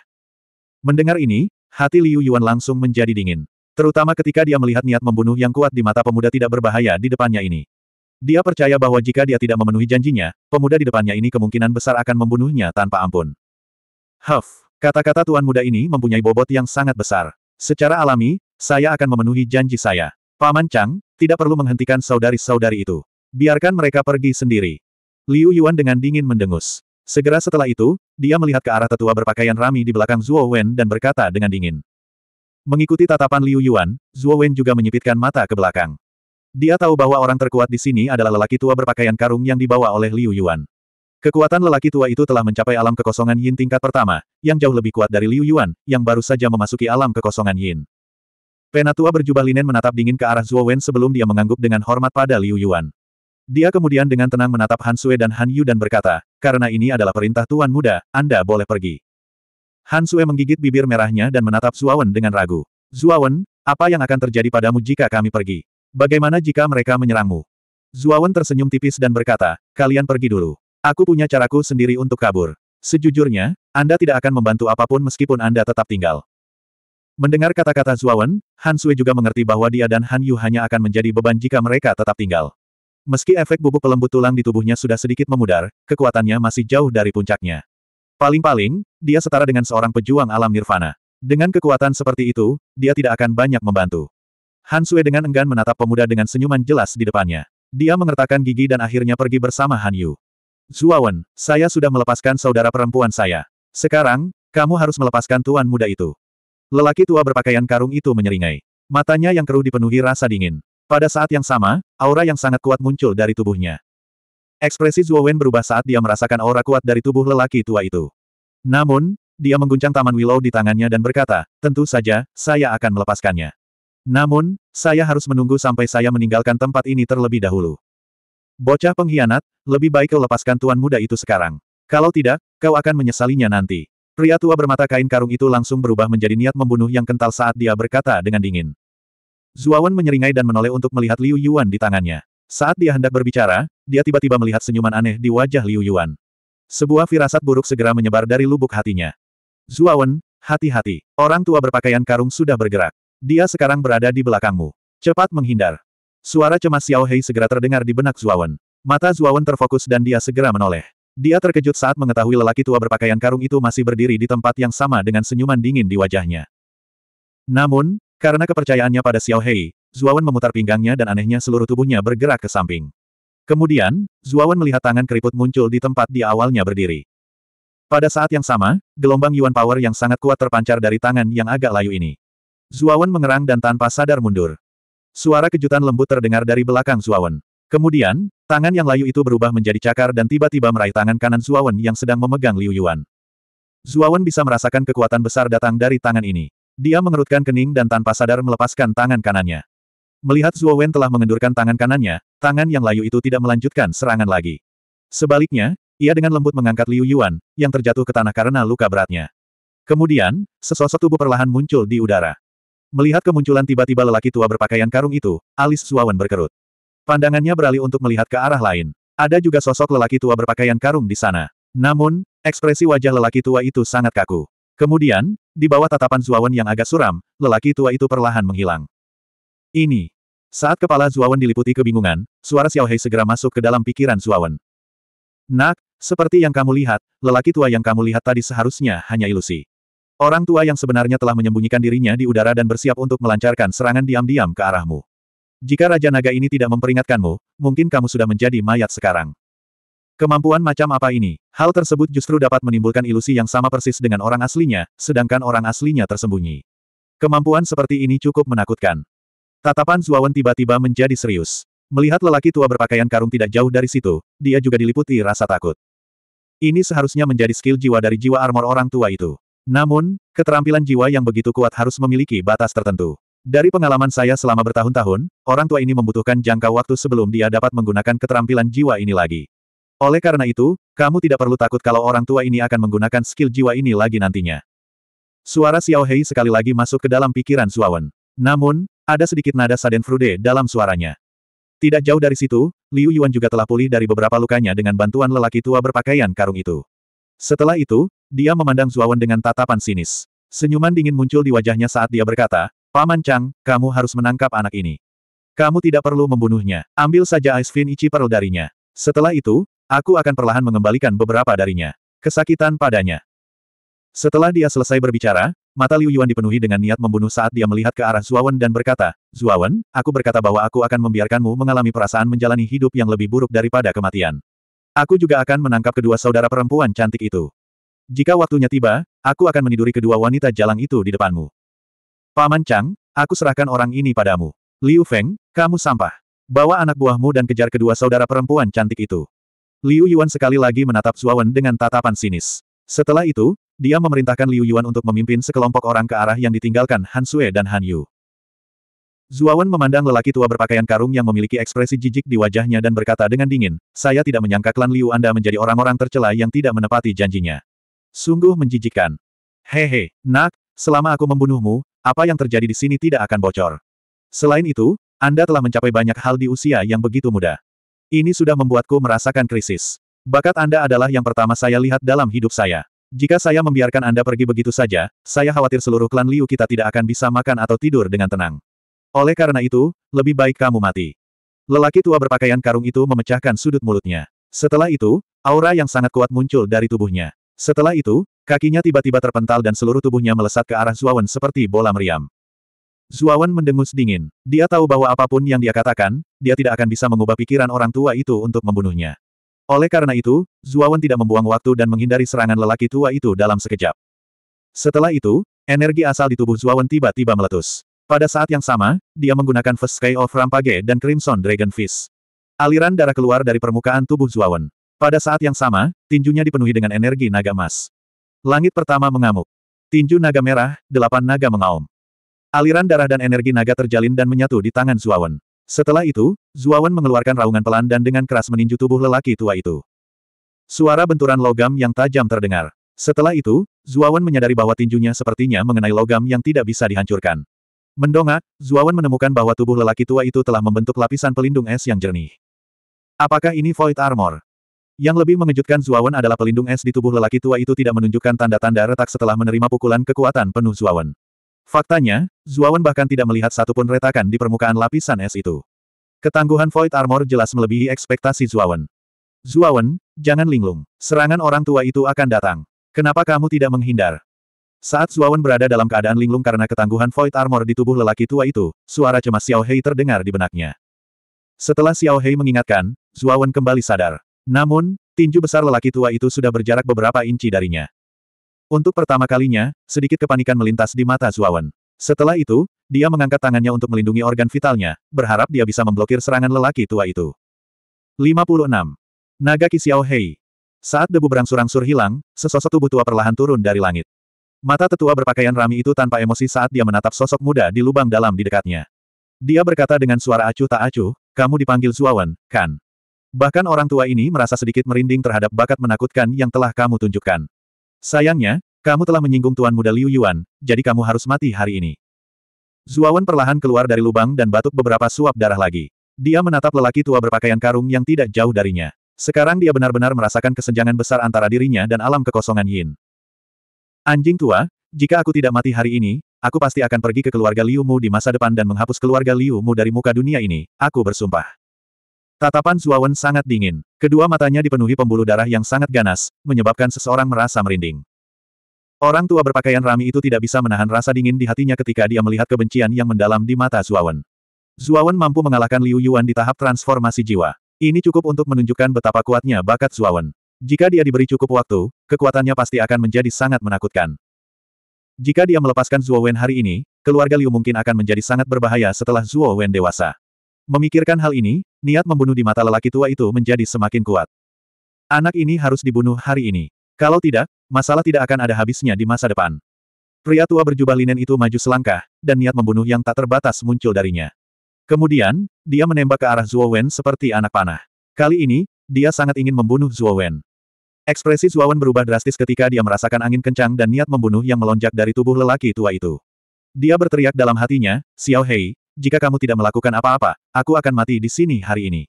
Mendengar ini, hati Liu Yuan langsung menjadi dingin. Terutama ketika dia melihat niat membunuh yang kuat di mata pemuda tidak berbahaya di depannya ini. Dia percaya bahwa jika dia tidak memenuhi janjinya, pemuda di depannya ini kemungkinan besar akan membunuhnya tanpa ampun. Huff, kata-kata tuan muda ini mempunyai bobot yang sangat besar. Secara alami, saya akan memenuhi janji saya. Paman Chang, tidak perlu menghentikan saudari-saudari itu. Biarkan mereka pergi sendiri. Liu Yuan dengan dingin mendengus. Segera setelah itu, dia melihat ke arah tetua berpakaian rami di belakang Zhuo Wen dan berkata dengan dingin. Mengikuti tatapan Liu Yuan, Zhuo Wen juga menyipitkan mata ke belakang. Dia tahu bahwa orang terkuat di sini adalah lelaki tua berpakaian karung yang dibawa oleh Liu Yuan. Kekuatan lelaki tua itu telah mencapai alam kekosongan yin tingkat pertama, yang jauh lebih kuat dari Liu Yuan, yang baru saja memasuki alam kekosongan yin. Penatua berjubah linen menatap dingin ke arah Zuo Wen sebelum dia mengangguk dengan hormat pada Liu Yuan. Dia kemudian dengan tenang menatap Han Sui dan Han Yu dan berkata, karena ini adalah perintah Tuan Muda, Anda boleh pergi. Han Sui menggigit bibir merahnya dan menatap Wen dengan ragu. Wen, apa yang akan terjadi padamu jika kami pergi? Bagaimana jika mereka menyerangmu? Wen tersenyum tipis dan berkata, kalian pergi dulu. Aku punya caraku sendiri untuk kabur. Sejujurnya, Anda tidak akan membantu apapun meskipun Anda tetap tinggal. Mendengar kata-kata Zuawan, Han Sui juga mengerti bahwa dia dan Han Yu hanya akan menjadi beban jika mereka tetap tinggal. Meski efek bubuk pelembut tulang di tubuhnya sudah sedikit memudar, kekuatannya masih jauh dari puncaknya. Paling-paling, dia setara dengan seorang pejuang alam nirvana. Dengan kekuatan seperti itu, dia tidak akan banyak membantu. Han Sui dengan enggan menatap pemuda dengan senyuman jelas di depannya. Dia mengertakkan gigi dan akhirnya pergi bersama Han Yu. Zuawan, saya sudah melepaskan saudara perempuan saya. Sekarang, kamu harus melepaskan tuan muda itu. Lelaki tua berpakaian karung itu menyeringai. Matanya yang keruh dipenuhi rasa dingin. Pada saat yang sama, aura yang sangat kuat muncul dari tubuhnya. Ekspresi Zhuo Wen berubah saat dia merasakan aura kuat dari tubuh lelaki tua itu. Namun, dia mengguncang Taman Willow di tangannya dan berkata, tentu saja, saya akan melepaskannya. Namun, saya harus menunggu sampai saya meninggalkan tempat ini terlebih dahulu. Bocah pengkhianat, lebih baik kau lepaskan tuan muda itu sekarang. Kalau tidak, kau akan menyesalinya nanti. Pria tua bermata kain karung itu langsung berubah menjadi niat membunuh yang kental saat dia berkata dengan dingin. Zuawan menyeringai dan menoleh untuk melihat Liu Yuan di tangannya. Saat dia hendak berbicara, dia tiba-tiba melihat senyuman aneh di wajah Liu Yuan. Sebuah firasat buruk segera menyebar dari lubuk hatinya. Zuawan, hati-hati. Orang tua berpakaian karung sudah bergerak. Dia sekarang berada di belakangmu. Cepat menghindar. Suara cemas Xiao Hei segera terdengar di benak Zuawan. Mata Zuawan terfokus dan dia segera menoleh. Dia terkejut saat mengetahui lelaki tua berpakaian karung itu masih berdiri di tempat yang sama dengan senyuman dingin di wajahnya. Namun, karena kepercayaannya pada Xiao Hei, Zuawan memutar pinggangnya dan anehnya seluruh tubuhnya bergerak ke samping. Kemudian, Zuawan melihat tangan keriput muncul di tempat di awalnya berdiri. Pada saat yang sama, gelombang Yuan Power yang sangat kuat terpancar dari tangan yang agak layu ini. Zuawan mengerang dan tanpa sadar mundur. Suara kejutan lembut terdengar dari belakang Zuawan. Kemudian, Tangan yang layu itu berubah menjadi cakar dan tiba-tiba meraih tangan kanan Zuawan yang sedang memegang Liu Yuan. Zuawan bisa merasakan kekuatan besar datang dari tangan ini. Dia mengerutkan kening dan tanpa sadar melepaskan tangan kanannya. Melihat Zuawan telah mengendurkan tangan kanannya, tangan yang layu itu tidak melanjutkan serangan lagi. Sebaliknya, ia dengan lembut mengangkat Liu Yuan, yang terjatuh ke tanah karena luka beratnya. Kemudian, sesosok tubuh perlahan muncul di udara. Melihat kemunculan tiba-tiba lelaki tua berpakaian karung itu, alis Zuawan berkerut. Pandangannya beralih untuk melihat ke arah lain. Ada juga sosok lelaki tua berpakaian karung di sana. Namun, ekspresi wajah lelaki tua itu sangat kaku. Kemudian, di bawah tatapan Zuawan yang agak suram, lelaki tua itu perlahan menghilang. Ini. Saat kepala Zuawan diliputi kebingungan, suara Xiaohei segera masuk ke dalam pikiran Zuawan. Nak, seperti yang kamu lihat, lelaki tua yang kamu lihat tadi seharusnya hanya ilusi. Orang tua yang sebenarnya telah menyembunyikan dirinya di udara dan bersiap untuk melancarkan serangan diam-diam ke arahmu. Jika Raja Naga ini tidak memperingatkanmu, mungkin kamu sudah menjadi mayat sekarang. Kemampuan macam apa ini? Hal tersebut justru dapat menimbulkan ilusi yang sama persis dengan orang aslinya, sedangkan orang aslinya tersembunyi. Kemampuan seperti ini cukup menakutkan. Tatapan Zuawan tiba-tiba menjadi serius. Melihat lelaki tua berpakaian karung tidak jauh dari situ, dia juga diliputi rasa takut. Ini seharusnya menjadi skill jiwa dari jiwa armor orang tua itu. Namun, keterampilan jiwa yang begitu kuat harus memiliki batas tertentu. Dari pengalaman saya selama bertahun-tahun, orang tua ini membutuhkan jangka waktu sebelum dia dapat menggunakan keterampilan jiwa ini lagi. Oleh karena itu, kamu tidak perlu takut kalau orang tua ini akan menggunakan skill jiwa ini lagi nantinya. Suara Xiao Hei sekali lagi masuk ke dalam pikiran Suawen. Namun, ada sedikit nada saden frude dalam suaranya. Tidak jauh dari situ, Liu Yuan juga telah pulih dari beberapa lukanya dengan bantuan lelaki tua berpakaian karung itu. Setelah itu, dia memandang Zuawan dengan tatapan sinis. Senyuman dingin muncul di wajahnya saat dia berkata, Paman Chang, kamu harus menangkap anak ini. Kamu tidak perlu membunuhnya. Ambil saja Ice Fin Ichi Pearl darinya. Setelah itu, aku akan perlahan mengembalikan beberapa darinya. Kesakitan padanya. Setelah dia selesai berbicara, mata Liu Yuan dipenuhi dengan niat membunuh saat dia melihat ke arah Zuawan dan berkata, Zuawan, aku berkata bahwa aku akan membiarkanmu mengalami perasaan menjalani hidup yang lebih buruk daripada kematian. Aku juga akan menangkap kedua saudara perempuan cantik itu. Jika waktunya tiba, aku akan meniduri kedua wanita jalang itu di depanmu. Paman Chang, aku serahkan orang ini padamu. Liu Feng, kamu sampah. Bawa anak buahmu dan kejar kedua saudara perempuan cantik itu. Liu Yuan sekali lagi menatap Zuawan dengan tatapan sinis. Setelah itu, dia memerintahkan Liu Yuan untuk memimpin sekelompok orang ke arah yang ditinggalkan Han Sue dan Han Yu. Zuawan memandang lelaki tua berpakaian karung yang memiliki ekspresi jijik di wajahnya dan berkata dengan dingin, saya tidak menyangka klan Liu Anda menjadi orang-orang tercela yang tidak menepati janjinya. Sungguh menjijikkan. Hehe, nak, selama aku membunuhmu, apa yang terjadi di sini tidak akan bocor. Selain itu, Anda telah mencapai banyak hal di usia yang begitu muda. Ini sudah membuatku merasakan krisis. Bakat Anda adalah yang pertama saya lihat dalam hidup saya. Jika saya membiarkan Anda pergi begitu saja, saya khawatir seluruh klan Liu kita tidak akan bisa makan atau tidur dengan tenang. Oleh karena itu, lebih baik kamu mati. Lelaki tua berpakaian karung itu memecahkan sudut mulutnya. Setelah itu, aura yang sangat kuat muncul dari tubuhnya. Setelah itu, Kakinya tiba-tiba terpental dan seluruh tubuhnya melesat ke arah Zuawan seperti bola meriam. Zuawan mendengus dingin. Dia tahu bahwa apapun yang dia katakan, dia tidak akan bisa mengubah pikiran orang tua itu untuk membunuhnya. Oleh karena itu, Zuawan tidak membuang waktu dan menghindari serangan lelaki tua itu dalam sekejap. Setelah itu, energi asal di tubuh Zuawan tiba-tiba meletus. Pada saat yang sama, dia menggunakan First Sky of Rampage dan Crimson Dragon Fist. Aliran darah keluar dari permukaan tubuh Zuawan. Pada saat yang sama, tinjunya dipenuhi dengan energi naga emas. Langit pertama mengamuk. Tinju naga merah, delapan naga mengaum. Aliran darah dan energi naga terjalin dan menyatu di tangan Zuawan. Setelah itu, Zuawan mengeluarkan raungan pelan dan dengan keras meninju tubuh lelaki tua itu. Suara benturan logam yang tajam terdengar. Setelah itu, Zuawan menyadari bahwa tinjunya sepertinya mengenai logam yang tidak bisa dihancurkan. Mendongak, Zuawan menemukan bahwa tubuh lelaki tua itu telah membentuk lapisan pelindung es yang jernih. Apakah ini Void Armor? Yang lebih mengejutkan Zuawan adalah pelindung es di tubuh lelaki tua itu tidak menunjukkan tanda-tanda retak setelah menerima pukulan kekuatan penuh Zuawan. Faktanya, Zuawan bahkan tidak melihat satupun retakan di permukaan lapisan es itu. Ketangguhan Void Armor jelas melebihi ekspektasi Zuawan. Zuawan, jangan linglung. Serangan orang tua itu akan datang. Kenapa kamu tidak menghindar? Saat Zuawan berada dalam keadaan linglung karena ketangguhan Void Armor di tubuh lelaki tua itu, suara cemas Xiao Hei terdengar di benaknya. Setelah Xiao Hei mengingatkan, Zuawan kembali sadar. Namun, tinju besar lelaki tua itu sudah berjarak beberapa inci darinya. Untuk pertama kalinya, sedikit kepanikan melintas di mata Zuawan. Setelah itu, dia mengangkat tangannya untuk melindungi organ vitalnya, berharap dia bisa memblokir serangan lelaki tua itu. 56. Naga Kisiao Hei. Saat debu berangsur-angsur hilang, sesosok tubuh tua perlahan turun dari langit. Mata tetua berpakaian rami itu tanpa emosi saat dia menatap sosok muda di lubang dalam di dekatnya. Dia berkata dengan suara acuh tak acuh, kamu dipanggil Zuawan, kan? Bahkan orang tua ini merasa sedikit merinding terhadap bakat menakutkan yang telah kamu tunjukkan. Sayangnya, kamu telah menyinggung Tuan Muda Liu Yuan, jadi kamu harus mati hari ini. Zuawan perlahan keluar dari lubang dan batuk beberapa suap darah lagi. Dia menatap lelaki tua berpakaian karung yang tidak jauh darinya. Sekarang dia benar-benar merasakan kesenjangan besar antara dirinya dan alam kekosongan Yin. Anjing tua, jika aku tidak mati hari ini, aku pasti akan pergi ke keluarga Liu Mu di masa depan dan menghapus keluarga Liu Mu dari muka dunia ini, aku bersumpah. Tatapan Zuawan sangat dingin. Kedua matanya dipenuhi pembuluh darah yang sangat ganas, menyebabkan seseorang merasa merinding. Orang tua berpakaian rami itu tidak bisa menahan rasa dingin di hatinya ketika dia melihat kebencian yang mendalam di mata Zuawan. Zuawan mampu mengalahkan Liu Yuan di tahap transformasi jiwa. Ini cukup untuk menunjukkan betapa kuatnya bakat Zuawan. Jika dia diberi cukup waktu, kekuatannya pasti akan menjadi sangat menakutkan. Jika dia melepaskan Zuo hari ini, keluarga Liu mungkin akan menjadi sangat berbahaya setelah Zuo dewasa. Memikirkan hal ini, niat membunuh di mata lelaki tua itu menjadi semakin kuat. Anak ini harus dibunuh hari ini. Kalau tidak, masalah tidak akan ada habisnya di masa depan. Pria tua berjubah linen itu maju selangkah, dan niat membunuh yang tak terbatas muncul darinya. Kemudian, dia menembak ke arah Zhuo Wen seperti anak panah. Kali ini, dia sangat ingin membunuh Zhuo Wen. Ekspresi Zhuo Wen berubah drastis ketika dia merasakan angin kencang dan niat membunuh yang melonjak dari tubuh lelaki tua itu. Dia berteriak dalam hatinya, Xiao Hei, jika kamu tidak melakukan apa-apa, aku akan mati di sini hari ini.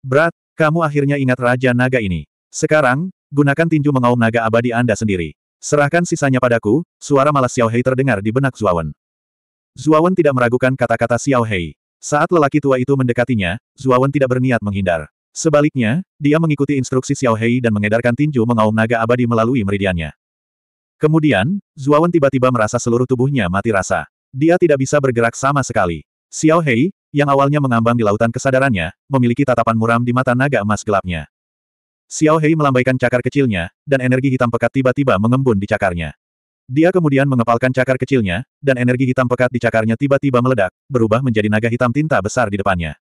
Berat, kamu akhirnya ingat Raja Naga ini. Sekarang, gunakan tinju mengaum naga abadi Anda sendiri. Serahkan sisanya padaku, suara malas Xiao Hei terdengar di benak Zuawan. Zuawan tidak meragukan kata-kata Xiao Hei. Saat lelaki tua itu mendekatinya, Zuawan tidak berniat menghindar. Sebaliknya, dia mengikuti instruksi Xiao Hei dan mengedarkan tinju mengaum naga abadi melalui meridiannya. Kemudian, Zuawan tiba-tiba merasa seluruh tubuhnya mati rasa. Dia tidak bisa bergerak sama sekali. Xiao Hei, yang awalnya mengambang di lautan kesadarannya, memiliki tatapan muram di mata naga emas gelapnya. Xiao Hei melambaikan cakar kecilnya, dan energi hitam pekat tiba-tiba mengembun di cakarnya. Dia kemudian mengepalkan cakar kecilnya, dan energi hitam pekat di cakarnya tiba-tiba meledak, berubah menjadi naga hitam tinta besar di depannya.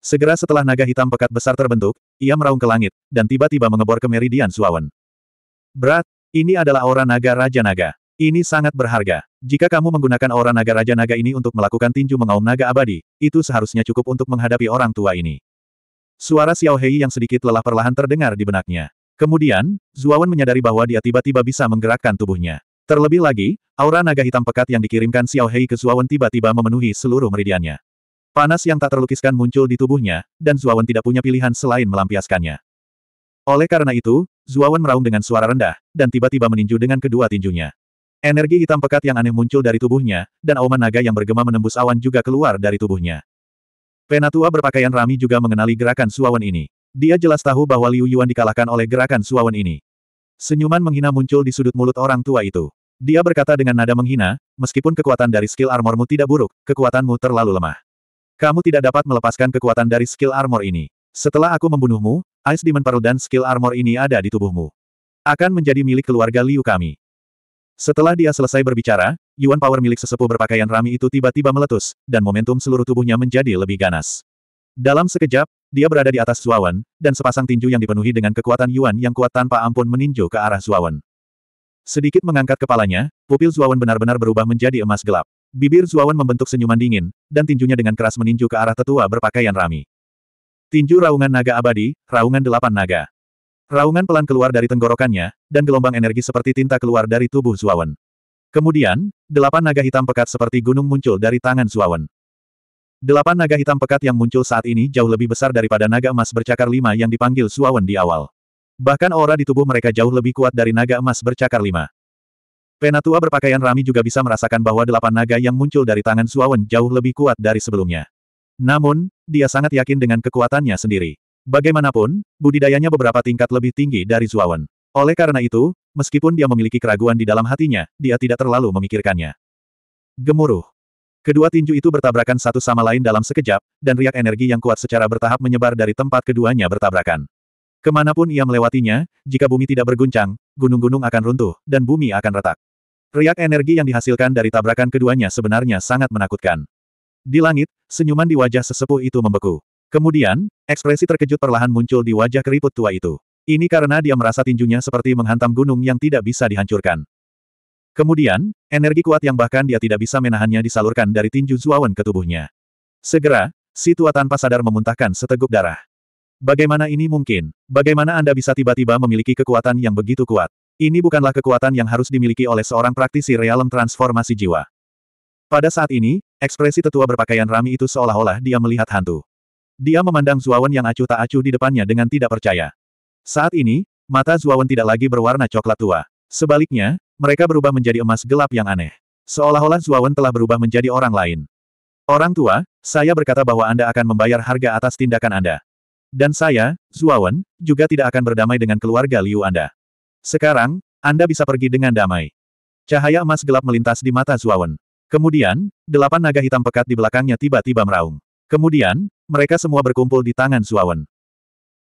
Segera setelah naga hitam pekat besar terbentuk, ia meraung ke langit, dan tiba-tiba mengebor ke meridian Suawan. Berat, ini adalah aura naga Raja Naga. Ini sangat berharga. Jika kamu menggunakan aura naga Raja Naga ini untuk melakukan tinju mengaum naga abadi, itu seharusnya cukup untuk menghadapi orang tua ini. Suara Xiao Hei yang sedikit lelah perlahan terdengar di benaknya. Kemudian, Zuawan menyadari bahwa dia tiba-tiba bisa menggerakkan tubuhnya. Terlebih lagi, aura naga hitam pekat yang dikirimkan Xiao Hei ke Zuawan tiba-tiba memenuhi seluruh meridiannya. Panas yang tak terlukiskan muncul di tubuhnya, dan Zuawan tidak punya pilihan selain melampiaskannya. Oleh karena itu, Zuawan meraung dengan suara rendah, dan tiba-tiba meninju dengan kedua tinjunya. Energi hitam pekat yang aneh muncul dari tubuhnya, dan auman naga yang bergema menembus awan juga keluar dari tubuhnya. Penatua berpakaian rami juga mengenali gerakan suawan ini. Dia jelas tahu bahwa Liu Yuan dikalahkan oleh gerakan suawan ini. Senyuman menghina muncul di sudut mulut orang tua itu. Dia berkata dengan nada menghina, meskipun kekuatan dari skill armormu tidak buruk, kekuatanmu terlalu lemah. Kamu tidak dapat melepaskan kekuatan dari skill armor ini. Setelah aku membunuhmu, Ice Demon Pearl dan skill armor ini ada di tubuhmu. Akan menjadi milik keluarga Liu kami. Setelah dia selesai berbicara, Yuan Power milik sesepuh berpakaian rami itu tiba-tiba meletus, dan momentum seluruh tubuhnya menjadi lebih ganas. Dalam sekejap, dia berada di atas Zuawan, dan sepasang tinju yang dipenuhi dengan kekuatan Yuan yang kuat tanpa ampun meninju ke arah Zuawan. Sedikit mengangkat kepalanya, pupil Zuawan benar-benar berubah menjadi emas gelap. Bibir Zuawan membentuk senyuman dingin, dan tinjunya dengan keras meninju ke arah tetua berpakaian rami. Tinju raungan naga abadi, raungan delapan naga. Raungan pelan keluar dari tenggorokannya, dan gelombang energi seperti tinta keluar dari tubuh Zuawan. Kemudian, delapan naga hitam pekat seperti gunung muncul dari tangan Zuawan. Delapan naga hitam pekat yang muncul saat ini jauh lebih besar daripada naga emas bercakar lima yang dipanggil Zuawan di awal. Bahkan aura di tubuh mereka jauh lebih kuat dari naga emas bercakar lima. Penatua berpakaian rami juga bisa merasakan bahwa delapan naga yang muncul dari tangan Zuawan jauh lebih kuat dari sebelumnya. Namun, dia sangat yakin dengan kekuatannya sendiri. Bagaimanapun, budidayanya beberapa tingkat lebih tinggi dari Zuawan. Oleh karena itu, meskipun dia memiliki keraguan di dalam hatinya, dia tidak terlalu memikirkannya. Gemuruh. Kedua tinju itu bertabrakan satu sama lain dalam sekejap, dan riak energi yang kuat secara bertahap menyebar dari tempat keduanya bertabrakan. Kemanapun ia melewatinya, jika bumi tidak berguncang, gunung-gunung akan runtuh, dan bumi akan retak. Riak energi yang dihasilkan dari tabrakan keduanya sebenarnya sangat menakutkan. Di langit, senyuman di wajah sesepuh itu membeku. Kemudian, ekspresi terkejut perlahan muncul di wajah keriput tua itu. Ini karena dia merasa tinjunya seperti menghantam gunung yang tidak bisa dihancurkan. Kemudian, energi kuat yang bahkan dia tidak bisa menahannya disalurkan dari tinju Zuawan ke tubuhnya. Segera, si tua tanpa sadar memuntahkan seteguk darah. Bagaimana ini mungkin? Bagaimana Anda bisa tiba-tiba memiliki kekuatan yang begitu kuat? Ini bukanlah kekuatan yang harus dimiliki oleh seorang praktisi realem transformasi jiwa. Pada saat ini, ekspresi tetua berpakaian rami itu seolah-olah dia melihat hantu. Dia memandang Zuawan yang acuh tak acuh di depannya dengan tidak percaya. Saat ini, mata Zuawan tidak lagi berwarna coklat tua. Sebaliknya, mereka berubah menjadi emas gelap yang aneh. Seolah-olah Zuawan telah berubah menjadi orang lain. Orang tua, saya berkata bahwa Anda akan membayar harga atas tindakan Anda. Dan saya, Zuawan, juga tidak akan berdamai dengan keluarga Liu Anda. Sekarang, Anda bisa pergi dengan damai. Cahaya emas gelap melintas di mata Zuawan. Kemudian, delapan naga hitam pekat di belakangnya tiba-tiba meraung. Kemudian, mereka semua berkumpul di tangan Zuawan.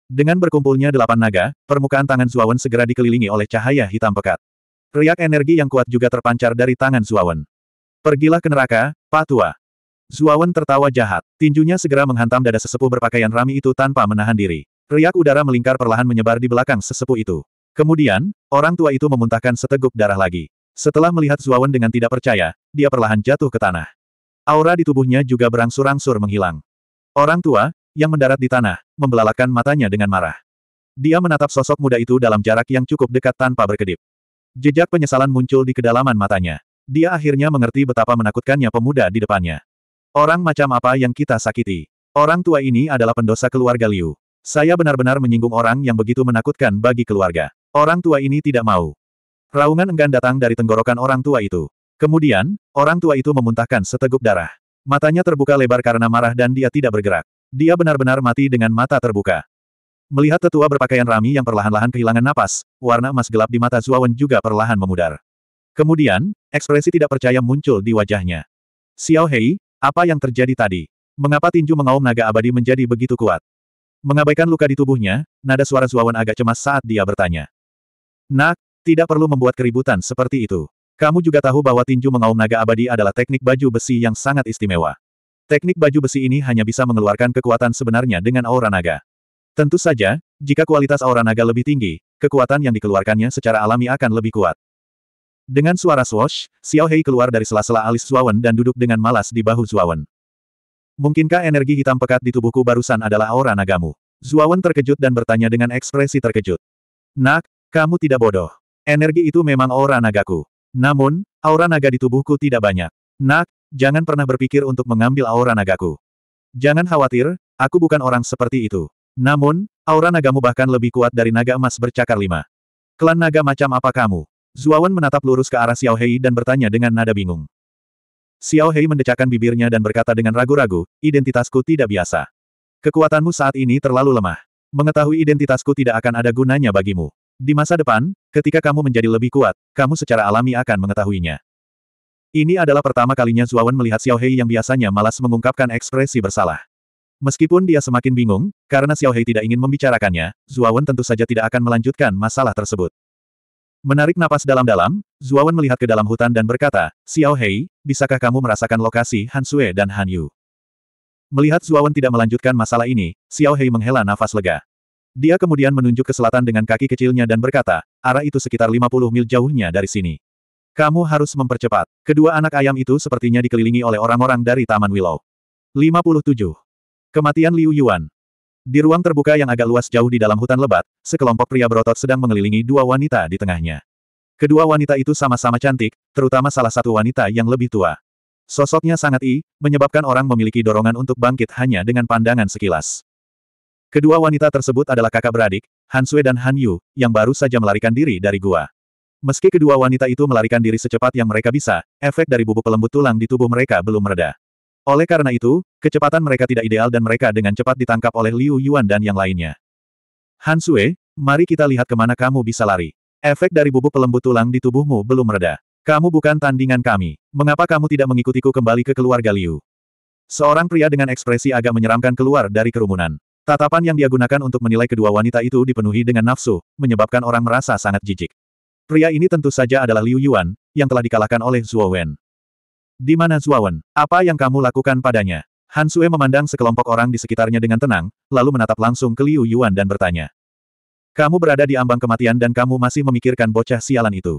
Dengan berkumpulnya delapan naga, permukaan tangan Zuawan segera dikelilingi oleh cahaya hitam pekat. Riak energi yang kuat juga terpancar dari tangan Zuawan. Pergilah ke neraka, Patua. Zuawan tertawa jahat. Tinjunya segera menghantam dada sesepuh berpakaian rami itu tanpa menahan diri. Riak udara melingkar perlahan menyebar di belakang sesepuh itu. Kemudian, orang tua itu memuntahkan seteguk darah lagi. Setelah melihat Zuawan dengan tidak percaya, dia perlahan jatuh ke tanah. Aura di tubuhnya juga berangsur-angsur menghilang. Orang tua, yang mendarat di tanah, membelalakan matanya dengan marah. Dia menatap sosok muda itu dalam jarak yang cukup dekat tanpa berkedip. Jejak penyesalan muncul di kedalaman matanya. Dia akhirnya mengerti betapa menakutkannya pemuda di depannya. Orang macam apa yang kita sakiti? Orang tua ini adalah pendosa keluarga Liu. Saya benar-benar menyinggung orang yang begitu menakutkan bagi keluarga. Orang tua ini tidak mau. Raungan enggan datang dari tenggorokan orang tua itu. Kemudian, orang tua itu memuntahkan seteguk darah. Matanya terbuka lebar karena marah dan dia tidak bergerak. Dia benar-benar mati dengan mata terbuka. Melihat tetua berpakaian rami yang perlahan-lahan kehilangan napas, warna emas gelap di mata Zuawan juga perlahan memudar. Kemudian, ekspresi tidak percaya muncul di wajahnya. Xiao Hei, apa yang terjadi tadi? Mengapa tinju mengaum naga abadi menjadi begitu kuat? Mengabaikan luka di tubuhnya, nada suara Zuawan agak cemas saat dia bertanya. Nak, tidak perlu membuat keributan seperti itu. Kamu juga tahu bahwa tinju mengaum naga abadi adalah teknik baju besi yang sangat istimewa. Teknik baju besi ini hanya bisa mengeluarkan kekuatan sebenarnya dengan aura naga. Tentu saja, jika kualitas aura naga lebih tinggi, kekuatan yang dikeluarkannya secara alami akan lebih kuat. Dengan suara swash, Xiao Hei keluar dari sela-sela alis Zuawan dan duduk dengan malas di bahu Zuawan. Mungkinkah energi hitam pekat di tubuhku barusan adalah aura nagamu? Zuawan terkejut dan bertanya dengan ekspresi terkejut. Nak, kamu tidak bodoh. Energi itu memang aura nagaku. Namun, aura naga di tubuhku tidak banyak. Nak, jangan pernah berpikir untuk mengambil aura nagaku. Jangan khawatir, aku bukan orang seperti itu. Namun, aura nagamu bahkan lebih kuat dari naga emas bercakar lima. Klan naga macam apa kamu? Zuawan menatap lurus ke arah Xiao Hei dan bertanya dengan nada bingung. Xiao Hei mendecakkan bibirnya dan berkata dengan ragu-ragu, identitasku tidak biasa. Kekuatanmu saat ini terlalu lemah. Mengetahui identitasku tidak akan ada gunanya bagimu. Di masa depan, ketika kamu menjadi lebih kuat, kamu secara alami akan mengetahuinya. Ini adalah pertama kalinya Zuawan melihat Xiao Hei yang biasanya malas mengungkapkan ekspresi bersalah. Meskipun dia semakin bingung, karena Xiao Hei tidak ingin membicarakannya, Zuawan tentu saja tidak akan melanjutkan masalah tersebut. Menarik napas dalam-dalam, Zuawan melihat ke dalam hutan dan berkata, Xiao Hei, bisakah kamu merasakan lokasi Han Sue dan Han Yu? Melihat Zuawan tidak melanjutkan masalah ini, Xiao Hei menghela nafas lega. Dia kemudian menunjuk ke selatan dengan kaki kecilnya dan berkata, arah itu sekitar 50 mil jauhnya dari sini. Kamu harus mempercepat. Kedua anak ayam itu sepertinya dikelilingi oleh orang-orang dari Taman Willow. 57. Kematian Liu Yuan. Di ruang terbuka yang agak luas jauh di dalam hutan lebat, sekelompok pria berotot sedang mengelilingi dua wanita di tengahnya. Kedua wanita itu sama-sama cantik, terutama salah satu wanita yang lebih tua. Sosoknya sangat i, menyebabkan orang memiliki dorongan untuk bangkit hanya dengan pandangan sekilas. Kedua wanita tersebut adalah kakak beradik, Han Sui dan Han Yu, yang baru saja melarikan diri dari gua. Meski kedua wanita itu melarikan diri secepat yang mereka bisa, efek dari bubuk pelembut tulang di tubuh mereka belum mereda. Oleh karena itu, kecepatan mereka tidak ideal dan mereka dengan cepat ditangkap oleh Liu Yuan dan yang lainnya. Han Sui, mari kita lihat kemana kamu bisa lari. Efek dari bubuk pelembut tulang di tubuhmu belum mereda. Kamu bukan tandingan kami. Mengapa kamu tidak mengikutiku kembali ke keluarga Liu? Seorang pria dengan ekspresi agak menyeramkan keluar dari kerumunan. Tatapan yang dia gunakan untuk menilai kedua wanita itu dipenuhi dengan nafsu, menyebabkan orang merasa sangat jijik. Pria ini tentu saja adalah Liu Yuan, yang telah dikalahkan oleh Zhuo Wen. Di mana Zhuo Wen? Apa yang kamu lakukan padanya? Han Sue memandang sekelompok orang di sekitarnya dengan tenang, lalu menatap langsung ke Liu Yuan dan bertanya. Kamu berada di ambang kematian dan kamu masih memikirkan bocah sialan itu.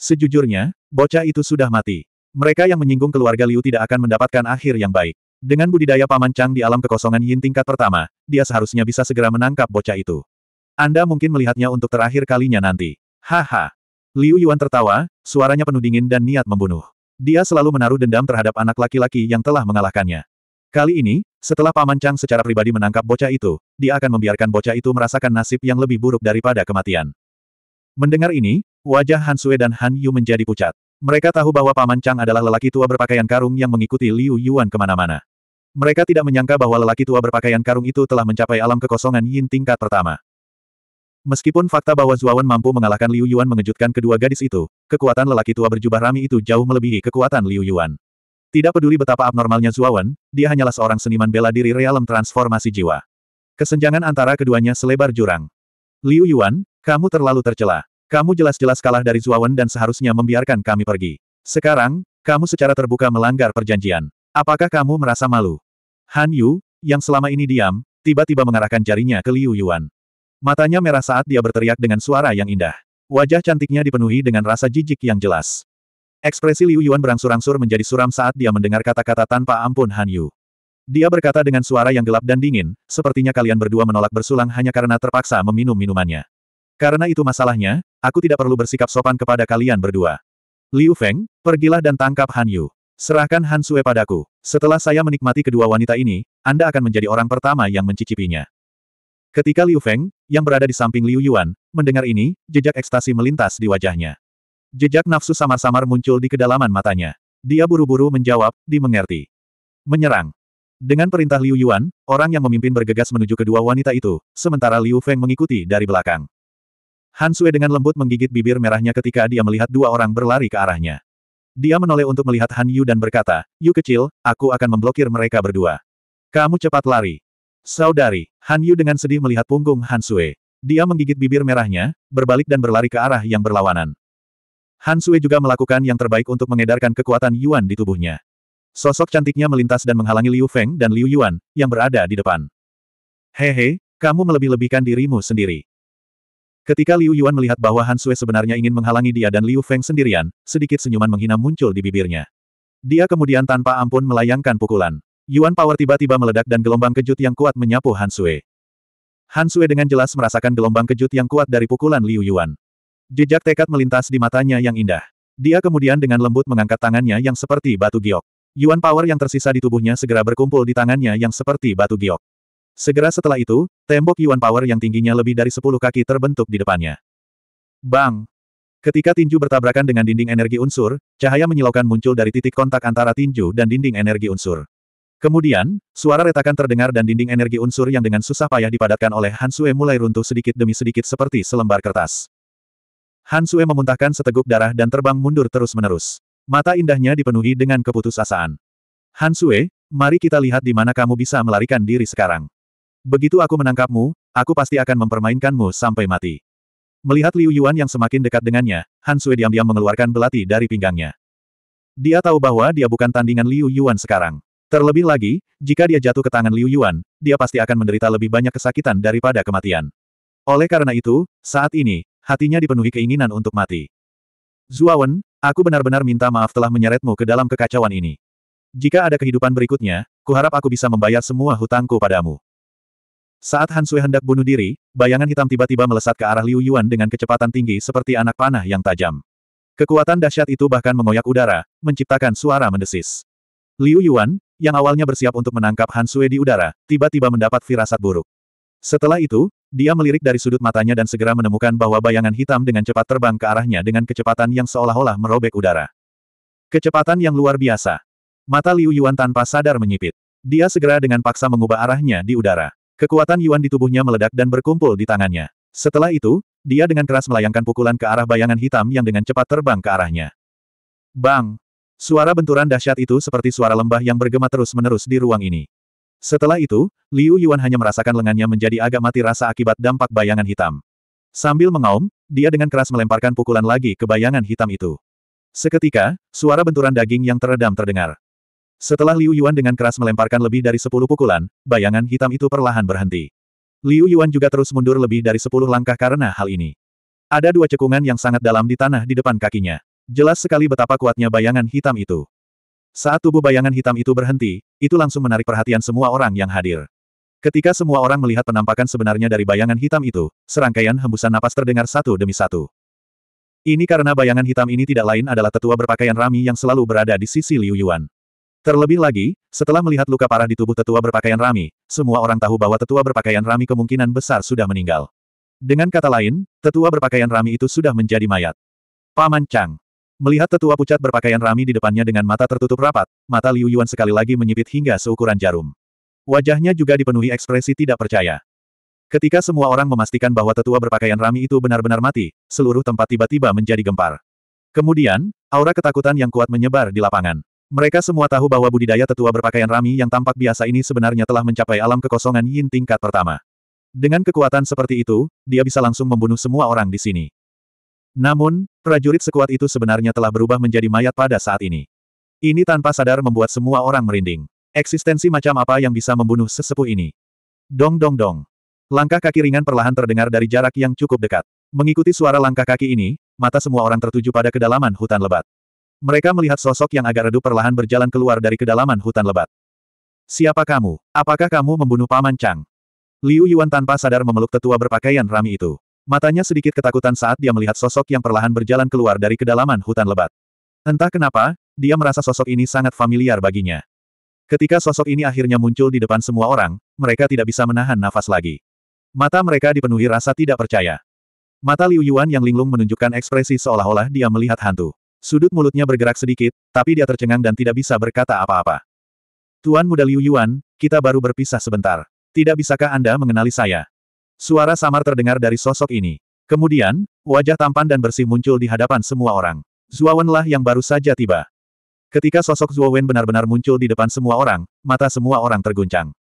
Sejujurnya, bocah itu sudah mati. Mereka yang menyinggung keluarga Liu tidak akan mendapatkan akhir yang baik. Dengan budidaya Paman Chang di alam kekosongan Yin tingkat pertama, dia seharusnya bisa segera menangkap bocah itu. Anda mungkin melihatnya untuk terakhir kalinya nanti. Haha. Liu Yuan tertawa, suaranya penuh dingin dan niat membunuh. Dia selalu menaruh dendam terhadap anak laki-laki yang telah mengalahkannya. Kali ini, setelah Paman Chang secara pribadi menangkap bocah itu, dia akan membiarkan bocah itu merasakan nasib yang lebih buruk daripada kematian. Mendengar ini, wajah Han Sui dan Han Yu menjadi pucat. Mereka tahu bahwa Paman Chang adalah lelaki tua berpakaian karung yang mengikuti Liu Yuan kemana-mana. Mereka tidak menyangka bahwa lelaki tua berpakaian karung itu telah mencapai alam kekosongan yin tingkat pertama. Meskipun fakta bahwa Zuawan mampu mengalahkan Liu Yuan mengejutkan kedua gadis itu, kekuatan lelaki tua berjubah rami itu jauh melebihi kekuatan Liu Yuan. Tidak peduli betapa abnormalnya Zuawan, dia hanyalah seorang seniman bela diri realem transformasi jiwa. Kesenjangan antara keduanya selebar jurang. Liu Yuan, kamu terlalu tercela. Kamu jelas-jelas kalah dari Zuawan dan seharusnya membiarkan kami pergi. Sekarang, kamu secara terbuka melanggar perjanjian. Apakah kamu merasa malu? Han Yu, yang selama ini diam, tiba-tiba mengarahkan jarinya ke Liu Yuan. Matanya merah saat dia berteriak dengan suara yang indah. Wajah cantiknya dipenuhi dengan rasa jijik yang jelas. Ekspresi Liu Yuan berangsur-angsur menjadi suram saat dia mendengar kata-kata tanpa ampun Han Yu. Dia berkata dengan suara yang gelap dan dingin, sepertinya kalian berdua menolak bersulang hanya karena terpaksa meminum minumannya. Karena itu masalahnya, aku tidak perlu bersikap sopan kepada kalian berdua. Liu Feng, pergilah dan tangkap Han Yu. Serahkan Han Sue padaku. Setelah saya menikmati kedua wanita ini, Anda akan menjadi orang pertama yang mencicipinya. Ketika Liu Feng, yang berada di samping Liu Yuan, mendengar ini, jejak ekstasi melintas di wajahnya. Jejak nafsu samar-samar muncul di kedalaman matanya. Dia buru-buru menjawab, dimengerti. Menyerang. Dengan perintah Liu Yuan, orang yang memimpin bergegas menuju kedua wanita itu, sementara Liu Feng mengikuti dari belakang. Han Sui dengan lembut menggigit bibir merahnya ketika dia melihat dua orang berlari ke arahnya. Dia menoleh untuk melihat Han Yu dan berkata, Yu kecil, aku akan memblokir mereka berdua. Kamu cepat lari. Saudari, Han Yu dengan sedih melihat punggung Han Sui. Dia menggigit bibir merahnya, berbalik dan berlari ke arah yang berlawanan. Han Sui juga melakukan yang terbaik untuk mengedarkan kekuatan Yuan di tubuhnya. Sosok cantiknya melintas dan menghalangi Liu Feng dan Liu Yuan, yang berada di depan. Hehe, kamu melebih-lebihkan dirimu sendiri. Ketika Liu Yuan melihat bahwa Han Sui sebenarnya ingin menghalangi dia dan Liu Feng sendirian, sedikit senyuman menghina muncul di bibirnya. Dia kemudian tanpa ampun melayangkan pukulan. Yuan Power tiba-tiba meledak dan gelombang kejut yang kuat menyapu Han Sui. Han Sui dengan jelas merasakan gelombang kejut yang kuat dari pukulan Liu Yuan. Jejak tekad melintas di matanya yang indah. Dia kemudian dengan lembut mengangkat tangannya yang seperti batu giok. Yuan power yang tersisa di tubuhnya segera berkumpul di tangannya yang seperti batu giok. Segera setelah itu, tembok Yuan Power yang tingginya lebih dari 10 kaki terbentuk di depannya. Bang! Ketika tinju bertabrakan dengan dinding energi unsur, cahaya menyilaukan muncul dari titik kontak antara tinju dan dinding energi unsur. Kemudian, suara retakan terdengar dan dinding energi unsur yang dengan susah payah dipadatkan oleh Hansue mulai runtuh sedikit demi sedikit seperti selembar kertas. Hansue memuntahkan seteguk darah dan terbang mundur terus-menerus. Mata indahnya dipenuhi dengan keputusasaan. Hansue, mari kita lihat di mana kamu bisa melarikan diri sekarang. Begitu aku menangkapmu, aku pasti akan mempermainkanmu sampai mati. Melihat Liu Yuan yang semakin dekat dengannya, Han Sui diam-diam mengeluarkan belati dari pinggangnya. Dia tahu bahwa dia bukan tandingan Liu Yuan sekarang. Terlebih lagi, jika dia jatuh ke tangan Liu Yuan, dia pasti akan menderita lebih banyak kesakitan daripada kematian. Oleh karena itu, saat ini, hatinya dipenuhi keinginan untuk mati. Zuawan, aku benar-benar minta maaf telah menyeretmu ke dalam kekacauan ini. Jika ada kehidupan berikutnya, kuharap aku bisa membayar semua hutangku padamu. Saat Han Sui hendak bunuh diri, bayangan hitam tiba-tiba melesat ke arah Liu Yuan dengan kecepatan tinggi seperti anak panah yang tajam. Kekuatan dahsyat itu bahkan mengoyak udara, menciptakan suara mendesis. Liu Yuan, yang awalnya bersiap untuk menangkap Han Sui di udara, tiba-tiba mendapat firasat buruk. Setelah itu, dia melirik dari sudut matanya dan segera menemukan bahwa bayangan hitam dengan cepat terbang ke arahnya dengan kecepatan yang seolah-olah merobek udara. Kecepatan yang luar biasa. Mata Liu Yuan tanpa sadar menyipit. Dia segera dengan paksa mengubah arahnya di udara. Kekuatan Yuan di tubuhnya meledak dan berkumpul di tangannya. Setelah itu, dia dengan keras melayangkan pukulan ke arah bayangan hitam yang dengan cepat terbang ke arahnya. Bang! Suara benturan dahsyat itu seperti suara lembah yang bergema terus-menerus di ruang ini. Setelah itu, Liu Yuan hanya merasakan lengannya menjadi agak mati rasa akibat dampak bayangan hitam. Sambil mengaum, dia dengan keras melemparkan pukulan lagi ke bayangan hitam itu. Seketika, suara benturan daging yang teredam terdengar. Setelah Liu Yuan dengan keras melemparkan lebih dari sepuluh pukulan, bayangan hitam itu perlahan berhenti. Liu Yuan juga terus mundur lebih dari sepuluh langkah karena hal ini. Ada dua cekungan yang sangat dalam di tanah di depan kakinya. Jelas sekali betapa kuatnya bayangan hitam itu. Saat tubuh bayangan hitam itu berhenti, itu langsung menarik perhatian semua orang yang hadir. Ketika semua orang melihat penampakan sebenarnya dari bayangan hitam itu, serangkaian hembusan napas terdengar satu demi satu. Ini karena bayangan hitam ini tidak lain adalah tetua berpakaian rami yang selalu berada di sisi Liu Yuan. Terlebih lagi, setelah melihat luka parah di tubuh tetua berpakaian Rami, semua orang tahu bahwa tetua berpakaian Rami kemungkinan besar sudah meninggal. Dengan kata lain, tetua berpakaian Rami itu sudah menjadi mayat. Paman Chang. Melihat tetua pucat berpakaian Rami di depannya dengan mata tertutup rapat, mata Liu Yuan sekali lagi menyipit hingga seukuran jarum. Wajahnya juga dipenuhi ekspresi tidak percaya. Ketika semua orang memastikan bahwa tetua berpakaian Rami itu benar-benar mati, seluruh tempat tiba-tiba menjadi gempar. Kemudian, aura ketakutan yang kuat menyebar di lapangan. Mereka semua tahu bahwa budidaya tetua berpakaian rami yang tampak biasa ini sebenarnya telah mencapai alam kekosongan yin tingkat pertama. Dengan kekuatan seperti itu, dia bisa langsung membunuh semua orang di sini. Namun, prajurit sekuat itu sebenarnya telah berubah menjadi mayat pada saat ini. Ini tanpa sadar membuat semua orang merinding. Eksistensi macam apa yang bisa membunuh sesepuh ini? Dong dong dong. Langkah kaki ringan perlahan terdengar dari jarak yang cukup dekat. Mengikuti suara langkah kaki ini, mata semua orang tertuju pada kedalaman hutan lebat. Mereka melihat sosok yang agak redup perlahan berjalan keluar dari kedalaman hutan lebat. Siapa kamu? Apakah kamu membunuh Paman Chang? Liu Yuan tanpa sadar memeluk tetua berpakaian rami itu. Matanya sedikit ketakutan saat dia melihat sosok yang perlahan berjalan keluar dari kedalaman hutan lebat. Entah kenapa, dia merasa sosok ini sangat familiar baginya. Ketika sosok ini akhirnya muncul di depan semua orang, mereka tidak bisa menahan nafas lagi. Mata mereka dipenuhi rasa tidak percaya. Mata Liu Yuan yang linglung menunjukkan ekspresi seolah-olah dia melihat hantu. Sudut mulutnya bergerak sedikit, tapi dia tercengang dan tidak bisa berkata apa-apa. Tuan Muda Liu Yuan, kita baru berpisah sebentar. Tidak bisakah Anda mengenali saya? Suara samar terdengar dari sosok ini. Kemudian, wajah tampan dan bersih muncul di hadapan semua orang. lah yang baru saja tiba. Ketika sosok Wen benar-benar muncul di depan semua orang, mata semua orang terguncang.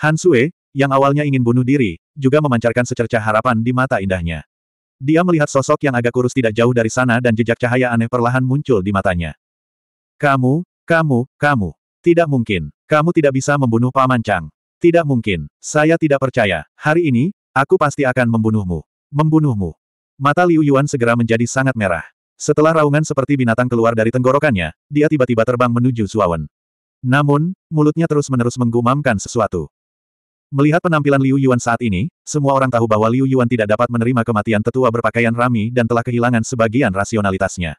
Han Sue, yang awalnya ingin bunuh diri, juga memancarkan secerca harapan di mata indahnya. Dia melihat sosok yang agak kurus tidak jauh dari sana dan jejak cahaya aneh perlahan muncul di matanya. Kamu, kamu, kamu. Tidak mungkin. Kamu tidak bisa membunuh Paman Chang. Tidak mungkin. Saya tidak percaya. Hari ini, aku pasti akan membunuhmu. Membunuhmu. Mata Liu Yuan segera menjadi sangat merah. Setelah raungan seperti binatang keluar dari tenggorokannya, dia tiba-tiba terbang menuju Suawen. Namun, mulutnya terus-menerus menggumamkan sesuatu. Melihat penampilan Liu Yuan saat ini, semua orang tahu bahwa Liu Yuan tidak dapat menerima kematian tetua berpakaian rami dan telah kehilangan sebagian rasionalitasnya.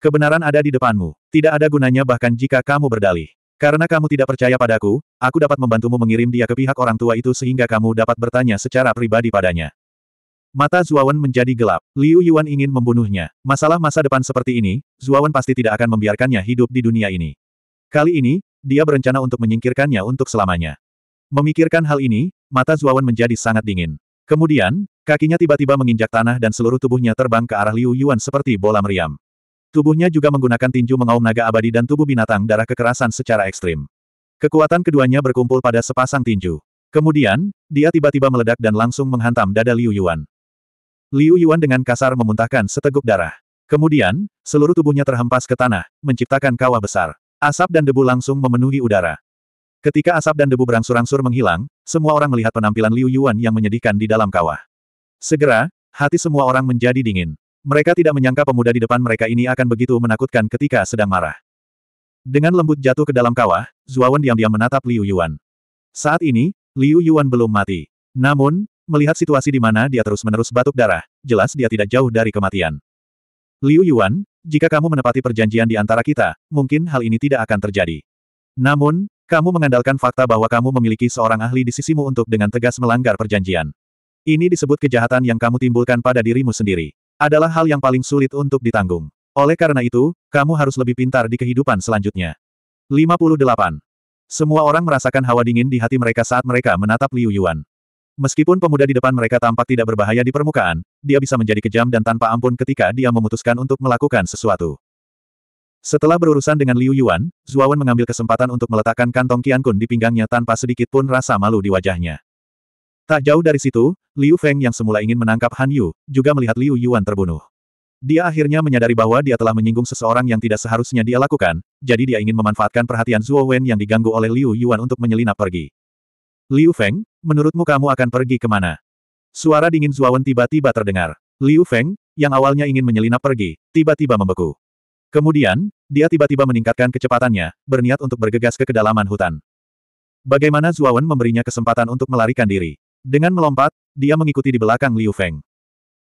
Kebenaran ada di depanmu. Tidak ada gunanya bahkan jika kamu berdalih. Karena kamu tidak percaya padaku, aku dapat membantumu mengirim dia ke pihak orang tua itu sehingga kamu dapat bertanya secara pribadi padanya. Mata Zuawan menjadi gelap. Liu Yuan ingin membunuhnya. Masalah masa depan seperti ini, Zuawan pasti tidak akan membiarkannya hidup di dunia ini. Kali ini, dia berencana untuk menyingkirkannya untuk selamanya. Memikirkan hal ini, mata Zuawan menjadi sangat dingin. Kemudian, kakinya tiba-tiba menginjak tanah dan seluruh tubuhnya terbang ke arah Liu Yuan seperti bola meriam. Tubuhnya juga menggunakan tinju mengaum naga abadi dan tubuh binatang darah kekerasan secara ekstrim. Kekuatan keduanya berkumpul pada sepasang tinju. Kemudian, dia tiba-tiba meledak dan langsung menghantam dada Liu Yuan. Liu Yuan dengan kasar memuntahkan seteguk darah. Kemudian, seluruh tubuhnya terhempas ke tanah, menciptakan kawah besar. Asap dan debu langsung memenuhi udara. Ketika asap dan debu berangsur-angsur menghilang, semua orang melihat penampilan Liu Yuan yang menyedihkan di dalam kawah. Segera, hati semua orang menjadi dingin. Mereka tidak menyangka pemuda di depan mereka ini akan begitu menakutkan ketika sedang marah. Dengan lembut jatuh ke dalam kawah, Zuawan diam-diam menatap Liu Yuan. Saat ini, Liu Yuan belum mati. Namun, melihat situasi di mana dia terus-menerus batuk darah, jelas dia tidak jauh dari kematian. Liu Yuan, jika kamu menepati perjanjian di antara kita, mungkin hal ini tidak akan terjadi. Namun, kamu mengandalkan fakta bahwa kamu memiliki seorang ahli di sisimu untuk dengan tegas melanggar perjanjian. Ini disebut kejahatan yang kamu timbulkan pada dirimu sendiri. Adalah hal yang paling sulit untuk ditanggung. Oleh karena itu, kamu harus lebih pintar di kehidupan selanjutnya. 58. Semua orang merasakan hawa dingin di hati mereka saat mereka menatap Liu Yuan. Meskipun pemuda di depan mereka tampak tidak berbahaya di permukaan, dia bisa menjadi kejam dan tanpa ampun ketika dia memutuskan untuk melakukan sesuatu. Setelah berurusan dengan Liu Yuan, Zuawan mengambil kesempatan untuk meletakkan kantong Qian Kun di pinggangnya tanpa sedikit pun rasa malu di wajahnya. Tak jauh dari situ, Liu Feng yang semula ingin menangkap Han Yu, juga melihat Liu Yuan terbunuh. Dia akhirnya menyadari bahwa dia telah menyinggung seseorang yang tidak seharusnya dia lakukan, jadi dia ingin memanfaatkan perhatian Zuo Wen yang diganggu oleh Liu Yuan untuk menyelinap pergi. Liu Feng, menurutmu kamu akan pergi kemana? Suara dingin Zuawan tiba-tiba terdengar. Liu Feng, yang awalnya ingin menyelinap pergi, tiba-tiba membeku. Kemudian, dia tiba-tiba meningkatkan kecepatannya, berniat untuk bergegas ke kedalaman hutan. Bagaimana Zuawan memberinya kesempatan untuk melarikan diri. Dengan melompat, dia mengikuti di belakang Liu Feng.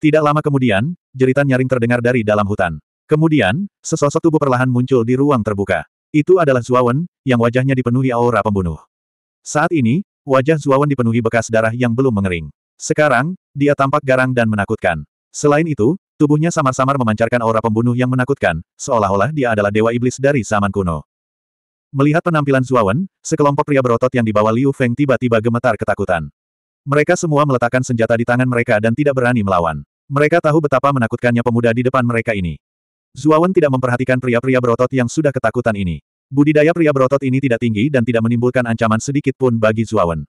Tidak lama kemudian, jeritan nyaring terdengar dari dalam hutan. Kemudian, sesosok tubuh perlahan muncul di ruang terbuka. Itu adalah Zuawan, yang wajahnya dipenuhi aura pembunuh. Saat ini, wajah Zuawan dipenuhi bekas darah yang belum mengering. Sekarang, dia tampak garang dan menakutkan. Selain itu, Tubuhnya samar-samar memancarkan aura pembunuh yang menakutkan, seolah-olah dia adalah dewa iblis dari zaman kuno. Melihat penampilan Zuawan, sekelompok pria berotot yang dibawa Liu Feng tiba-tiba gemetar ketakutan. Mereka semua meletakkan senjata di tangan mereka dan tidak berani melawan. Mereka tahu betapa menakutkannya pemuda di depan mereka ini. Zuawan tidak memperhatikan pria-pria berotot yang sudah ketakutan ini. Budidaya pria berotot ini tidak tinggi dan tidak menimbulkan ancaman sedikit pun bagi Zuawan.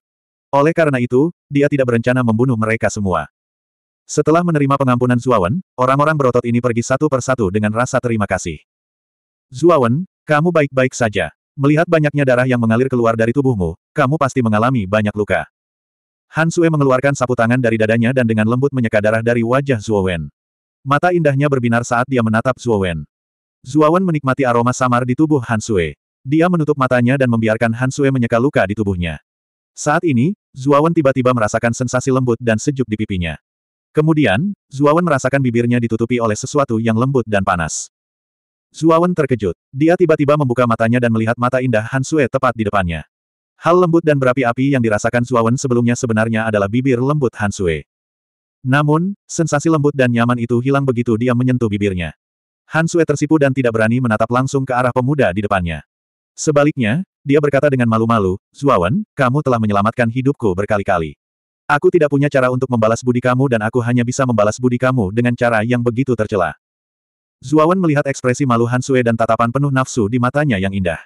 Oleh karena itu, dia tidak berencana membunuh mereka semua. Setelah menerima pengampunan Zuawan, orang-orang berotot ini pergi satu persatu dengan rasa terima kasih. Zuawan, kamu baik-baik saja. Melihat banyaknya darah yang mengalir keluar dari tubuhmu, kamu pasti mengalami banyak luka. Han Sue mengeluarkan sapu tangan dari dadanya dan dengan lembut menyeka darah dari wajah Zuawan. Mata indahnya berbinar saat dia menatap Zuawan. Zuawan menikmati aroma samar di tubuh Han Sue. Dia menutup matanya dan membiarkan Han Sue menyeka luka di tubuhnya. Saat ini, Zuawan tiba-tiba merasakan sensasi lembut dan sejuk di pipinya. Kemudian, Zuawan merasakan bibirnya ditutupi oleh sesuatu yang lembut dan panas. Zuawan terkejut. Dia tiba-tiba membuka matanya dan melihat mata indah Han Sue tepat di depannya. Hal lembut dan berapi-api yang dirasakan Zuawan sebelumnya sebenarnya adalah bibir lembut Han Sue. Namun, sensasi lembut dan nyaman itu hilang begitu dia menyentuh bibirnya. Han Sue tersipu dan tidak berani menatap langsung ke arah pemuda di depannya. Sebaliknya, dia berkata dengan malu-malu, Zuawan, kamu telah menyelamatkan hidupku berkali-kali. Aku tidak punya cara untuk membalas budi kamu dan aku hanya bisa membalas budi kamu dengan cara yang begitu tercela. Zuawan melihat ekspresi malu Hansue dan tatapan penuh nafsu di matanya yang indah.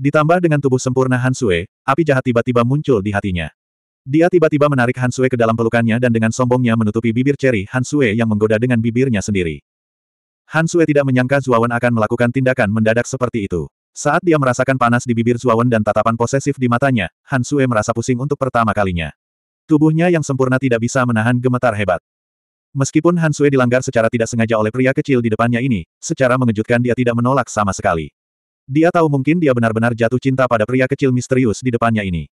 Ditambah dengan tubuh sempurna Hansue, api jahat tiba-tiba muncul di hatinya. Dia tiba-tiba menarik Hansue ke dalam pelukannya dan dengan sombongnya menutupi bibir ceri Hansue yang menggoda dengan bibirnya sendiri. Hansue tidak menyangka Zuawan akan melakukan tindakan mendadak seperti itu. Saat dia merasakan panas di bibir Zuawan dan tatapan posesif di matanya, Hansue merasa pusing untuk pertama kalinya. Tubuhnya yang sempurna tidak bisa menahan gemetar hebat. Meskipun Han Sui dilanggar secara tidak sengaja oleh pria kecil di depannya ini, secara mengejutkan dia tidak menolak sama sekali. Dia tahu mungkin dia benar-benar jatuh cinta pada pria kecil misterius di depannya ini.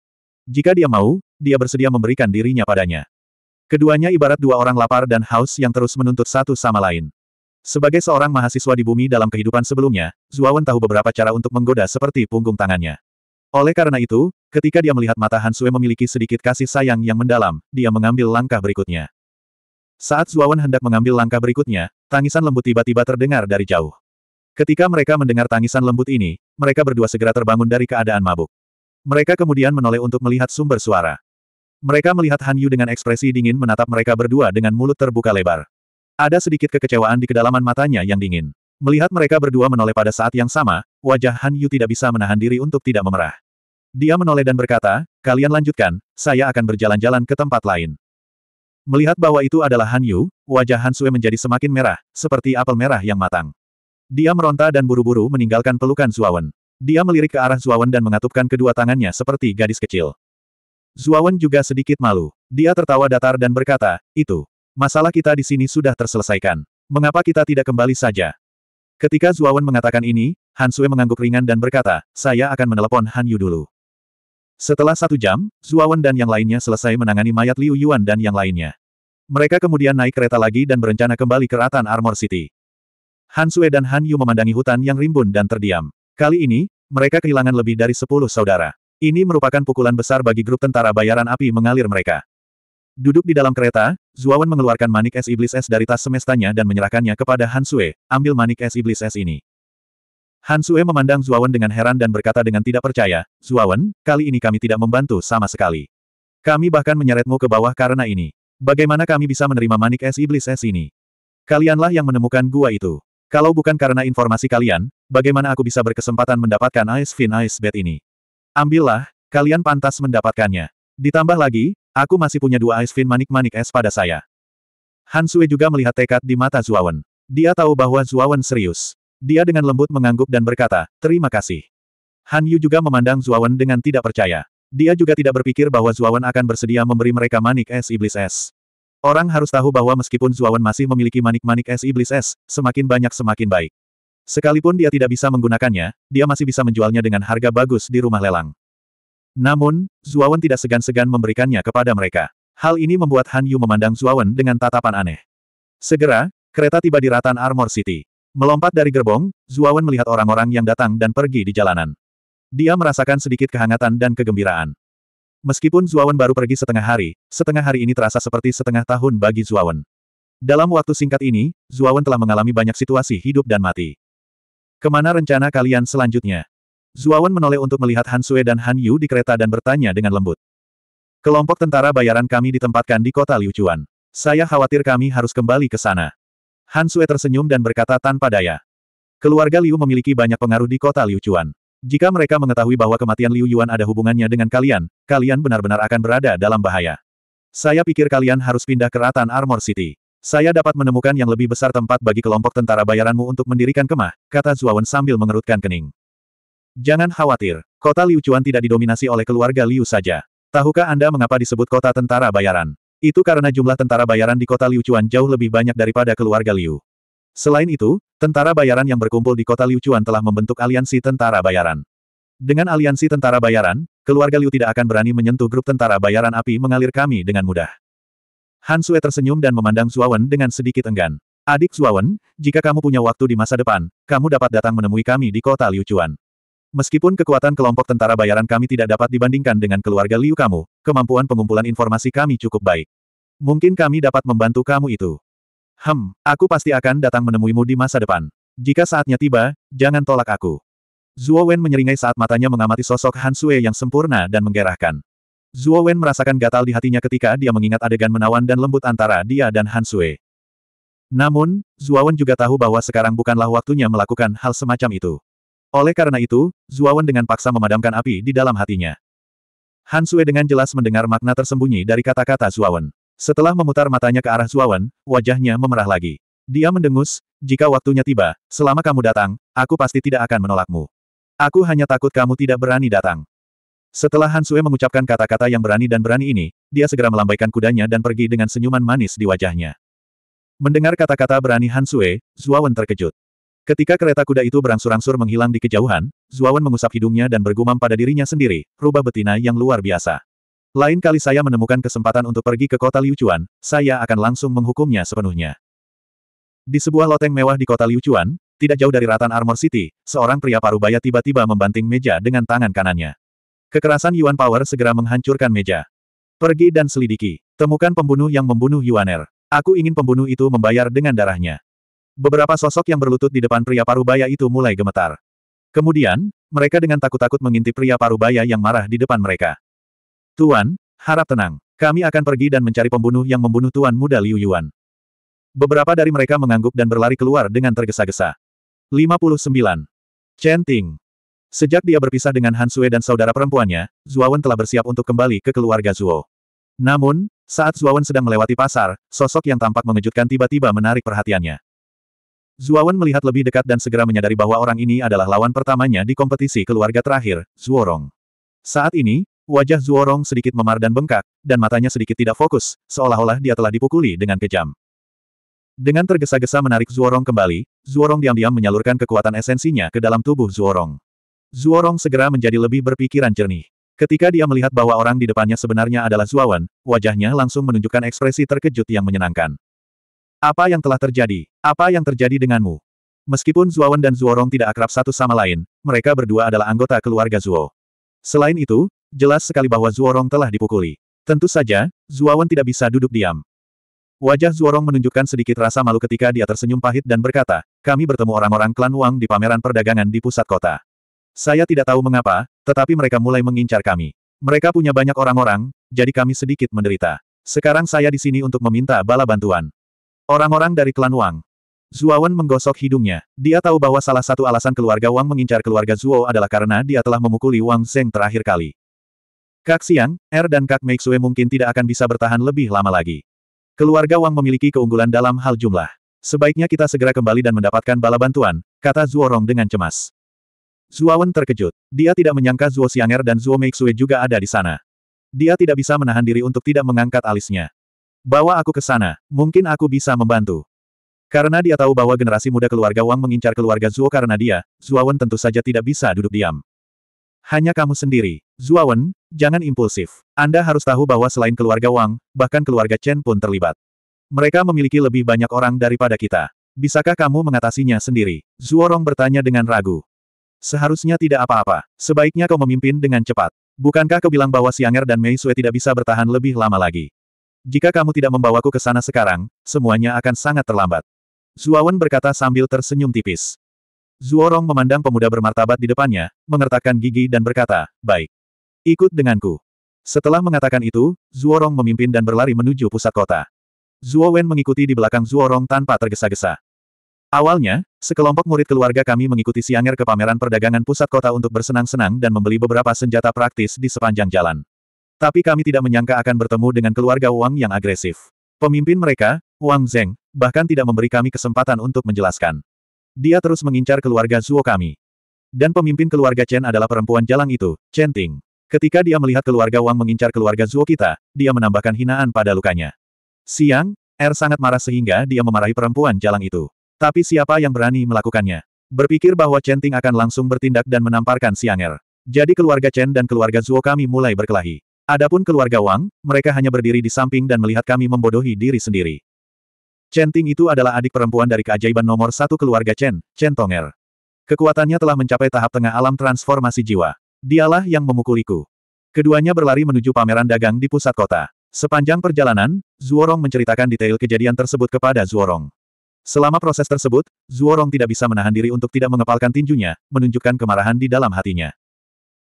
Jika dia mau, dia bersedia memberikan dirinya padanya. Keduanya ibarat dua orang lapar dan haus yang terus menuntut satu sama lain. Sebagai seorang mahasiswa di bumi dalam kehidupan sebelumnya, Zuawan tahu beberapa cara untuk menggoda seperti punggung tangannya. Oleh karena itu, Ketika dia melihat mata Han Sui memiliki sedikit kasih sayang yang mendalam, dia mengambil langkah berikutnya. Saat Zuawan hendak mengambil langkah berikutnya, tangisan lembut tiba-tiba terdengar dari jauh. Ketika mereka mendengar tangisan lembut ini, mereka berdua segera terbangun dari keadaan mabuk. Mereka kemudian menoleh untuk melihat sumber suara. Mereka melihat Han Yu dengan ekspresi dingin menatap mereka berdua dengan mulut terbuka lebar. Ada sedikit kekecewaan di kedalaman matanya yang dingin. Melihat mereka berdua menoleh pada saat yang sama, wajah Han Yu tidak bisa menahan diri untuk tidak memerah. Dia menoleh dan berkata, kalian lanjutkan, saya akan berjalan-jalan ke tempat lain. Melihat bahwa itu adalah Han Yu, wajah Han Sui menjadi semakin merah, seperti apel merah yang matang. Dia meronta dan buru-buru meninggalkan pelukan Zuawan. Dia melirik ke arah Zuawan dan mengatupkan kedua tangannya seperti gadis kecil. Zuawan juga sedikit malu. Dia tertawa datar dan berkata, itu. Masalah kita di sini sudah terselesaikan. Mengapa kita tidak kembali saja? Ketika Zuawan mengatakan ini, Han Sui mengangguk ringan dan berkata, saya akan menelepon Han Yu dulu. Setelah satu jam, Zuawan dan yang lainnya selesai menangani mayat Liu Yuan dan yang lainnya. Mereka kemudian naik kereta lagi dan berencana kembali ke Ratan Armor City. Han Sue dan Han Yu memandangi hutan yang rimbun dan terdiam. Kali ini, mereka kehilangan lebih dari sepuluh saudara. Ini merupakan pukulan besar bagi grup tentara bayaran api mengalir mereka. Duduk di dalam kereta, Zuawan mengeluarkan manik es iblis es dari tas semestanya dan menyerahkannya kepada Han Sui, ambil manik es iblis es ini. Han Sue memandang Zuawan dengan heran dan berkata dengan tidak percaya, Zuawan, kali ini kami tidak membantu sama sekali. Kami bahkan menyeretmu ke bawah karena ini. Bagaimana kami bisa menerima manik es iblis es ini? Kalianlah yang menemukan gua itu. Kalau bukan karena informasi kalian, bagaimana aku bisa berkesempatan mendapatkan Ice Fin Ice Bed ini? Ambillah, kalian pantas mendapatkannya. Ditambah lagi, aku masih punya dua Ice Fin manik-manik es pada saya. Han juga melihat tekad di mata Zuawan. Dia tahu bahwa Zuawan serius. Dia dengan lembut mengangguk dan berkata, terima kasih. Han Yu juga memandang Zuawan dengan tidak percaya. Dia juga tidak berpikir bahwa Zuawan akan bersedia memberi mereka manik es iblis es. Orang harus tahu bahwa meskipun Zuawan masih memiliki manik-manik es iblis es, semakin banyak semakin baik. Sekalipun dia tidak bisa menggunakannya, dia masih bisa menjualnya dengan harga bagus di rumah lelang. Namun, Zuawan tidak segan-segan memberikannya kepada mereka. Hal ini membuat Han Yu memandang Zuawan dengan tatapan aneh. Segera, kereta tiba di Ratan Armor City. Melompat dari gerbong, Zuawan melihat orang-orang yang datang dan pergi di jalanan. Dia merasakan sedikit kehangatan dan kegembiraan. Meskipun Zuawan baru pergi setengah hari, setengah hari ini terasa seperti setengah tahun bagi Zuawan. Dalam waktu singkat ini, Zuawan telah mengalami banyak situasi hidup dan mati. Kemana rencana kalian selanjutnya? Zuawan menoleh untuk melihat Han Sue dan Han Yu di kereta dan bertanya dengan lembut. Kelompok tentara bayaran kami ditempatkan di kota Liuchuan. Saya khawatir kami harus kembali ke sana. Han Sue tersenyum dan berkata tanpa daya. Keluarga Liu memiliki banyak pengaruh di kota Liuchuan. Jika mereka mengetahui bahwa kematian Liu Yuan ada hubungannya dengan kalian, kalian benar-benar akan berada dalam bahaya. Saya pikir kalian harus pindah ke Ratan Armor City. Saya dapat menemukan yang lebih besar tempat bagi kelompok tentara bayaranmu untuk mendirikan kemah, kata Zuawan sambil mengerutkan kening. Jangan khawatir, kota Liuchuan tidak didominasi oleh keluarga Liu saja. Tahukah Anda mengapa disebut kota tentara bayaran? Itu karena jumlah tentara bayaran di kota Liucuan jauh lebih banyak daripada keluarga Liu. Selain itu, tentara bayaran yang berkumpul di kota Liucuan telah membentuk aliansi tentara bayaran. Dengan aliansi tentara bayaran, keluarga Liu tidak akan berani menyentuh grup tentara bayaran api mengalir kami dengan mudah. Han Sue tersenyum dan memandang Zuawan dengan sedikit enggan. Adik Zuawan, jika kamu punya waktu di masa depan, kamu dapat datang menemui kami di kota Liucuan. Meskipun kekuatan kelompok tentara bayaran kami tidak dapat dibandingkan dengan keluarga Liu kamu, kemampuan pengumpulan informasi kami cukup baik. Mungkin kami dapat membantu kamu itu. Hem, aku pasti akan datang menemuimu di masa depan. Jika saatnya tiba, jangan tolak aku. Zhuo Wen menyeringai saat matanya mengamati sosok Han Sui yang sempurna dan menggerahkan. Zhuo Wen merasakan gatal di hatinya ketika dia mengingat adegan menawan dan lembut antara dia dan Han Sui. Namun, Wen juga tahu bahwa sekarang bukanlah waktunya melakukan hal semacam itu. Oleh karena itu, Wen dengan paksa memadamkan api di dalam hatinya. Han Sui dengan jelas mendengar makna tersembunyi dari kata-kata Zuawan. Setelah memutar matanya ke arah Zuawan, wajahnya memerah lagi. Dia mendengus, jika waktunya tiba, selama kamu datang, aku pasti tidak akan menolakmu. Aku hanya takut kamu tidak berani datang. Setelah Han Sui mengucapkan kata-kata yang berani dan berani ini, dia segera melambaikan kudanya dan pergi dengan senyuman manis di wajahnya. Mendengar kata-kata berani Han Sui, Zuawan terkejut. Ketika kereta kuda itu berangsur-angsur menghilang di kejauhan, Zuawan mengusap hidungnya dan bergumam pada dirinya sendiri, rubah betina yang luar biasa. Lain kali saya menemukan kesempatan untuk pergi ke kota Liucuan, saya akan langsung menghukumnya sepenuhnya. Di sebuah loteng mewah di kota Liucuan, tidak jauh dari Ratan Armor City, seorang pria parubaya tiba-tiba membanting meja dengan tangan kanannya. Kekerasan Yuan Power segera menghancurkan meja. Pergi dan selidiki. Temukan pembunuh yang membunuh Yuaner. Aku ingin pembunuh itu membayar dengan darahnya. Beberapa sosok yang berlutut di depan pria parubaya itu mulai gemetar. Kemudian, mereka dengan takut-takut mengintip pria parubaya yang marah di depan mereka. Tuan, harap tenang. Kami akan pergi dan mencari pembunuh yang membunuh Tuan Muda Liu Yuan. Beberapa dari mereka mengangguk dan berlari keluar dengan tergesa-gesa. 59. Chen Ting. Sejak dia berpisah dengan Han Sui dan saudara perempuannya, Wen telah bersiap untuk kembali ke keluarga Zuo. Namun, saat Wen sedang melewati pasar, sosok yang tampak mengejutkan tiba-tiba menarik perhatiannya. Zuawan melihat lebih dekat dan segera menyadari bahwa orang ini adalah lawan pertamanya di kompetisi keluarga terakhir, Zuorong. Saat ini, wajah Zuorong sedikit memar dan bengkak, dan matanya sedikit tidak fokus, seolah-olah dia telah dipukuli dengan kejam. Dengan tergesa-gesa menarik Zuorong kembali, Zuorong diam-diam menyalurkan kekuatan esensinya ke dalam tubuh Zuorong. Zuorong segera menjadi lebih berpikiran jernih. Ketika dia melihat bahwa orang di depannya sebenarnya adalah Zuawan, wajahnya langsung menunjukkan ekspresi terkejut yang menyenangkan. Apa yang telah terjadi? Apa yang terjadi denganmu? Meskipun Zuowen dan Zuorong tidak akrab satu sama lain, mereka berdua adalah anggota keluarga Zuo. Selain itu, jelas sekali bahwa Zuorong telah dipukuli. Tentu saja, Zuowen tidak bisa duduk diam. Wajah Zuorong menunjukkan sedikit rasa malu ketika dia tersenyum pahit dan berkata, kami bertemu orang-orang klan Wang di pameran perdagangan di pusat kota. Saya tidak tahu mengapa, tetapi mereka mulai mengincar kami. Mereka punya banyak orang-orang, jadi kami sedikit menderita. Sekarang saya di sini untuk meminta bala bantuan. Orang-orang dari klan Wang. Zuowen menggosok hidungnya. Dia tahu bahwa salah satu alasan keluarga Wang mengincar keluarga Zuo adalah karena dia telah memukuli Wang Zeng terakhir kali. Kak Xiang, Er dan Kak Meixue mungkin tidak akan bisa bertahan lebih lama lagi. Keluarga Wang memiliki keunggulan dalam hal jumlah. Sebaiknya kita segera kembali dan mendapatkan bala bantuan, kata Zuo Rong dengan cemas. Zuowen terkejut. Dia tidak menyangka Zuo Er dan Zuo Meixue juga ada di sana. Dia tidak bisa menahan diri untuk tidak mengangkat alisnya. Bawa aku ke sana, mungkin aku bisa membantu. Karena dia tahu bahwa generasi muda keluarga Wang mengincar keluarga Zuo karena dia, Zuawan tentu saja tidak bisa duduk diam. Hanya kamu sendiri, Zuawan, jangan impulsif. Anda harus tahu bahwa selain keluarga Wang, bahkan keluarga Chen pun terlibat. Mereka memiliki lebih banyak orang daripada kita. Bisakah kamu mengatasinya sendiri? Rong bertanya dengan ragu. Seharusnya tidak apa-apa. Sebaiknya kau memimpin dengan cepat. Bukankah kau bilang bahwa Sianger dan Mei Sue tidak bisa bertahan lebih lama lagi? Jika kamu tidak membawaku ke sana sekarang, semuanya akan sangat terlambat. Zuawan berkata sambil tersenyum tipis. Zuorong memandang pemuda bermartabat di depannya, mengertakkan gigi dan berkata, baik. Ikut denganku. Setelah mengatakan itu, Zuorong memimpin dan berlari menuju pusat kota. Zuowen mengikuti di belakang Zuorong tanpa tergesa-gesa. Awalnya, sekelompok murid keluarga kami mengikuti Sianger ke pameran perdagangan pusat kota untuk bersenang-senang dan membeli beberapa senjata praktis di sepanjang jalan. Tapi kami tidak menyangka akan bertemu dengan keluarga Wang yang agresif. Pemimpin mereka, Wang Zeng, bahkan tidak memberi kami kesempatan untuk menjelaskan. Dia terus mengincar keluarga Zuo kami. Dan pemimpin keluarga Chen adalah perempuan jalang itu, Chen Ting. Ketika dia melihat keluarga Wang mengincar keluarga Zuo kita, dia menambahkan hinaan pada lukanya. Siang, Er sangat marah sehingga dia memarahi perempuan jalang itu. Tapi siapa yang berani melakukannya? Berpikir bahwa Chen Ting akan langsung bertindak dan menamparkan Siang Er. Jadi keluarga Chen dan keluarga Zuo kami mulai berkelahi. Adapun keluarga Wang, mereka hanya berdiri di samping dan melihat kami membodohi diri sendiri. Chen Ting itu adalah adik perempuan dari keajaiban nomor satu keluarga Chen, Chen Tonger. Kekuatannya telah mencapai tahap tengah alam transformasi jiwa. Dialah yang memukuliku. Keduanya berlari menuju pameran dagang di pusat kota. Sepanjang perjalanan, Zuorong menceritakan detail kejadian tersebut kepada Zuorong. Selama proses tersebut, Zuorong tidak bisa menahan diri untuk tidak mengepalkan tinjunya, menunjukkan kemarahan di dalam hatinya.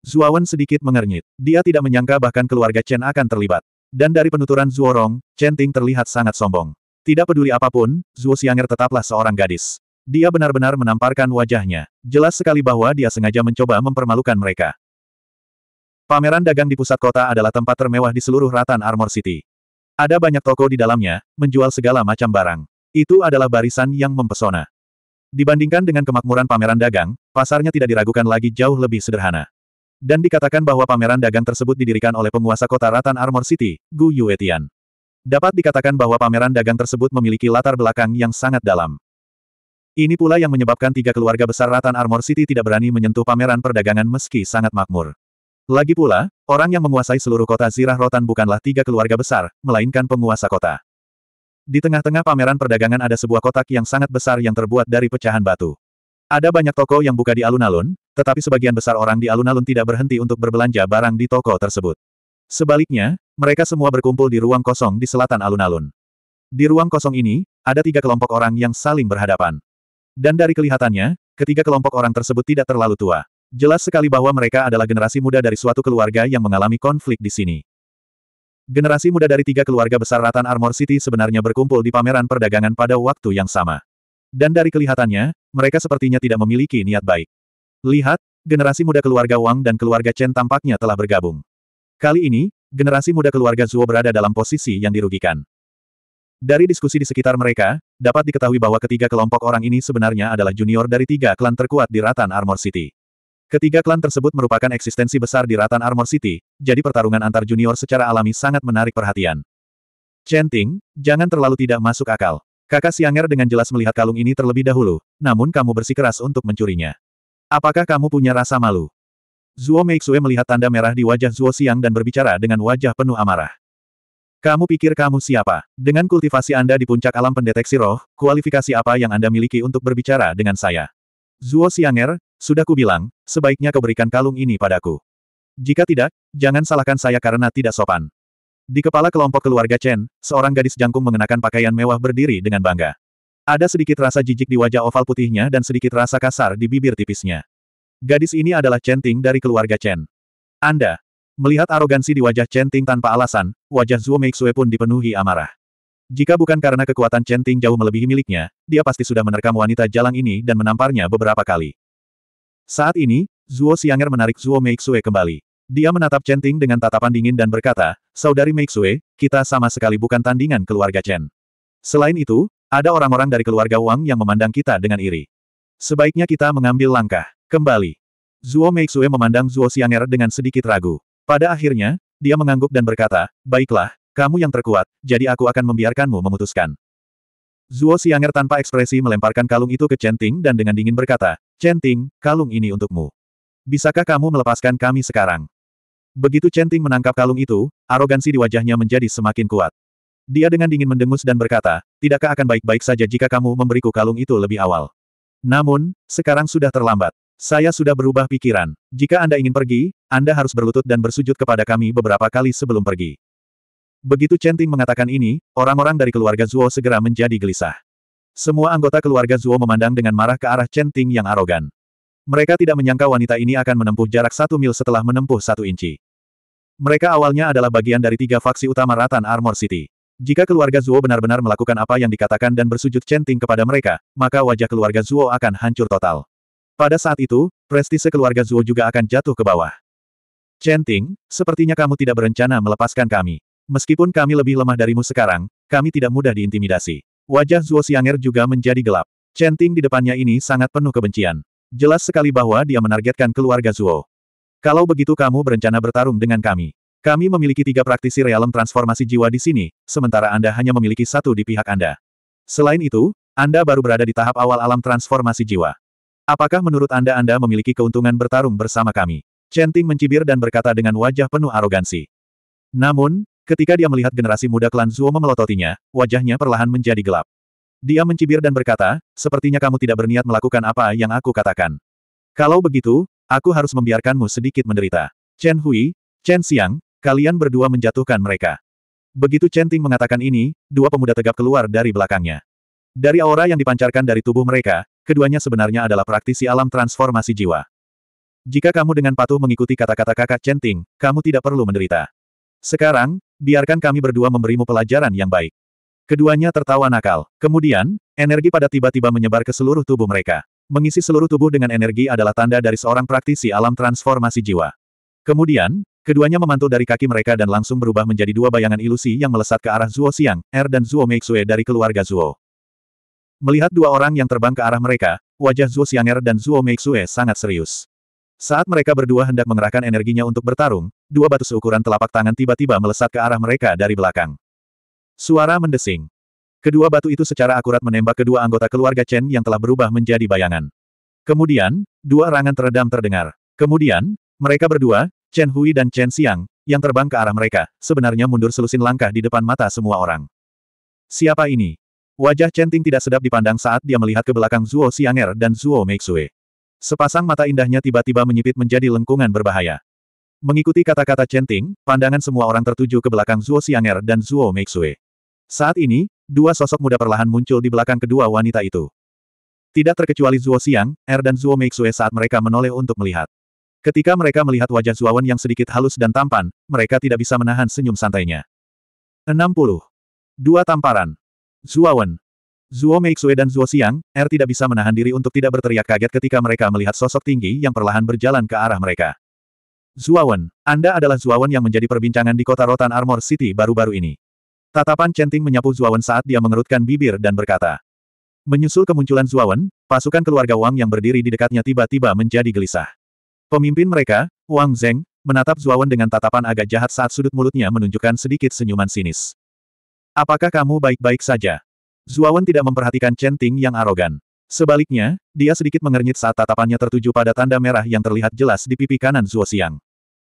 Zuawan sedikit mengernyit. Dia tidak menyangka bahkan keluarga Chen akan terlibat. Dan dari penuturan Zuorong, Chen Ting terlihat sangat sombong. Tidak peduli apapun, Zuo Xianger tetaplah seorang gadis. Dia benar-benar menamparkan wajahnya. Jelas sekali bahwa dia sengaja mencoba mempermalukan mereka. Pameran dagang di pusat kota adalah tempat termewah di seluruh Ratan Armor City. Ada banyak toko di dalamnya, menjual segala macam barang. Itu adalah barisan yang mempesona. Dibandingkan dengan kemakmuran pameran dagang, pasarnya tidak diragukan lagi jauh lebih sederhana dan dikatakan bahwa pameran dagang tersebut didirikan oleh penguasa kota Ratan Armor City, Gu Yuetian. Dapat dikatakan bahwa pameran dagang tersebut memiliki latar belakang yang sangat dalam. Ini pula yang menyebabkan tiga keluarga besar Ratan Armor City tidak berani menyentuh pameran perdagangan meski sangat makmur. Lagi pula, orang yang menguasai seluruh kota Zirah Rotan bukanlah tiga keluarga besar, melainkan penguasa kota. Di tengah-tengah pameran perdagangan ada sebuah kotak yang sangat besar yang terbuat dari pecahan batu. Ada banyak toko yang buka di alun-alun, tetapi sebagian besar orang di alun-alun tidak berhenti untuk berbelanja barang di toko tersebut. Sebaliknya, mereka semua berkumpul di ruang kosong di selatan alun-alun. Di ruang kosong ini, ada tiga kelompok orang yang saling berhadapan. Dan dari kelihatannya, ketiga kelompok orang tersebut tidak terlalu tua. Jelas sekali bahwa mereka adalah generasi muda dari suatu keluarga yang mengalami konflik di sini. Generasi muda dari tiga keluarga besar Ratan Armor City sebenarnya berkumpul di pameran perdagangan pada waktu yang sama. Dan dari kelihatannya, mereka sepertinya tidak memiliki niat baik. Lihat, generasi muda keluarga Wang dan keluarga Chen tampaknya telah bergabung. Kali ini, generasi muda keluarga Zuo berada dalam posisi yang dirugikan. Dari diskusi di sekitar mereka, dapat diketahui bahwa ketiga kelompok orang ini sebenarnya adalah junior dari tiga klan terkuat di Ratan Armor City. Ketiga klan tersebut merupakan eksistensi besar di Ratan Armor City, jadi pertarungan antar junior secara alami sangat menarik perhatian. Chen Ting, jangan terlalu tidak masuk akal. Kakak Sianger dengan jelas melihat kalung ini terlebih dahulu, namun kamu bersikeras untuk mencurinya. Apakah kamu punya rasa malu? Zuo Meixue melihat tanda merah di wajah Zuo Xiang dan berbicara dengan wajah penuh amarah. Kamu pikir kamu siapa? Dengan kultivasi Anda di puncak alam pendeteksi roh, kualifikasi apa yang Anda miliki untuk berbicara dengan saya? Zuo Sianger, sudah kubilang, sebaiknya kau berikan kalung ini padaku. Jika tidak, jangan salahkan saya karena tidak sopan. Di kepala kelompok keluarga Chen, seorang gadis jangkung mengenakan pakaian mewah berdiri dengan bangga. Ada sedikit rasa jijik di wajah oval putihnya dan sedikit rasa kasar di bibir tipisnya. Gadis ini adalah Chen Ting dari keluarga Chen. Anda. Melihat arogansi di wajah Chen Ting tanpa alasan, wajah Zhuo Meixue pun dipenuhi amarah. Jika bukan karena kekuatan Chen Ting jauh melebihi miliknya, dia pasti sudah menerkam wanita jalang ini dan menamparnya beberapa kali. Saat ini, Zhuo Xianger menarik Zhuo Meixue kembali. Dia menatap Chen Ting dengan tatapan dingin dan berkata, Saudari Meixue, kita sama sekali bukan tandingan keluarga Chen. Selain itu, ada orang-orang dari keluarga Wang yang memandang kita dengan iri. Sebaiknya kita mengambil langkah. Kembali. Zuo Meixue memandang Zuo Xianger dengan sedikit ragu. Pada akhirnya, dia mengangguk dan berkata, Baiklah, kamu yang terkuat, jadi aku akan membiarkanmu memutuskan. Zuo Xianger tanpa ekspresi melemparkan kalung itu ke Chen Ting dan dengan dingin berkata, Chen Ting, kalung ini untukmu. Bisakah kamu melepaskan kami sekarang? Begitu Chenting menangkap kalung itu, arogansi di wajahnya menjadi semakin kuat. Dia dengan dingin mendengus dan berkata, tidakkah akan baik-baik saja jika kamu memberiku kalung itu lebih awal. Namun, sekarang sudah terlambat. Saya sudah berubah pikiran. Jika Anda ingin pergi, Anda harus berlutut dan bersujud kepada kami beberapa kali sebelum pergi. Begitu Chenting mengatakan ini, orang-orang dari keluarga Zuo segera menjadi gelisah. Semua anggota keluarga Zuo memandang dengan marah ke arah Chenting yang arogan. Mereka tidak menyangka wanita ini akan menempuh jarak satu mil setelah menempuh satu inci. Mereka awalnya adalah bagian dari tiga faksi utama Ratan Armor City. Jika keluarga Zuo benar-benar melakukan apa yang dikatakan dan bersujud centing kepada mereka, maka wajah keluarga Zuo akan hancur total. Pada saat itu, prestise keluarga Zuo juga akan jatuh ke bawah. Centing, sepertinya kamu tidak berencana melepaskan kami. Meskipun kami lebih lemah darimu sekarang, kami tidak mudah diintimidasi. Wajah Zuo Xianger juga menjadi gelap. Centing di depannya ini sangat penuh kebencian. Jelas sekali bahwa dia menargetkan keluarga Zuo. Kalau begitu kamu berencana bertarung dengan kami. Kami memiliki tiga praktisi realem transformasi jiwa di sini, sementara Anda hanya memiliki satu di pihak Anda. Selain itu, Anda baru berada di tahap awal alam transformasi jiwa. Apakah menurut Anda Anda memiliki keuntungan bertarung bersama kami? Chen Ting mencibir dan berkata dengan wajah penuh arogansi. Namun, ketika dia melihat generasi muda klan Zuo memelototinya, wajahnya perlahan menjadi gelap. Dia mencibir dan berkata, sepertinya kamu tidak berniat melakukan apa yang aku katakan. Kalau begitu, aku harus membiarkanmu sedikit menderita. Chen Hui, Chen Xiang, kalian berdua menjatuhkan mereka. Begitu Chen Ting mengatakan ini, dua pemuda tegap keluar dari belakangnya. Dari aura yang dipancarkan dari tubuh mereka, keduanya sebenarnya adalah praktisi alam transformasi jiwa. Jika kamu dengan patuh mengikuti kata-kata kakak Chen Ting, kamu tidak perlu menderita. Sekarang, biarkan kami berdua memberimu pelajaran yang baik. Keduanya tertawa nakal. Kemudian, energi pada tiba-tiba menyebar ke seluruh tubuh mereka. Mengisi seluruh tubuh dengan energi adalah tanda dari seorang praktisi alam transformasi jiwa. Kemudian, keduanya memantul dari kaki mereka dan langsung berubah menjadi dua bayangan ilusi yang melesat ke arah Zuo Xiang, Er dan Zuo Meixue dari keluarga Zuo. Melihat dua orang yang terbang ke arah mereka, wajah Zuo Xiang Er dan Zuo Meixue sangat serius. Saat mereka berdua hendak mengerahkan energinya untuk bertarung, dua batu seukuran telapak tangan tiba-tiba melesat ke arah mereka dari belakang. Suara mendesing. Kedua batu itu secara akurat menembak kedua anggota keluarga Chen yang telah berubah menjadi bayangan. Kemudian, dua rangan teredam terdengar. Kemudian, mereka berdua, Chen Hui dan Chen Xiang, yang terbang ke arah mereka, sebenarnya mundur selusin langkah di depan mata semua orang. Siapa ini? Wajah Chen Ting tidak sedap dipandang saat dia melihat ke belakang Zuo Xianger dan Zuo Meixue. Sepasang mata indahnya tiba-tiba menyipit menjadi lengkungan berbahaya. Mengikuti kata-kata Chen Ting, pandangan semua orang tertuju ke belakang Zuo Xianger dan Zuo Meixue. Saat ini, dua sosok muda perlahan muncul di belakang kedua wanita itu. Tidak terkecuali Zuo Xiang, Er dan Zuo Meixue saat mereka menoleh untuk melihat. Ketika mereka melihat wajah Zuawan yang sedikit halus dan tampan, mereka tidak bisa menahan senyum santainya. 60. Dua tamparan. Zuawan. Zuo Meixue dan Zuo Xiang, Er tidak bisa menahan diri untuk tidak berteriak kaget ketika mereka melihat sosok tinggi yang perlahan berjalan ke arah mereka. Zuawan, Anda adalah Zuawan yang menjadi perbincangan di kota Rotan Armor City baru-baru ini. Tatapan Chenting menyapu Zuawan saat dia mengerutkan bibir dan berkata. Menyusul kemunculan Zuawan, pasukan keluarga Wang yang berdiri di dekatnya tiba-tiba menjadi gelisah. Pemimpin mereka, Wang Zeng, menatap Zuawan dengan tatapan agak jahat saat sudut mulutnya menunjukkan sedikit senyuman sinis. Apakah kamu baik-baik saja? Zuawan tidak memperhatikan Chenting yang arogan. Sebaliknya, dia sedikit mengernyit saat tatapannya tertuju pada tanda merah yang terlihat jelas di pipi kanan Zuo Xiang.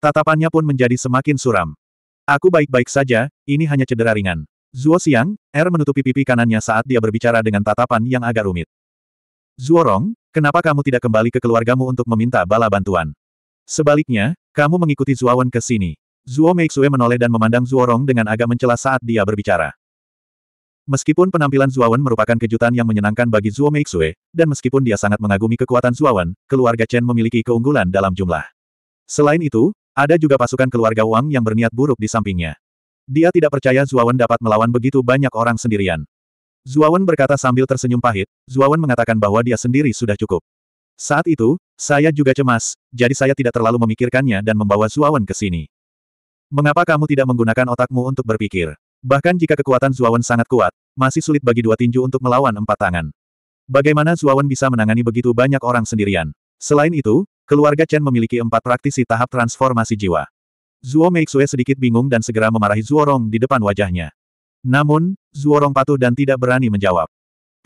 Tatapannya pun menjadi semakin suram. Aku baik-baik saja, ini hanya cedera ringan. Zuo Xiang, er menutupi pipi kanannya saat dia berbicara dengan tatapan yang agak rumit. Zuo Rong, kenapa kamu tidak kembali ke keluargamu untuk meminta bala bantuan? Sebaliknya, kamu mengikuti Zuo Wen ke sini. Zuo Meixue menoleh dan memandang Zuo Rong dengan agak mencela saat dia berbicara. Meskipun penampilan Zuo Wen merupakan kejutan yang menyenangkan bagi Zuo Meixue, dan meskipun dia sangat mengagumi kekuatan Zuo Wen, keluarga Chen memiliki keunggulan dalam jumlah. Selain itu, ada juga pasukan keluarga Wang yang berniat buruk di sampingnya. Dia tidak percaya Zuawan dapat melawan begitu banyak orang sendirian. Zuawan berkata sambil tersenyum pahit, Zuawan mengatakan bahwa dia sendiri sudah cukup. Saat itu, saya juga cemas, jadi saya tidak terlalu memikirkannya dan membawa Zuawan ke sini. Mengapa kamu tidak menggunakan otakmu untuk berpikir? Bahkan jika kekuatan Zuawan sangat kuat, masih sulit bagi dua tinju untuk melawan empat tangan. Bagaimana Zuawan bisa menangani begitu banyak orang sendirian? Selain itu, keluarga Chen memiliki empat praktisi tahap transformasi jiwa. Zuo Meixue sedikit bingung dan segera memarahi Zhuorong di depan wajahnya. Namun, Zhuorong patuh dan tidak berani menjawab.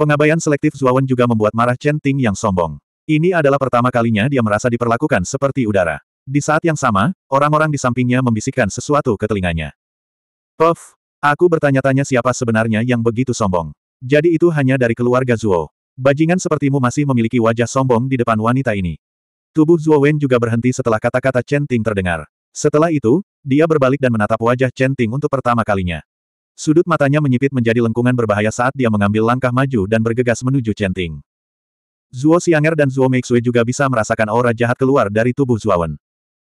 Pengabaian selektif Wen juga membuat marah Chen Ting yang sombong. Ini adalah pertama kalinya dia merasa diperlakukan seperti udara. Di saat yang sama, orang-orang di sampingnya membisikkan sesuatu ke telinganya. Puff, aku bertanya-tanya siapa sebenarnya yang begitu sombong. Jadi itu hanya dari keluarga Zuo. Bajingan sepertimu masih memiliki wajah sombong di depan wanita ini. Tubuh Zhuo Wen juga berhenti setelah kata-kata Chen Ting terdengar. Setelah itu, dia berbalik dan menatap wajah Chen Ting untuk pertama kalinya. Sudut matanya menyipit menjadi lengkungan berbahaya saat dia mengambil langkah maju dan bergegas menuju Chen Ting. Zuo Xianger dan Zuo Meixue juga bisa merasakan aura jahat keluar dari tubuh Wen.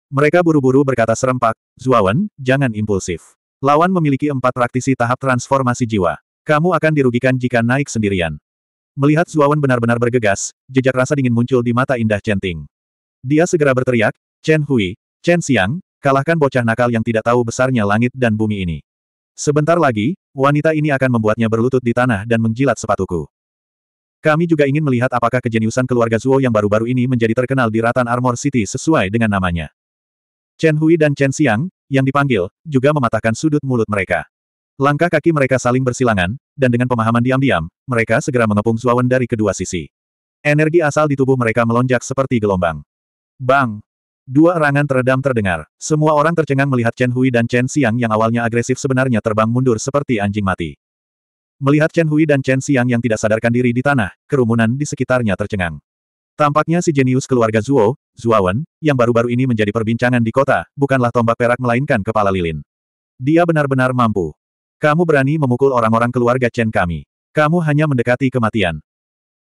Mereka buru-buru berkata serempak, Wen, jangan impulsif. Lawan memiliki empat praktisi tahap transformasi jiwa. Kamu akan dirugikan jika naik sendirian. Melihat Zuawan benar-benar bergegas, jejak rasa dingin muncul di mata indah Chen Ting. Dia segera berteriak, Chen Hui, Chen Xiang, kalahkan bocah nakal yang tidak tahu besarnya langit dan bumi ini. Sebentar lagi, wanita ini akan membuatnya berlutut di tanah dan menjilat sepatuku. Kami juga ingin melihat apakah kejeniusan keluarga Zuo yang baru-baru ini menjadi terkenal di Ratan Armor City sesuai dengan namanya. Chen Hui dan Chen Xiang, yang dipanggil, juga mematahkan sudut mulut mereka. Langkah kaki mereka saling bersilangan, dan dengan pemahaman diam-diam, mereka segera mengepung Zuawan dari kedua sisi. Energi asal di tubuh mereka melonjak seperti gelombang. Bang! Dua erangan teredam terdengar. Semua orang tercengang melihat Chen Hui dan Chen Xiang yang awalnya agresif sebenarnya terbang mundur seperti anjing mati. Melihat Chen Hui dan Chen Xiang yang tidak sadarkan diri di tanah, kerumunan di sekitarnya tercengang. Tampaknya si jenius keluarga Zuo, Zuawan, yang baru-baru ini menjadi perbincangan di kota, bukanlah tombak perak melainkan kepala lilin. Dia benar-benar mampu. Kamu berani memukul orang-orang keluarga Chen kami. Kamu hanya mendekati kematian.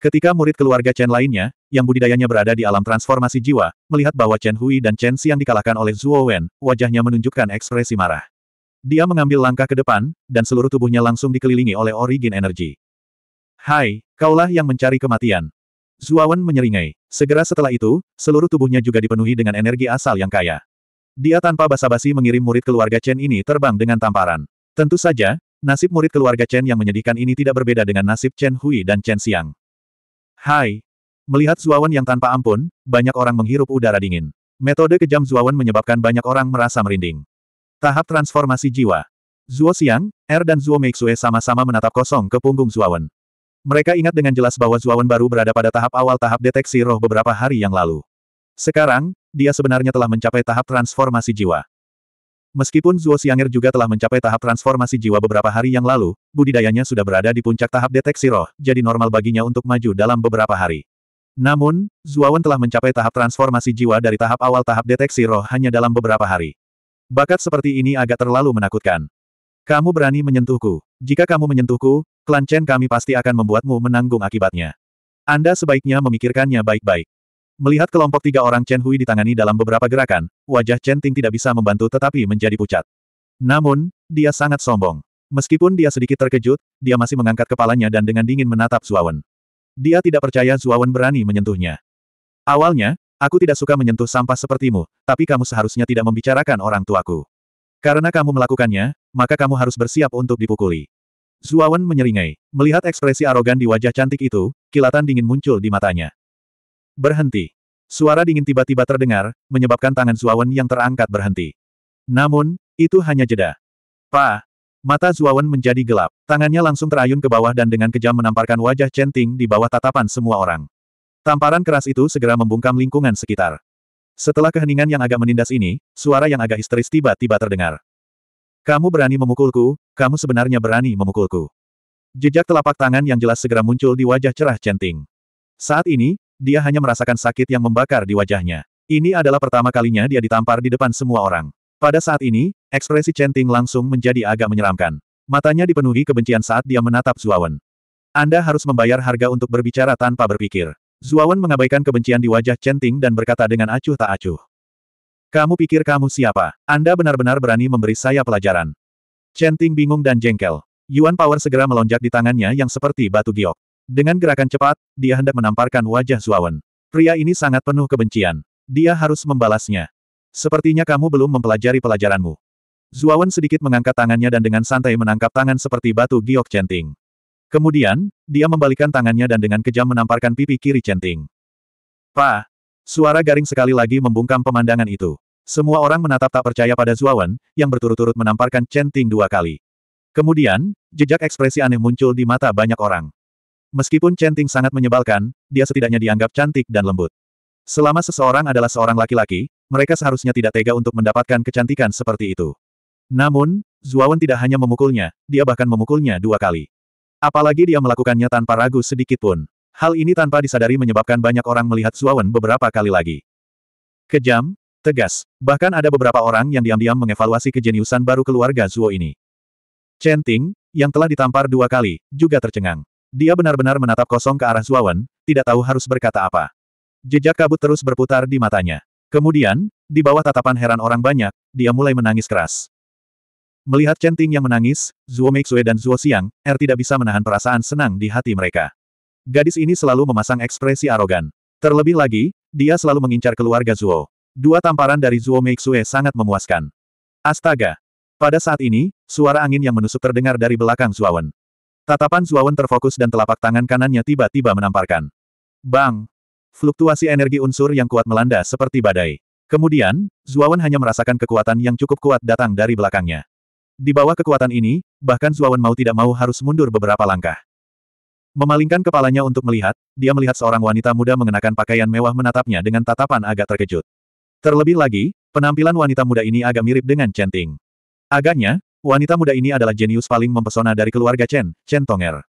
Ketika murid keluarga Chen lainnya, yang budidayanya berada di alam transformasi jiwa, melihat bahwa Chen Hui dan Chen Xiang dikalahkan oleh Zhuo Wen, wajahnya menunjukkan ekspresi marah. Dia mengambil langkah ke depan, dan seluruh tubuhnya langsung dikelilingi oleh origin energi. Hai, kaulah yang mencari kematian. Wen menyeringai. Segera setelah itu, seluruh tubuhnya juga dipenuhi dengan energi asal yang kaya. Dia tanpa basa-basi mengirim murid keluarga Chen ini terbang dengan tamparan. Tentu saja, nasib murid keluarga Chen yang menyedihkan ini tidak berbeda dengan nasib Chen Hui dan Chen Xiang. Hai! Melihat Zuawan yang tanpa ampun, banyak orang menghirup udara dingin. Metode kejam Zuawan menyebabkan banyak orang merasa merinding. Tahap transformasi jiwa. Zuo Xiang, Er dan Zuo Meixue sama-sama menatap kosong ke punggung Zuawan. Mereka ingat dengan jelas bahwa Zuawan baru berada pada tahap awal tahap deteksi roh beberapa hari yang lalu. Sekarang, dia sebenarnya telah mencapai tahap transformasi jiwa. Meskipun Zuo Xianger juga telah mencapai tahap transformasi jiwa beberapa hari yang lalu, budidayanya sudah berada di puncak tahap deteksi roh, jadi normal baginya untuk maju dalam beberapa hari. Namun, Zuawan telah mencapai tahap transformasi jiwa dari tahap awal tahap deteksi roh hanya dalam beberapa hari. Bakat seperti ini agak terlalu menakutkan. Kamu berani menyentuhku. Jika kamu menyentuhku, klan Chen kami pasti akan membuatmu menanggung akibatnya. Anda sebaiknya memikirkannya baik-baik. Melihat kelompok tiga orang Chen Hui ditangani dalam beberapa gerakan, wajah Chen Ting tidak bisa membantu tetapi menjadi pucat. Namun, dia sangat sombong. Meskipun dia sedikit terkejut, dia masih mengangkat kepalanya dan dengan dingin menatap Zuawan. Dia tidak percaya Zuawan berani menyentuhnya. Awalnya, aku tidak suka menyentuh sampah sepertimu, tapi kamu seharusnya tidak membicarakan orang tuaku. Karena kamu melakukannya, maka kamu harus bersiap untuk dipukuli. Zuawan menyeringai. Melihat ekspresi arogan di wajah cantik itu, kilatan dingin muncul di matanya. Berhenti. Suara dingin tiba-tiba terdengar, menyebabkan tangan Zuawan yang terangkat berhenti. Namun, itu hanya jeda. Pa! Mata Zuawan menjadi gelap. Tangannya langsung terayun ke bawah dan dengan kejam menamparkan wajah Chen Ting di bawah tatapan semua orang. Tamparan keras itu segera membungkam lingkungan sekitar. Setelah keheningan yang agak menindas ini, suara yang agak histeris tiba-tiba terdengar. Kamu berani memukulku, kamu sebenarnya berani memukulku. Jejak telapak tangan yang jelas segera muncul di wajah cerah Chen Ting. Saat ini, dia hanya merasakan sakit yang membakar di wajahnya. Ini adalah pertama kalinya dia ditampar di depan semua orang. Pada saat ini, ekspresi Chen Ting langsung menjadi agak menyeramkan. Matanya dipenuhi kebencian saat dia menatap Zuawan. Anda harus membayar harga untuk berbicara tanpa berpikir. Zuawan mengabaikan kebencian di wajah Chen Ting dan berkata dengan acuh tak acuh. Kamu pikir kamu siapa? Anda benar-benar berani memberi saya pelajaran. Chen Ting bingung dan jengkel. Yuan Power segera melonjak di tangannya yang seperti batu giok. Dengan gerakan cepat, dia hendak menamparkan wajah Zuawan. Pria ini sangat penuh kebencian. Dia harus membalasnya. Sepertinya kamu belum mempelajari pelajaranmu. Zuawan sedikit mengangkat tangannya dan dengan santai menangkap tangan seperti batu giok centing. Kemudian, dia membalikan tangannya dan dengan kejam menamparkan pipi kiri centing. Pa! Suara garing sekali lagi membungkam pemandangan itu. Semua orang menatap tak percaya pada Zuawan, yang berturut-turut menamparkan centing dua kali. Kemudian, jejak ekspresi aneh muncul di mata banyak orang. Meskipun Chenting sangat menyebalkan, dia setidaknya dianggap cantik dan lembut. Selama seseorang adalah seorang laki-laki, mereka seharusnya tidak tega untuk mendapatkan kecantikan seperti itu. Namun, Zuawan tidak hanya memukulnya, dia bahkan memukulnya dua kali. Apalagi dia melakukannya tanpa ragu sedikitpun. Hal ini tanpa disadari menyebabkan banyak orang melihat Zuawan beberapa kali lagi. Kejam, tegas, bahkan ada beberapa orang yang diam-diam mengevaluasi kejeniusan baru keluarga Zuo ini. Chenting, yang telah ditampar dua kali, juga tercengang. Dia benar-benar menatap kosong ke arah Zuawan, tidak tahu harus berkata apa. Jejak kabut terus berputar di matanya. Kemudian, di bawah tatapan heran orang banyak, dia mulai menangis keras. Melihat Chen Ting yang menangis, Zhuo Meixue dan Zhuo Xiang, Er tidak bisa menahan perasaan senang di hati mereka. Gadis ini selalu memasang ekspresi arogan. Terlebih lagi, dia selalu mengincar keluarga Zhuo. Dua tamparan dari Zhuo Meixue sangat memuaskan. Astaga! Pada saat ini, suara angin yang menusuk terdengar dari belakang Zuawan. Tatapan Zuawan terfokus dan telapak tangan kanannya tiba-tiba menamparkan. Bang! Fluktuasi energi unsur yang kuat melanda seperti badai. Kemudian, Zuawan hanya merasakan kekuatan yang cukup kuat datang dari belakangnya. Di bawah kekuatan ini, bahkan Zuawan mau tidak mau harus mundur beberapa langkah. Memalingkan kepalanya untuk melihat, dia melihat seorang wanita muda mengenakan pakaian mewah menatapnya dengan tatapan agak terkejut. Terlebih lagi, penampilan wanita muda ini agak mirip dengan Chen Agaknya, Wanita muda ini adalah jenius paling mempesona dari keluarga Chen, Chen Tonger.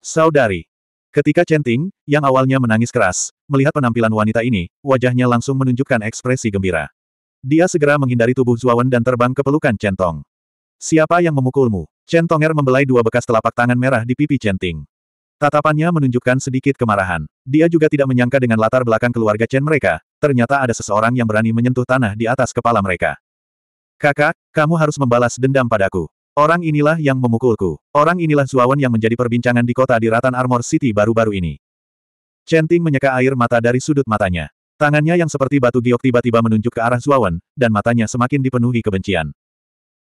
Saudari. Ketika Chen Ting, yang awalnya menangis keras, melihat penampilan wanita ini, wajahnya langsung menunjukkan ekspresi gembira. Dia segera menghindari tubuh Zuawan dan terbang ke pelukan Chen Tong. Siapa yang memukulmu? Chen Tonger membelai dua bekas telapak tangan merah di pipi Chen Ting. Tatapannya menunjukkan sedikit kemarahan. Dia juga tidak menyangka dengan latar belakang keluarga Chen mereka, ternyata ada seseorang yang berani menyentuh tanah di atas kepala mereka. Kakak, kamu harus membalas dendam padaku. Orang inilah yang memukulku. Orang inilah Zuawan yang menjadi perbincangan di kota di Ratan Armor City baru-baru ini. Chenting menyeka air mata dari sudut matanya. Tangannya yang seperti batu giok tiba-tiba menunjuk ke arah Zuawan, dan matanya semakin dipenuhi kebencian.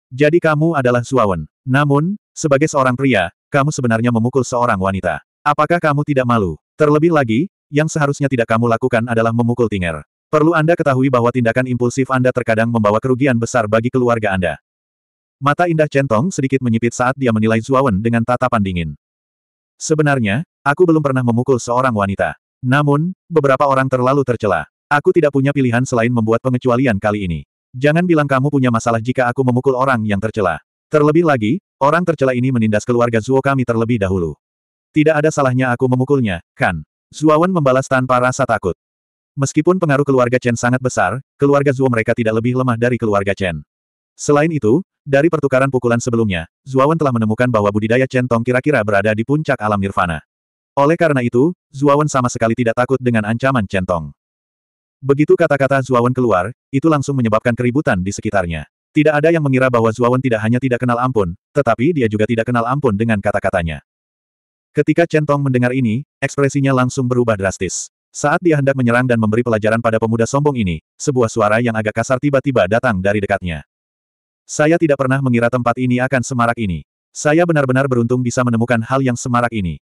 Jadi kamu adalah Zuawan. Namun, sebagai seorang pria, kamu sebenarnya memukul seorang wanita. Apakah kamu tidak malu? Terlebih lagi, yang seharusnya tidak kamu lakukan adalah memukul Tinger. Perlu Anda ketahui bahwa tindakan impulsif Anda terkadang membawa kerugian besar bagi keluarga Anda. Mata indah centong sedikit menyipit saat dia menilai Zuawan dengan tatapan dingin. Sebenarnya, aku belum pernah memukul seorang wanita. Namun, beberapa orang terlalu tercela. Aku tidak punya pilihan selain membuat pengecualian kali ini. Jangan bilang kamu punya masalah jika aku memukul orang yang tercela. Terlebih lagi, orang tercela ini menindas keluarga Zuo kami terlebih dahulu. Tidak ada salahnya aku memukulnya, kan? Zuawan membalas tanpa rasa takut. Meskipun pengaruh keluarga Chen sangat besar, keluarga Zhuo mereka tidak lebih lemah dari keluarga Chen. Selain itu, dari pertukaran pukulan sebelumnya, Zuawan telah menemukan bahwa budidaya Chen Tong kira-kira berada di puncak alam nirvana. Oleh karena itu, Zuawan sama sekali tidak takut dengan ancaman Chen Tong. Begitu kata-kata Zuawan keluar, itu langsung menyebabkan keributan di sekitarnya. Tidak ada yang mengira bahwa Zuawan tidak hanya tidak kenal ampun, tetapi dia juga tidak kenal ampun dengan kata-katanya. Ketika Chen Tong mendengar ini, ekspresinya langsung berubah drastis. Saat dia hendak menyerang dan memberi pelajaran pada pemuda sombong ini, sebuah suara yang agak kasar tiba-tiba datang dari dekatnya. Saya tidak pernah mengira tempat ini akan semarak ini. Saya benar-benar beruntung bisa menemukan hal yang semarak ini.